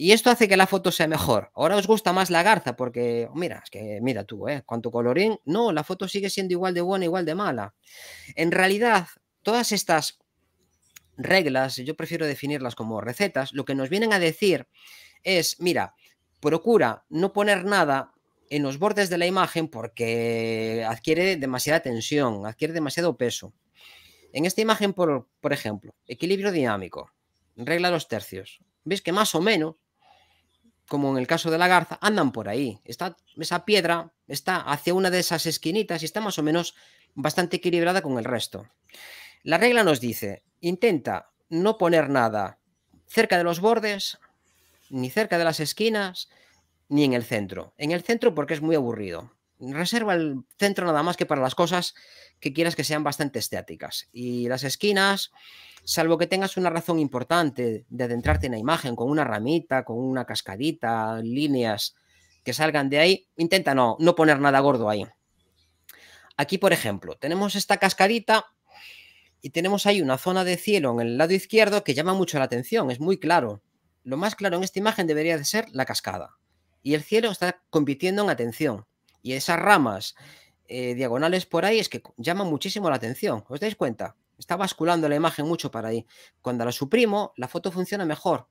Y esto hace que la foto sea mejor. Ahora os gusta más la garza porque, mira, es que mira tú, ¿eh? cuánto colorín, no, la foto sigue siendo igual de buena, igual de mala. En realidad, todas estas reglas, yo prefiero definirlas como recetas, lo que nos vienen a decir es, mira, procura no poner nada en los bordes de la imagen porque adquiere demasiada tensión, adquiere demasiado peso. En esta imagen, por, ejemplo, equilibrio dinámico, regla de los tercios, veis que más o menos como en el caso de la garza, andan por ahí. Está, esa piedra está hacia una de esas esquinitas y está más o menos bastante equilibrada con el resto. La regla nos dice, intenta no poner nada cerca de los bordes, ni cerca de las esquinas, ni en el centro. En el centro porque es muy aburrido reserva el centro nada más que para las cosas que quieras que sean bastante estéticas. Y las esquinas, salvo que tengas una razón importante de adentrarte en la imagen, con una ramita, con una cascadita, líneas que salgan de ahí, intenta no, poner nada gordo ahí. Aquí, por ejemplo, tenemos esta cascadita y tenemos ahí una zona de cielo en el lado izquierdo que llama mucho la atención, es muy claro. Lo más claro en esta imagen debería de ser la cascada. Y el cielo está compitiendo en atención y esas ramas eh, diagonales por ahí es que llama muchísimo la atención. ¿Os dais cuenta? Está basculando la imagen mucho para ahí. Cuando la suprimo, la foto funciona mejor.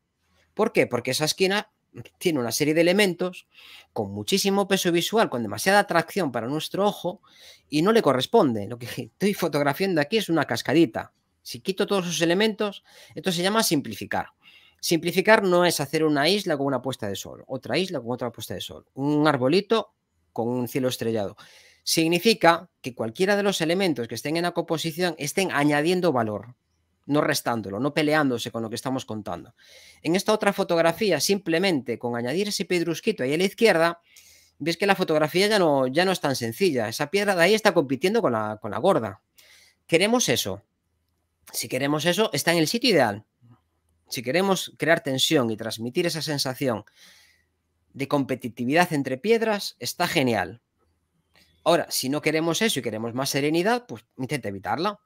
¿Por qué? Porque esa esquina tiene una serie de elementos con muchísimo peso visual, con demasiada atracción para nuestro ojo y no le corresponde. Lo que estoy fotografiando aquí es una cascadita. Si quito todos esos elementos, esto se llama simplificar. Simplificar no es hacer una isla con una puesta de sol, otra isla con otra puesta de sol, un arbolito con un cielo estrellado. Significa que cualquiera de los elementos que estén en la composición estén añadiendo valor, no restándolo, no peleándose con lo que estamos contando. En esta otra fotografía, simplemente con añadir ese pedrusquito ahí a la izquierda, ves que la fotografía ya no, ya no es tan sencilla. Esa piedra de ahí está compitiendo con la, con la gorda. Queremos eso. Si queremos eso, está en el sitio ideal. Si queremos crear tensión y transmitir esa sensación de competitividad entre piedras está genial. Ahora, si no queremos eso y queremos más serenidad, pues intenta evitarla.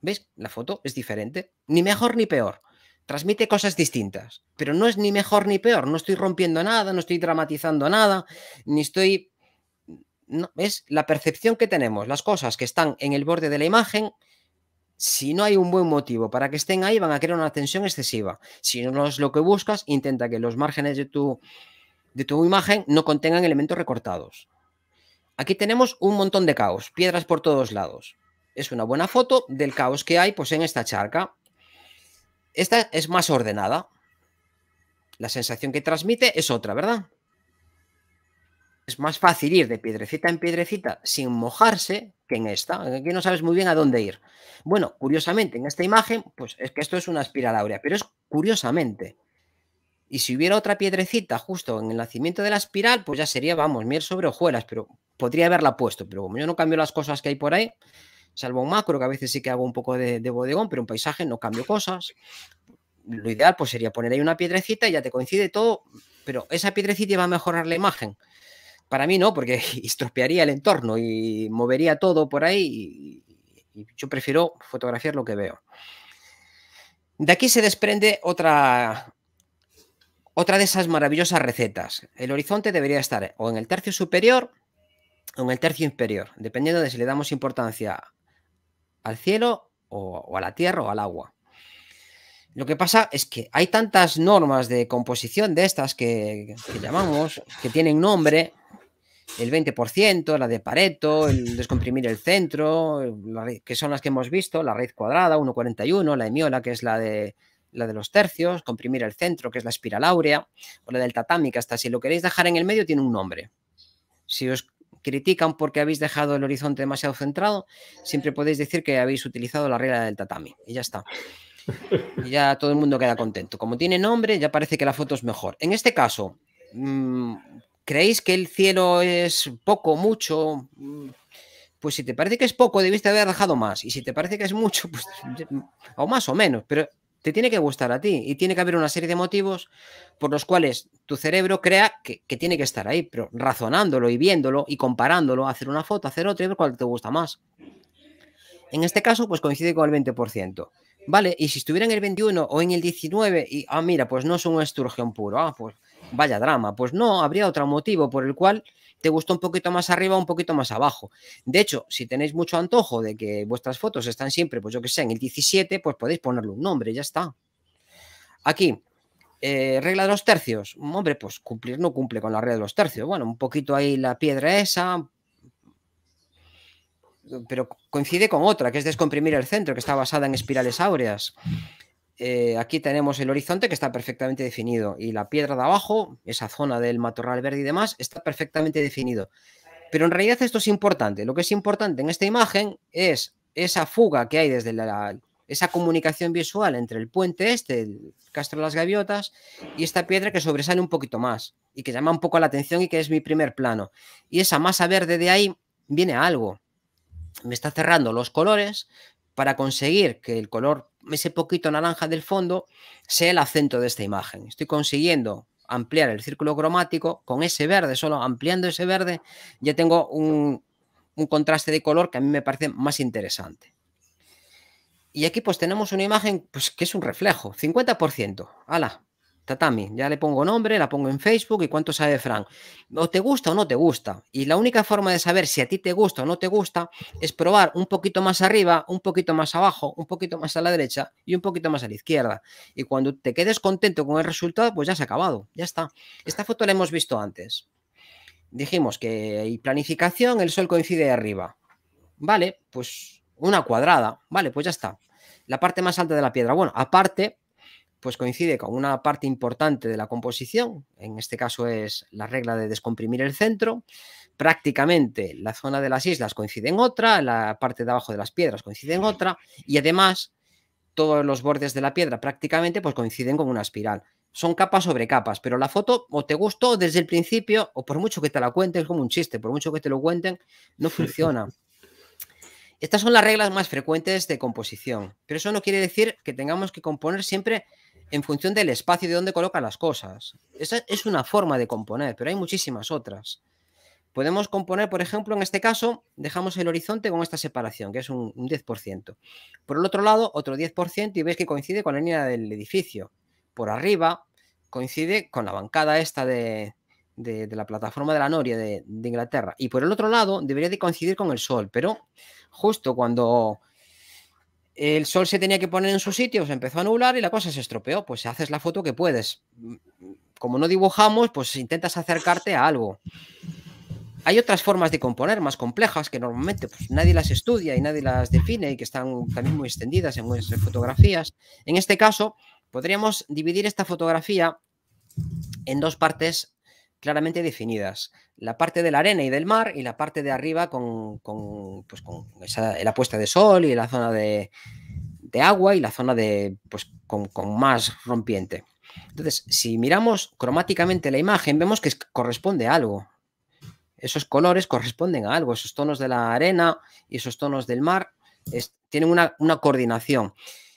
¿Ves? La foto es diferente. Ni mejor ni peor. Transmite cosas distintas. Pero no es ni mejor ni peor. No estoy rompiendo nada, no estoy dramatizando nada, ni estoy... No, es la percepción que tenemos. Las cosas que están en el borde de la imagen si no hay un buen motivo para que estén ahí, van a crear una tensión excesiva. Si no es lo que buscas, intenta que los márgenes de tu de tu imagen no contengan elementos recortados. Aquí tenemos un montón de caos, piedras por todos lados. Es una buena foto del caos que hay pues, en esta charca. Esta es más ordenada. La sensación que transmite es otra, ¿verdad? Es más fácil ir de piedrecita en piedrecita sin mojarse que en esta. Aquí no sabes muy bien a dónde ir. Bueno, curiosamente, en esta imagen, pues es que esto es una espiral áurea, pero es curiosamente. Y si hubiera otra piedrecita justo en el nacimiento de la espiral, pues ya sería, vamos, miel sobre hojuelas, pero podría haberla puesto. Pero como yo no cambio las cosas que hay por ahí, salvo un macro, que a veces sí que hago un poco de, bodegón, pero un paisaje no cambio cosas. Lo ideal pues sería poner ahí una piedrecita y ya te coincide todo, pero esa piedrecita va a mejorar la imagen. Para mí no, porque estropearía el entorno y movería todo por ahí y yo prefiero fotografiar lo que veo. De aquí se desprende otra, otra de esas maravillosas recetas. El horizonte debería estar o en el tercio superior o en el tercio inferior, dependiendo de si le damos importancia al cielo o, a la tierra o al agua. Lo que pasa es que hay tantas normas de composición de estas que, llamamos, que tienen nombre, el 20%, la de Pareto, el descomprimir el centro, que son las que hemos visto, la raíz cuadrada, 1,41, la de que es la de la de los tercios, comprimir el centro, que es la espiral áurea, o la del tatami, que hasta si lo queréis dejar en el medio tiene un nombre. Si os critican porque habéis dejado el horizonte demasiado centrado, siempre podéis decir que habéis utilizado la regla del tatami y ya está. Y ya todo el mundo queda contento. Como tiene nombre, ya parece que la foto es mejor. En este caso, mm, ¿creéis que el cielo es poco, mucho? Mm, pues si te parece que es poco, debiste haber dejado más. Y si te parece que es mucho, pues o más o menos. Pero te tiene que gustar a ti y tiene que haber una serie de motivos por los cuales tu cerebro crea que, tiene que estar ahí, pero razonándolo y viéndolo y comparándolo, hacer una foto, hacer otra y ver cuál te gusta más. En este caso, pues coincide con el 20%. Vale, y si estuviera en el 21 o en el 19 y, ah, mira, pues no es un esturgeón puro, ah, pues vaya drama, pues no, habría otro motivo por el cual te gusta un poquito más arriba, un poquito más abajo. De hecho, si tenéis mucho antojo de que vuestras fotos están siempre, pues yo que sé, en el 17, pues podéis ponerle un nombre, ya está. Aquí, eh, regla de los tercios. Mm, hombre, pues cumplir no cumple con la regla de los tercios. Bueno, un poquito ahí la piedra esa, pero coincide con otra, que es descomprimir el centro, que está basada en espirales áureas. Eh, aquí tenemos el horizonte que está perfectamente definido y la piedra de abajo, esa zona del matorral verde y demás, está perfectamente definido. Pero en realidad esto es importante. Lo que es importante en esta imagen es esa fuga que hay desde la, esa comunicación visual entre el puente este, el Castro de las Gaviotas, y esta piedra que sobresale un poquito más y que llama un poco la atención y que es mi primer plano. Y esa masa verde de ahí viene a algo. Me está cerrando los colores para conseguir que el color ese poquito naranja del fondo sea el acento de esta imagen. Estoy consiguiendo ampliar el círculo cromático con ese verde, solo ampliando ese verde ya tengo un, contraste de color que a mí me parece más interesante. Y aquí pues tenemos una imagen pues, que es un reflejo, 50%. ¡Hala! tatami. Ya le pongo nombre, la pongo en Facebook y cuánto sabe Frank, O te gusta o no te gusta. Y la única forma de saber si a ti te gusta o no te gusta es probar un poquito más arriba, un poquito más abajo, un poquito más a la derecha y un poquito más a la izquierda. Y cuando te quedes contento con el resultado, pues ya se ha acabado. Ya está. Esta foto la hemos visto antes. Dijimos que hay planificación, el sol coincide arriba. Vale, pues una cuadrada. Vale, pues ya está. La parte más alta de la piedra. Bueno, aparte pues coincide con una parte importante de la composición, en este caso es la regla de descomprimir el centro, prácticamente la zona de las islas coincide en otra, la parte de abajo de las piedras coincide en otra, y además todos los bordes de la piedra prácticamente pues coinciden con una espiral. Son capas sobre capas, pero la foto o te gustó desde el principio o por mucho que te la cuenten, es como un chiste, por mucho que te lo cuenten, no funciona. Estas son las reglas más frecuentes de composición, pero eso no quiere decir que tengamos que componer siempre en función del espacio de donde coloca las cosas. Esa es una forma de componer, pero hay muchísimas otras. Podemos componer, por ejemplo, en este caso, dejamos el horizonte con esta separación, que es un, 10%. Por el otro lado, otro 10% y veis que coincide con la línea del edificio. Por arriba coincide con la bancada esta de, la plataforma de la Noria de, de Inglaterra. Y por el otro lado debería de coincidir con el sol, pero justo cuando el sol se tenía que poner en su sitio, se empezó a nublar y la cosa se estropeó. Pues haces la foto que puedes. Mm, mm, como no dibujamos, pues intentas acercarte a algo. Hay otras formas de componer más complejas que normalmente pues, nadie las estudia y nadie las define y que están también muy extendidas en nuestras fotografías. En este caso, podríamos dividir esta fotografía en dos partes claramente definidas. La parte de la arena y del mar y la parte de arriba con, pues con la puesta de sol y la zona de, agua y la zona de, pues, con, más rompiente. Entonces, si miramos cromáticamente la imagen, vemos que corresponde a algo. Esos colores corresponden a algo. Esos tonos de la arena y esos tonos del mar tienen una, una coordinación.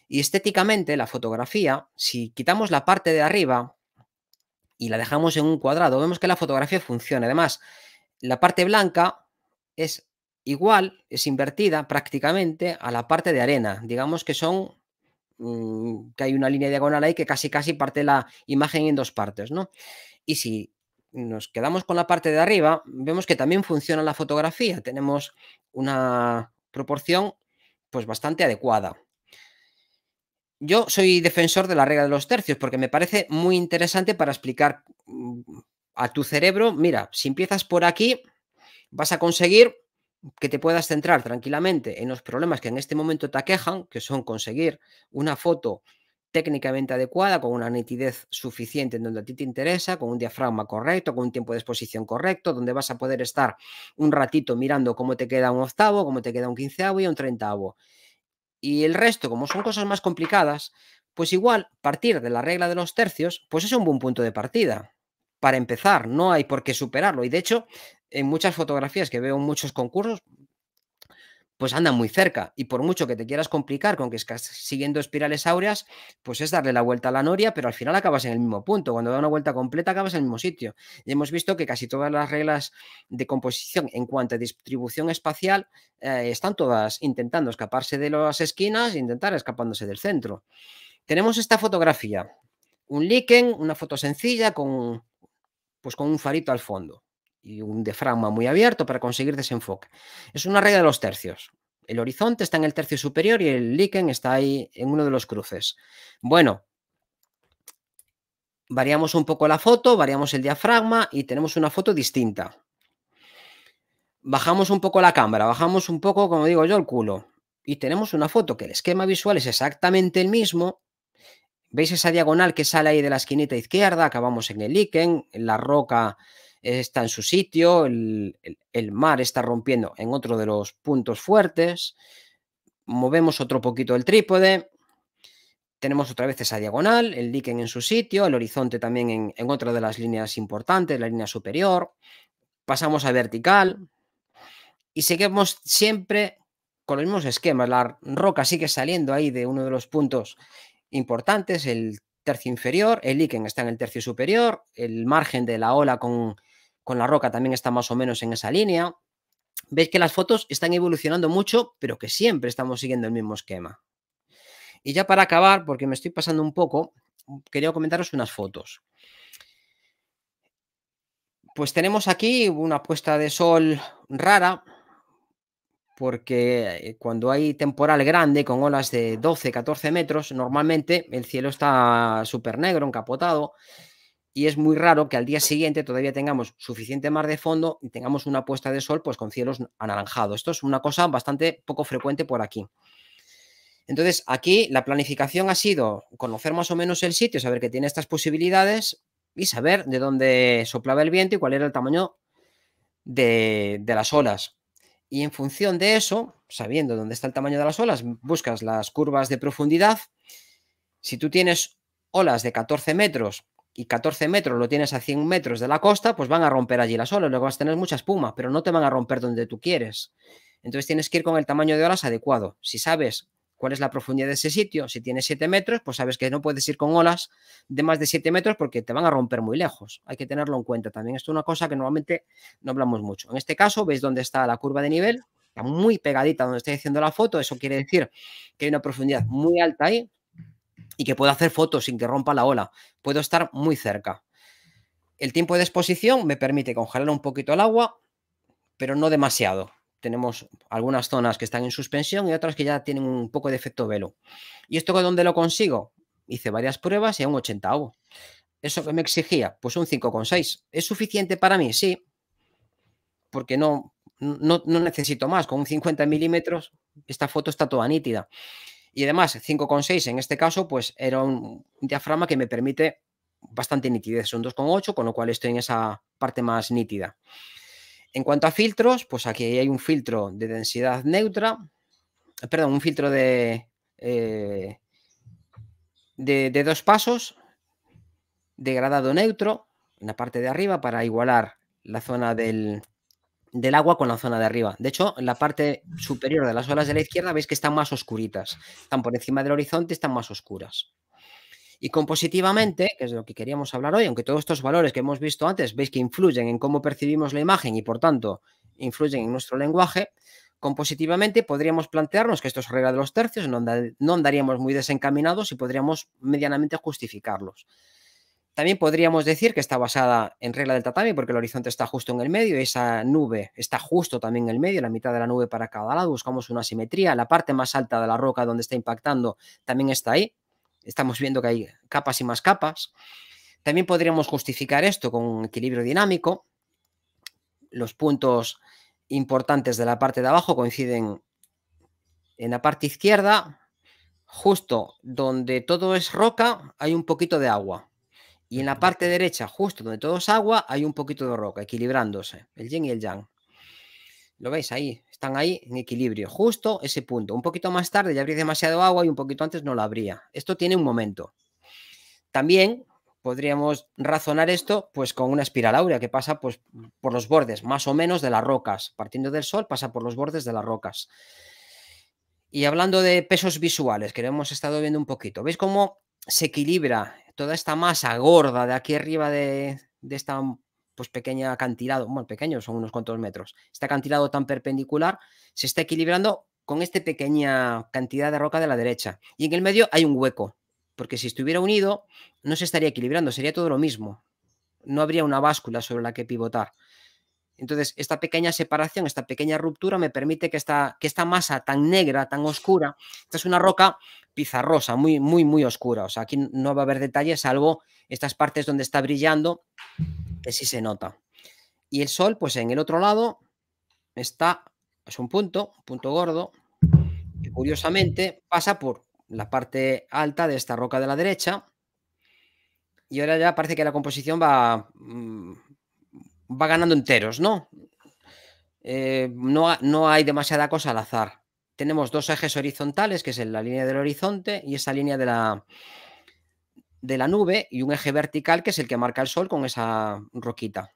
Y estéticamente, la fotografía, si quitamos la parte de arriba, y la dejamos en un cuadrado, vemos que la fotografía funciona. Además, la parte blanca es igual, es invertida prácticamente a la parte de arena. Digamos que son mm, que hay una línea diagonal ahí que casi casi parte la imagen en dos partes, ¿no? Y si nos quedamos con la parte de arriba, vemos que también funciona la fotografía. Tenemos una proporción pues bastante adecuada. Yo soy defensor de la regla de los tercios porque me parece muy interesante para explicar mm, a tu cerebro, mira, si empiezas por aquí, vas a conseguir que te puedas centrar tranquilamente en los problemas que en este momento te aquejan, que son conseguir una foto técnicamente adecuada, con una nitidez suficiente en donde a ti te interesa, con un diafragma correcto, con un tiempo de exposición correcto, donde vas a poder estar un ratito mirando cómo te queda un octavo, cómo te queda un quinceavo y un treintaavo. Y el resto, como son cosas más complicadas, pues igual partir de la regla de los tercios, pues es un buen punto de partida. Para empezar, no hay por qué superarlo. Y de hecho, en muchas fotografías que veo en muchos concursos, pues andan muy cerca. Y por mucho que te quieras complicar con que estás siguiendo espirales áureas, pues es darle la vuelta a la noria, pero al final acabas en el mismo punto. Cuando da una vuelta completa, acabas en el mismo sitio. Y hemos visto que casi todas las reglas de composición en cuanto a distribución espacial eh, están todas intentando escaparse de las esquinas e intentar escapándose del centro. Tenemos esta fotografía, un líquen, una foto sencilla con, pues con un farito al fondo y un diafragma muy abierto para conseguir desenfoque. Es una regla de los tercios. El horizonte está en el tercio superior y el líquen está ahí en uno de los cruces. Bueno, variamos un poco la foto, variamos el diafragma y tenemos una foto distinta. Bajamos un poco la cámara, bajamos un poco, como digo yo, el culo. Y tenemos una foto que el esquema visual es exactamente el mismo. ¿Veis esa diagonal que sale ahí de la esquinita izquierda? Acabamos en el líquen en la roca está en su sitio, el, mar está rompiendo en otro de los puntos fuertes, movemos otro poquito el trípode, tenemos otra vez esa diagonal, el líquen en su sitio, el horizonte también en, en, otra de las líneas importantes, la línea superior, pasamos a vertical y seguimos siempre con los mismos esquemas. La roca sigue saliendo ahí de uno de los puntos importantes, el tercio inferior, el líquen está en el tercio superior, el margen de la ola con con la roca también está más o menos en esa línea. Veis que las fotos están evolucionando mucho, pero que siempre estamos siguiendo el mismo esquema. Y ya para acabar, porque me estoy pasando un poco, quería comentaros unas fotos. Pues tenemos aquí una puesta de sol rara, porque eh, cuando hay temporal grande con olas de 12, 14 metros, normalmente el cielo está súper negro, encapotado y es muy raro que al día siguiente todavía tengamos suficiente mar de fondo y tengamos una puesta de sol pues con cielos anaranjados. Esto es una cosa bastante poco frecuente por aquí. Entonces, aquí la planificación ha sido conocer más o menos el sitio, saber que tiene estas posibilidades y saber de dónde soplaba el viento y cuál era el tamaño de, de las olas. Y en función de eso, sabiendo dónde está el tamaño de las olas, buscas las curvas de profundidad. Si tú tienes olas de 14 metros y 14 metros lo tienes a 100 metros de la costa, pues van a romper allí las olas, luego vas a tener mucha espuma, pero no te van a romper donde tú quieres. Entonces tienes que ir con el tamaño de olas adecuado. Si sabes cuál es la profundidad de ese sitio, si tienes 7 metros, pues sabes que no puedes ir con olas de más de 7 metros porque te van a romper muy lejos. Hay que tenerlo en cuenta también. Esto es una cosa que normalmente no hablamos mucho. En este caso, veis dónde está la curva de nivel, está muy pegadita donde estoy haciendo la foto. Eso quiere decir que hay una profundidad muy alta ahí, y que puedo hacer fotos sin que rompa la ola. Puedo estar muy cerca. El tiempo de exposición me permite congelar un poquito el agua, pero no demasiado. Tenemos algunas zonas que están en suspensión y otras que ya tienen un poco de efecto velo. ¿Y esto dónde lo consigo? Hice varias pruebas y a un 80 ¿Eso que me exigía? Pues un 5,6. ¿Es suficiente para mí? Sí, porque no, no, no necesito más. Con un 50 milímetros esta foto está toda nítida. Y además, 5,6 en este caso, pues era un diafragma que me permite bastante nitidez, son 2,8, con lo cual estoy en esa parte más nítida. En cuanto a filtros, pues aquí hay un filtro de densidad neutra, perdón, un filtro de, eh, de, de dos pasos, degradado neutro, en la parte de arriba, para igualar la zona del del agua con la zona de arriba. De hecho, en la parte superior de las olas de la izquierda veis que están más oscuritas. Están por encima del horizonte, están más oscuras. Y compositivamente, que es de lo que queríamos hablar hoy, aunque todos estos valores que hemos visto antes, veis que influyen en cómo percibimos la imagen y por tanto influyen en nuestro lenguaje, compositivamente podríamos plantearnos que esto es regla de los tercios, no, andaríamos muy desencaminados y podríamos medianamente justificarlos. También podríamos decir que está basada en regla del tatami porque el horizonte está justo en el medio, esa nube está justo también en el medio, la mitad de la nube para cada lado, buscamos una simetría, la parte más alta de la roca donde está impactando también está ahí, estamos viendo que hay capas y más capas. También podríamos justificar esto con un equilibrio dinámico, los puntos importantes de la parte de abajo coinciden en la parte izquierda, justo donde todo es roca hay un poquito de agua y en la parte derecha, justo donde todo es agua, hay un poquito de roca, equilibrándose, el yin y el yang. ¿Lo veis ahí? Están ahí en equilibrio, justo ese punto. Un poquito más tarde ya habría demasiado agua y un poquito antes no la habría. Esto tiene un momento. También podríamos razonar esto pues con una espiral áurea que pasa pues, por los bordes más o menos de las rocas. Partiendo del Sol pasa por los bordes de las rocas. Y hablando de pesos visuales, que lo hemos estado viendo un poquito, ¿veis cómo se equilibra toda esta masa gorda de aquí arriba de, esta pues pequeña acantilado, bueno, pequeño, son unos cuantos metros, este acantilado tan perpendicular se está equilibrando con esta pequeña cantidad de roca de la derecha. Y en el medio hay un hueco, porque si estuviera unido no se estaría equilibrando, sería todo lo mismo. No habría una báscula sobre la que pivotar. Entonces, esta pequeña separación, esta pequeña ruptura me permite que esta, que esta masa tan negra, tan oscura, esta es una roca pizarrosa, muy, muy, muy oscura. O sea, aquí no va a haber detalles, salvo estas partes donde está brillando, que sí se nota. Y el sol, pues en el otro lado, está, es pues, un punto, un punto gordo, que curiosamente pasa por la parte alta de esta roca de la derecha. Y ahora ya parece que la composición va, mm, va ganando enteros, ¿no? Eh, no, no hay demasiada cosa al azar tenemos dos ejes horizontales, que es la línea del horizonte y esa línea de la, de la nube, y un eje vertical, que es el que marca el sol con esa roquita.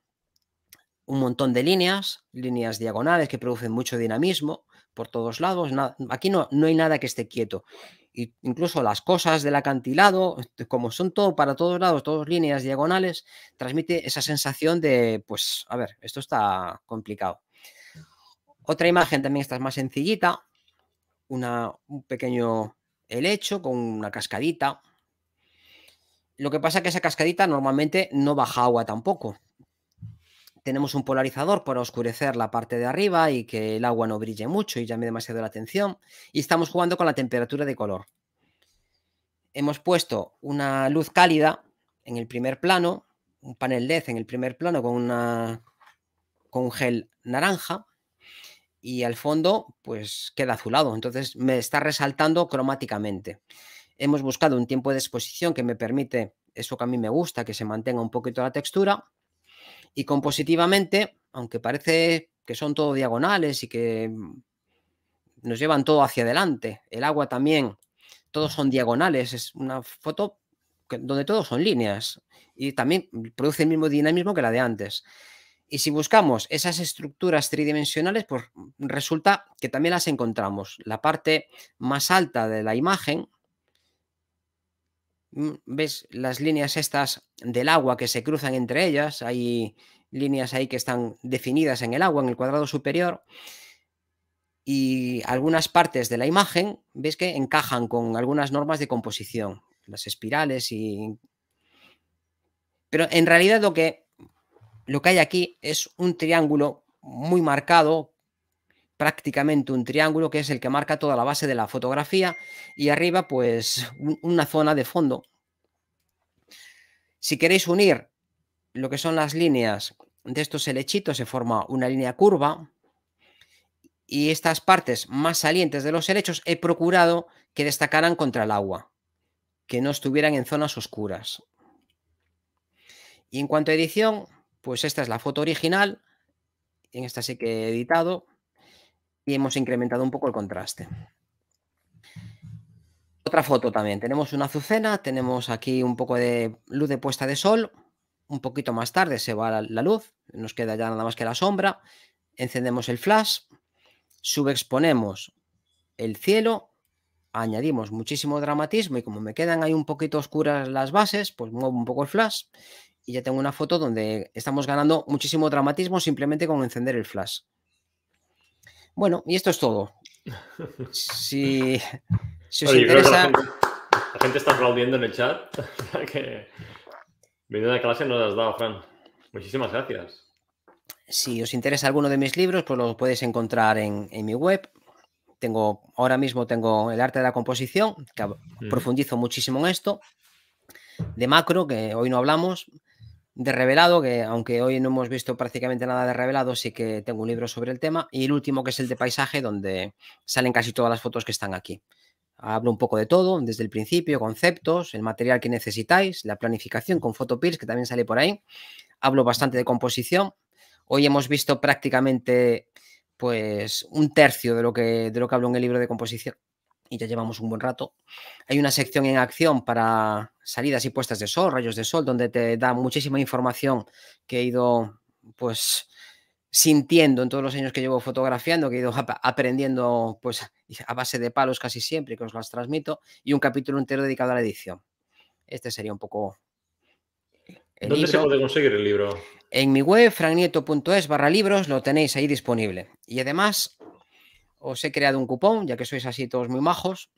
Un montón de líneas, líneas diagonales que producen mucho dinamismo por todos lados. aquí no, no hay nada que esté quieto. incluso las cosas del acantilado, como son todo para todos lados, todas líneas diagonales, transmite esa sensación de, pues, a ver, esto está complicado. Otra imagen también, esta es más sencillita, un pequeño helecho con una cascadita. Lo que pasa es que esa cascadita normalmente no baja agua tampoco. Tenemos un polarizador para oscurecer la parte de arriba y que el agua no brille mucho y llame demasiado la atención. Y estamos jugando con la temperatura de color. Hemos puesto una luz cálida en el primer plano, un panel LED en el primer plano con, con un gel naranja y al fondo pues queda azulado, entonces me está resaltando cromáticamente. Hemos buscado un tiempo de exposición que me permite eso que a mí me gusta, que se mantenga un poquito la textura y compositivamente, aunque parece que son todo diagonales y que nos llevan todo hacia adelante, el agua también, todos son diagonales, es una foto donde todos son líneas y también produce el mismo dinamismo que la de antes. Y si buscamos esas estructuras tridimensionales, pues mm, resulta que también las encontramos. La parte más alta de la imagen, mm, ¿ves las líneas estas del agua que se cruzan entre ellas? Hay líneas ahí que están definidas en el agua, en el cuadrado superior. Y algunas partes de la imagen, ¿ves que encajan con algunas normas de composición? Las espirales y... Pero en realidad lo que lo que hay aquí es un triángulo muy marcado, prácticamente un triángulo que es el que marca toda la base de la fotografía y arriba pues una zona de fondo. Si queréis unir lo que son las líneas de estos helechitos se forma una línea curva y estas partes más salientes de los helechos he procurado que destacaran contra el agua, que no estuvieran en zonas oscuras. Y en cuanto a edición, pues esta es la foto original, en esta sí que he editado y hemos incrementado un poco el contraste. Otra foto también, tenemos una azucena, tenemos aquí un poco de luz de puesta de sol, un poquito más tarde se va la, luz, nos queda ya nada más que la sombra, encendemos el flash, subexponemos el cielo, añadimos muchísimo dramatismo y como me quedan ahí un poquito oscuras las bases, pues muevo un poco el flash y ya tengo una foto donde estamos ganando muchísimo dramatismo simplemente con encender el flash. Bueno, y esto es todo. Si, os interesa... La gente, está aplaudiendo en el chat. que... a de clase no has dado, Fran. Muchísimas gracias. Si os interesa alguno de mis libros, pues los podéis encontrar en, mi web. Tengo, ahora mismo tengo El arte de la composición, que profundizo muchísimo en esto. De macro, que hoy no hablamos, de revelado, que aunque hoy no hemos visto prácticamente nada de revelado, sí que tengo un libro sobre el tema. Y el último, que es el de paisaje, donde salen casi todas las fotos que están aquí. Hablo un poco de todo, desde el principio, conceptos, el material que necesitáis, la planificación con Photopills, que también sale por ahí. Hablo bastante de composición. Hoy hemos visto prácticamente pues un tercio de lo que, de lo que hablo en el libro de composición y ya llevamos un buen rato. Hay una sección en acción para salidas y puestas de sol, rayos de sol, donde te da muchísima información que he ido pues sintiendo en todos los años que llevo fotografiando, que he ido aprendiendo pues a base de palos casi siempre, que os las transmito, y un capítulo entero dedicado a la edición. Este sería un poco... ¿Dónde se puede conseguir el libro? En mi web, fragnetoes barra libros, lo tenéis ahí disponible. Y además os he creado un cupón, ya que sois así todos muy majos.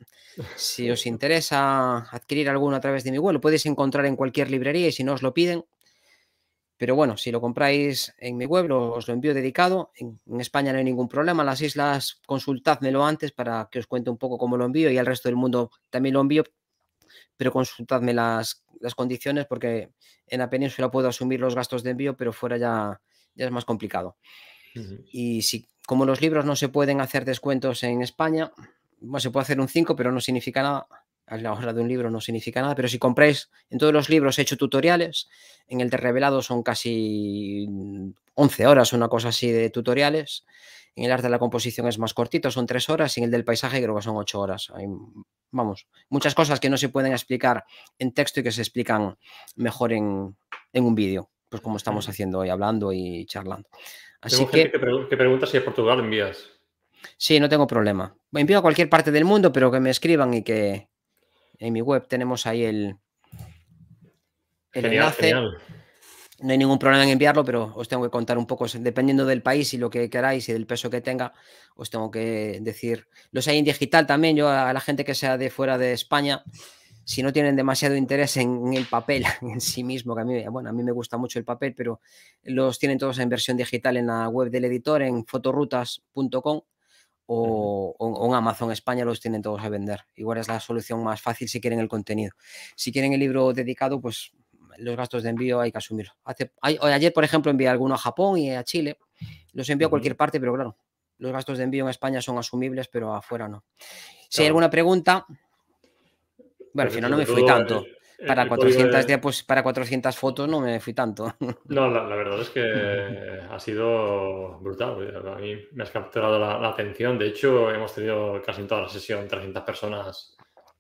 Si os interesa adquirir alguno a través de mi web, lo podéis encontrar en cualquier librería y si no os lo piden. Pero bueno, si lo compráis en mi web, os lo envío dedicado. En, España no hay ningún problema. En las islas, consultádmelo antes para que os cuente un poco cómo lo envío y al resto del mundo también lo envío. Pero consultadme las, condiciones porque en la península puedo asumir los gastos de envío, pero fuera ya, ya es más complicado. Y si como los libros no se pueden hacer descuentos en España, bueno, se puede hacer un 5, pero no significa nada. A la hora de un libro no significa nada, pero si compráis, en todos los libros he hecho tutoriales, en el de revelado son casi 11 horas, una cosa así de tutoriales. En el arte de la composición es más cortito, son 3 horas, en el del paisaje creo que son 8 horas. vamos, muchas cosas que no se pueden explicar en texto y que se explican mejor en, en un vídeo, pues como estamos haciendo hoy, hablando y charlando. Así Tengo gente que, pregunta si a Portugal envías. Sí, no tengo problema. Envío a cualquier parte del mundo, pero que me escriban y que en mi web tenemos ahí el, enlace. No hay ningún problema en enviarlo, pero os tengo que contar un poco, dependiendo del país y lo que queráis y del peso que tenga, os tengo que decir. Los hay en digital también, yo a la gente que sea de fuera de España, si no tienen demasiado interés en, el papel en sí mismo, que a mí, bueno, a mí me gusta mucho el papel, pero los tienen todos en versión digital en la web del editor, en fotorutas.com o, en Amazon España los tienen todos a vender. Igual es la solución más fácil si quieren el contenido. Si quieren el libro dedicado, pues los gastos de envío hay que asumirlo. ayer, por ejemplo, envié alguno a Japón y a Chile. Los envío a cualquier parte, pero claro, los gastos de envío en España son asumibles, pero afuera no. Si hay alguna pregunta, bueno, al final no me fui tanto. Eh, para, 400 pues, para 400 fotos no me fui tanto. No, la, verdad es que ha sido brutal. A mí me has capturado la, atención. De hecho, hemos tenido casi en toda la sesión 300 personas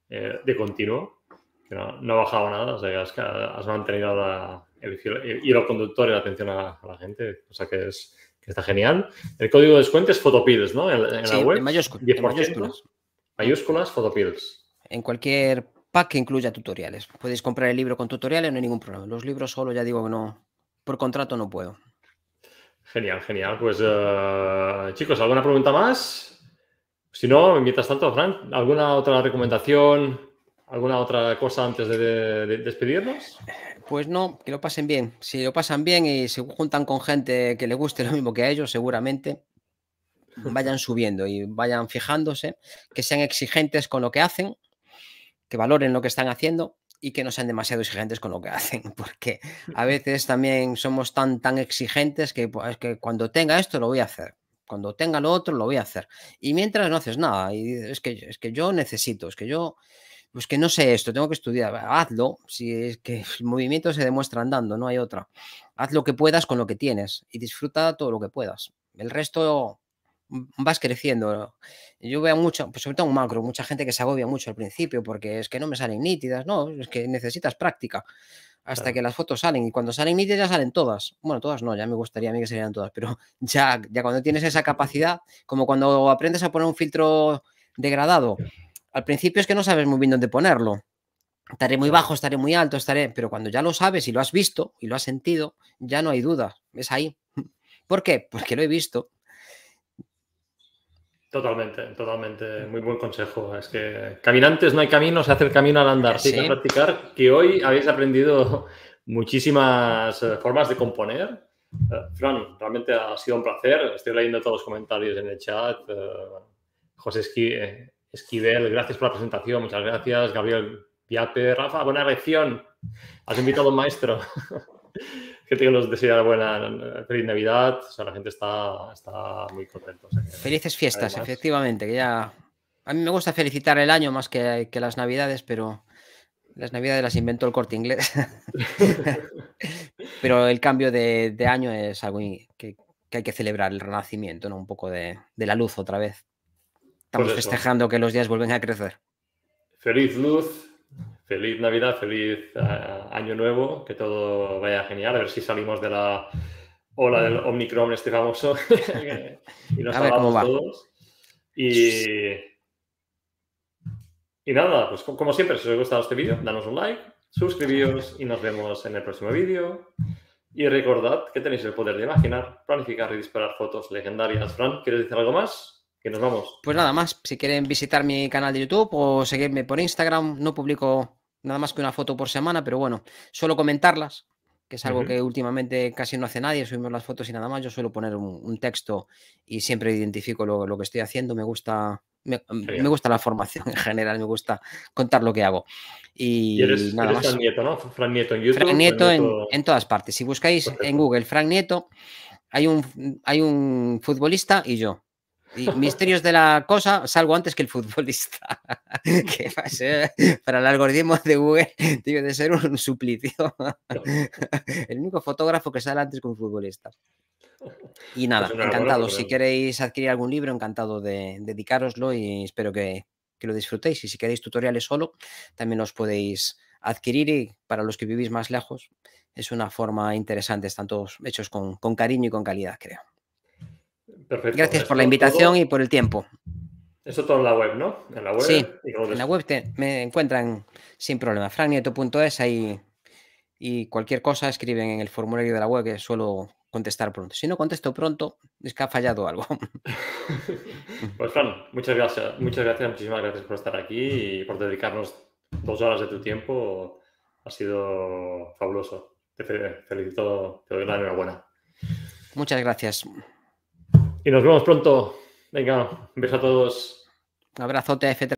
eh, de continuo. no, ha bajado nada. O sea, has, has mantenido la, el, hilo conductor y la atención a, la gente. O sea, que es, está genial. El código de descuento es Fotopills, ¿no? En, la web. En mayúsculas. En mayúsculas, Fotopills. En cualquier pack que incluya tutoriales. Podéis comprar el libro con tutoriales, no hay ningún problema. Los libros solo, ya digo que no, por contrato no puedo. Genial, genial. Pues eh, chicos, ¿alguna pregunta más? Si no, mientras tanto, Fran, ¿alguna otra recomendación? ¿Alguna otra cosa antes de, de, despedirnos? Pues no, que lo pasen bien. Si lo pasan bien y se juntan con gente que le guste lo mismo que a ellos, seguramente vayan subiendo y vayan fijándose, que sean exigentes con lo que hacen, que valoren lo que están haciendo y que no sean demasiado exigentes con lo que hacen, porque a veces también somos tan, tan exigentes pues, que, cuando tenga esto lo voy a hacer, cuando tenga lo otro lo voy a hacer. Y mientras no haces nada, y es que, es que yo necesito, es que yo, pues que no sé esto, tengo que estudiar, hazlo, si es que el movimiento se demuestra andando, no hay otra. Haz lo que puedas con lo que tienes y disfruta todo lo que puedas. El resto vas creciendo. Yo veo mucho, pues sobre todo un macro, mucha gente que se agobia mucho al principio porque es que no me salen nítidas, no, es que necesitas práctica hasta que las fotos salen y cuando salen nítidas ya salen todas. Bueno, todas no, ya me gustaría a mí que salieran todas, pero ya, ya cuando tienes esa capacidad, como cuando aprendes a poner un filtro degradado, al principio es que no sabes muy bien dónde ponerlo. Estaré muy bajo, estaré muy alto, estaré, pero cuando ya lo sabes y lo has visto y lo has sentido, ya no hay duda, es ahí. ¿Por qué? Porque lo he visto Totalmente, totalmente. Mm. Muy buen consejo. Es que caminantes no hay camino, se hace el camino al andar. Sí, practicar. Que hoy habéis aprendido muchísimas eh, formas de componer. Eh, Fran, realmente ha sido un placer. Estoy leyendo todos los comentarios en el chat. Eh, José Esquivel, gracias por la presentación. Muchas gracias. Gabriel Piape, Rafa, buena lección. Has invitado a un maestro. que tengan los desear buena feliz Navidad. O sea, la gente está, muy contenta. Felices fiestas, efectivamente. Que ya... A mí me gusta felicitar el año más que, que las Navidades, pero las Navidades las inventó el corte inglés. pero el cambio de, año es algo que, hay que celebrar, el renacimiento, ¿no? un poco de, la luz otra vez. Estamos festejando que los días vuelven a crecer. Feliz luz, feliz Navidad, feliz eh, Año Nuevo, que todo vaya genial, a ver si salimos de la ola del Omnicron este famoso y nos a todos. Y, nada, pues como siempre, si os ha gustado este vídeo, danos un like, suscribíos y nos vemos en el próximo vídeo. Y recordad que tenéis el poder de imaginar, planificar y disparar fotos legendarias. Fran, ¿quieres decir algo más? que nos vamos. Pues nada más, si quieren visitar mi canal de YouTube o seguirme por Instagram, no publico nada más que una foto por semana, pero bueno, suelo comentarlas, que es algo que últimamente casi no hace nadie, subimos las fotos y nada más, yo suelo poner un, texto y siempre identifico lo, que estoy haciendo, me gusta... Me, gusta la formación en general, me gusta contar lo que hago. Y, eres, nada más. Frank Nieto, ¿no? Frank Nieto en YouTube. Frank Nieto, En, todas partes. Si buscáis en Google Frank Nieto, hay un, hay un futbolista y yo misterios de la cosa, salgo antes que el futbolista. para el algoritmo de Google, debe de ser un suplicio. el único fotógrafo que sale antes que un futbolista. Y nada, encantado. Si queréis adquirir algún libro, encantado de dedicaroslo y espero que, lo disfrutéis. Y si queréis tutoriales solo, también los podéis adquirir y para los que vivís más lejos es una forma interesante. Están todos hechos con cariño y con calidad, creo. Gracias por la invitación y por el tiempo. Eso todo en la web, ¿no? En la web. Sí, en la web me encuentran sin problema. Franieto.es ahí y cualquier cosa escriben en el formulario de la web que suelo contestar pronto. Si no contesto pronto, es que ha fallado algo. Pues Fran, muchas gracias, muchas gracias, muchísimas gracias por estar aquí y por dedicarnos dos horas de tu tiempo. Ha sido fabuloso. Te felicito, te doy la enhorabuena. Muchas gracias. Y nos vemos pronto. Venga, un beso a todos. Un abrazote a f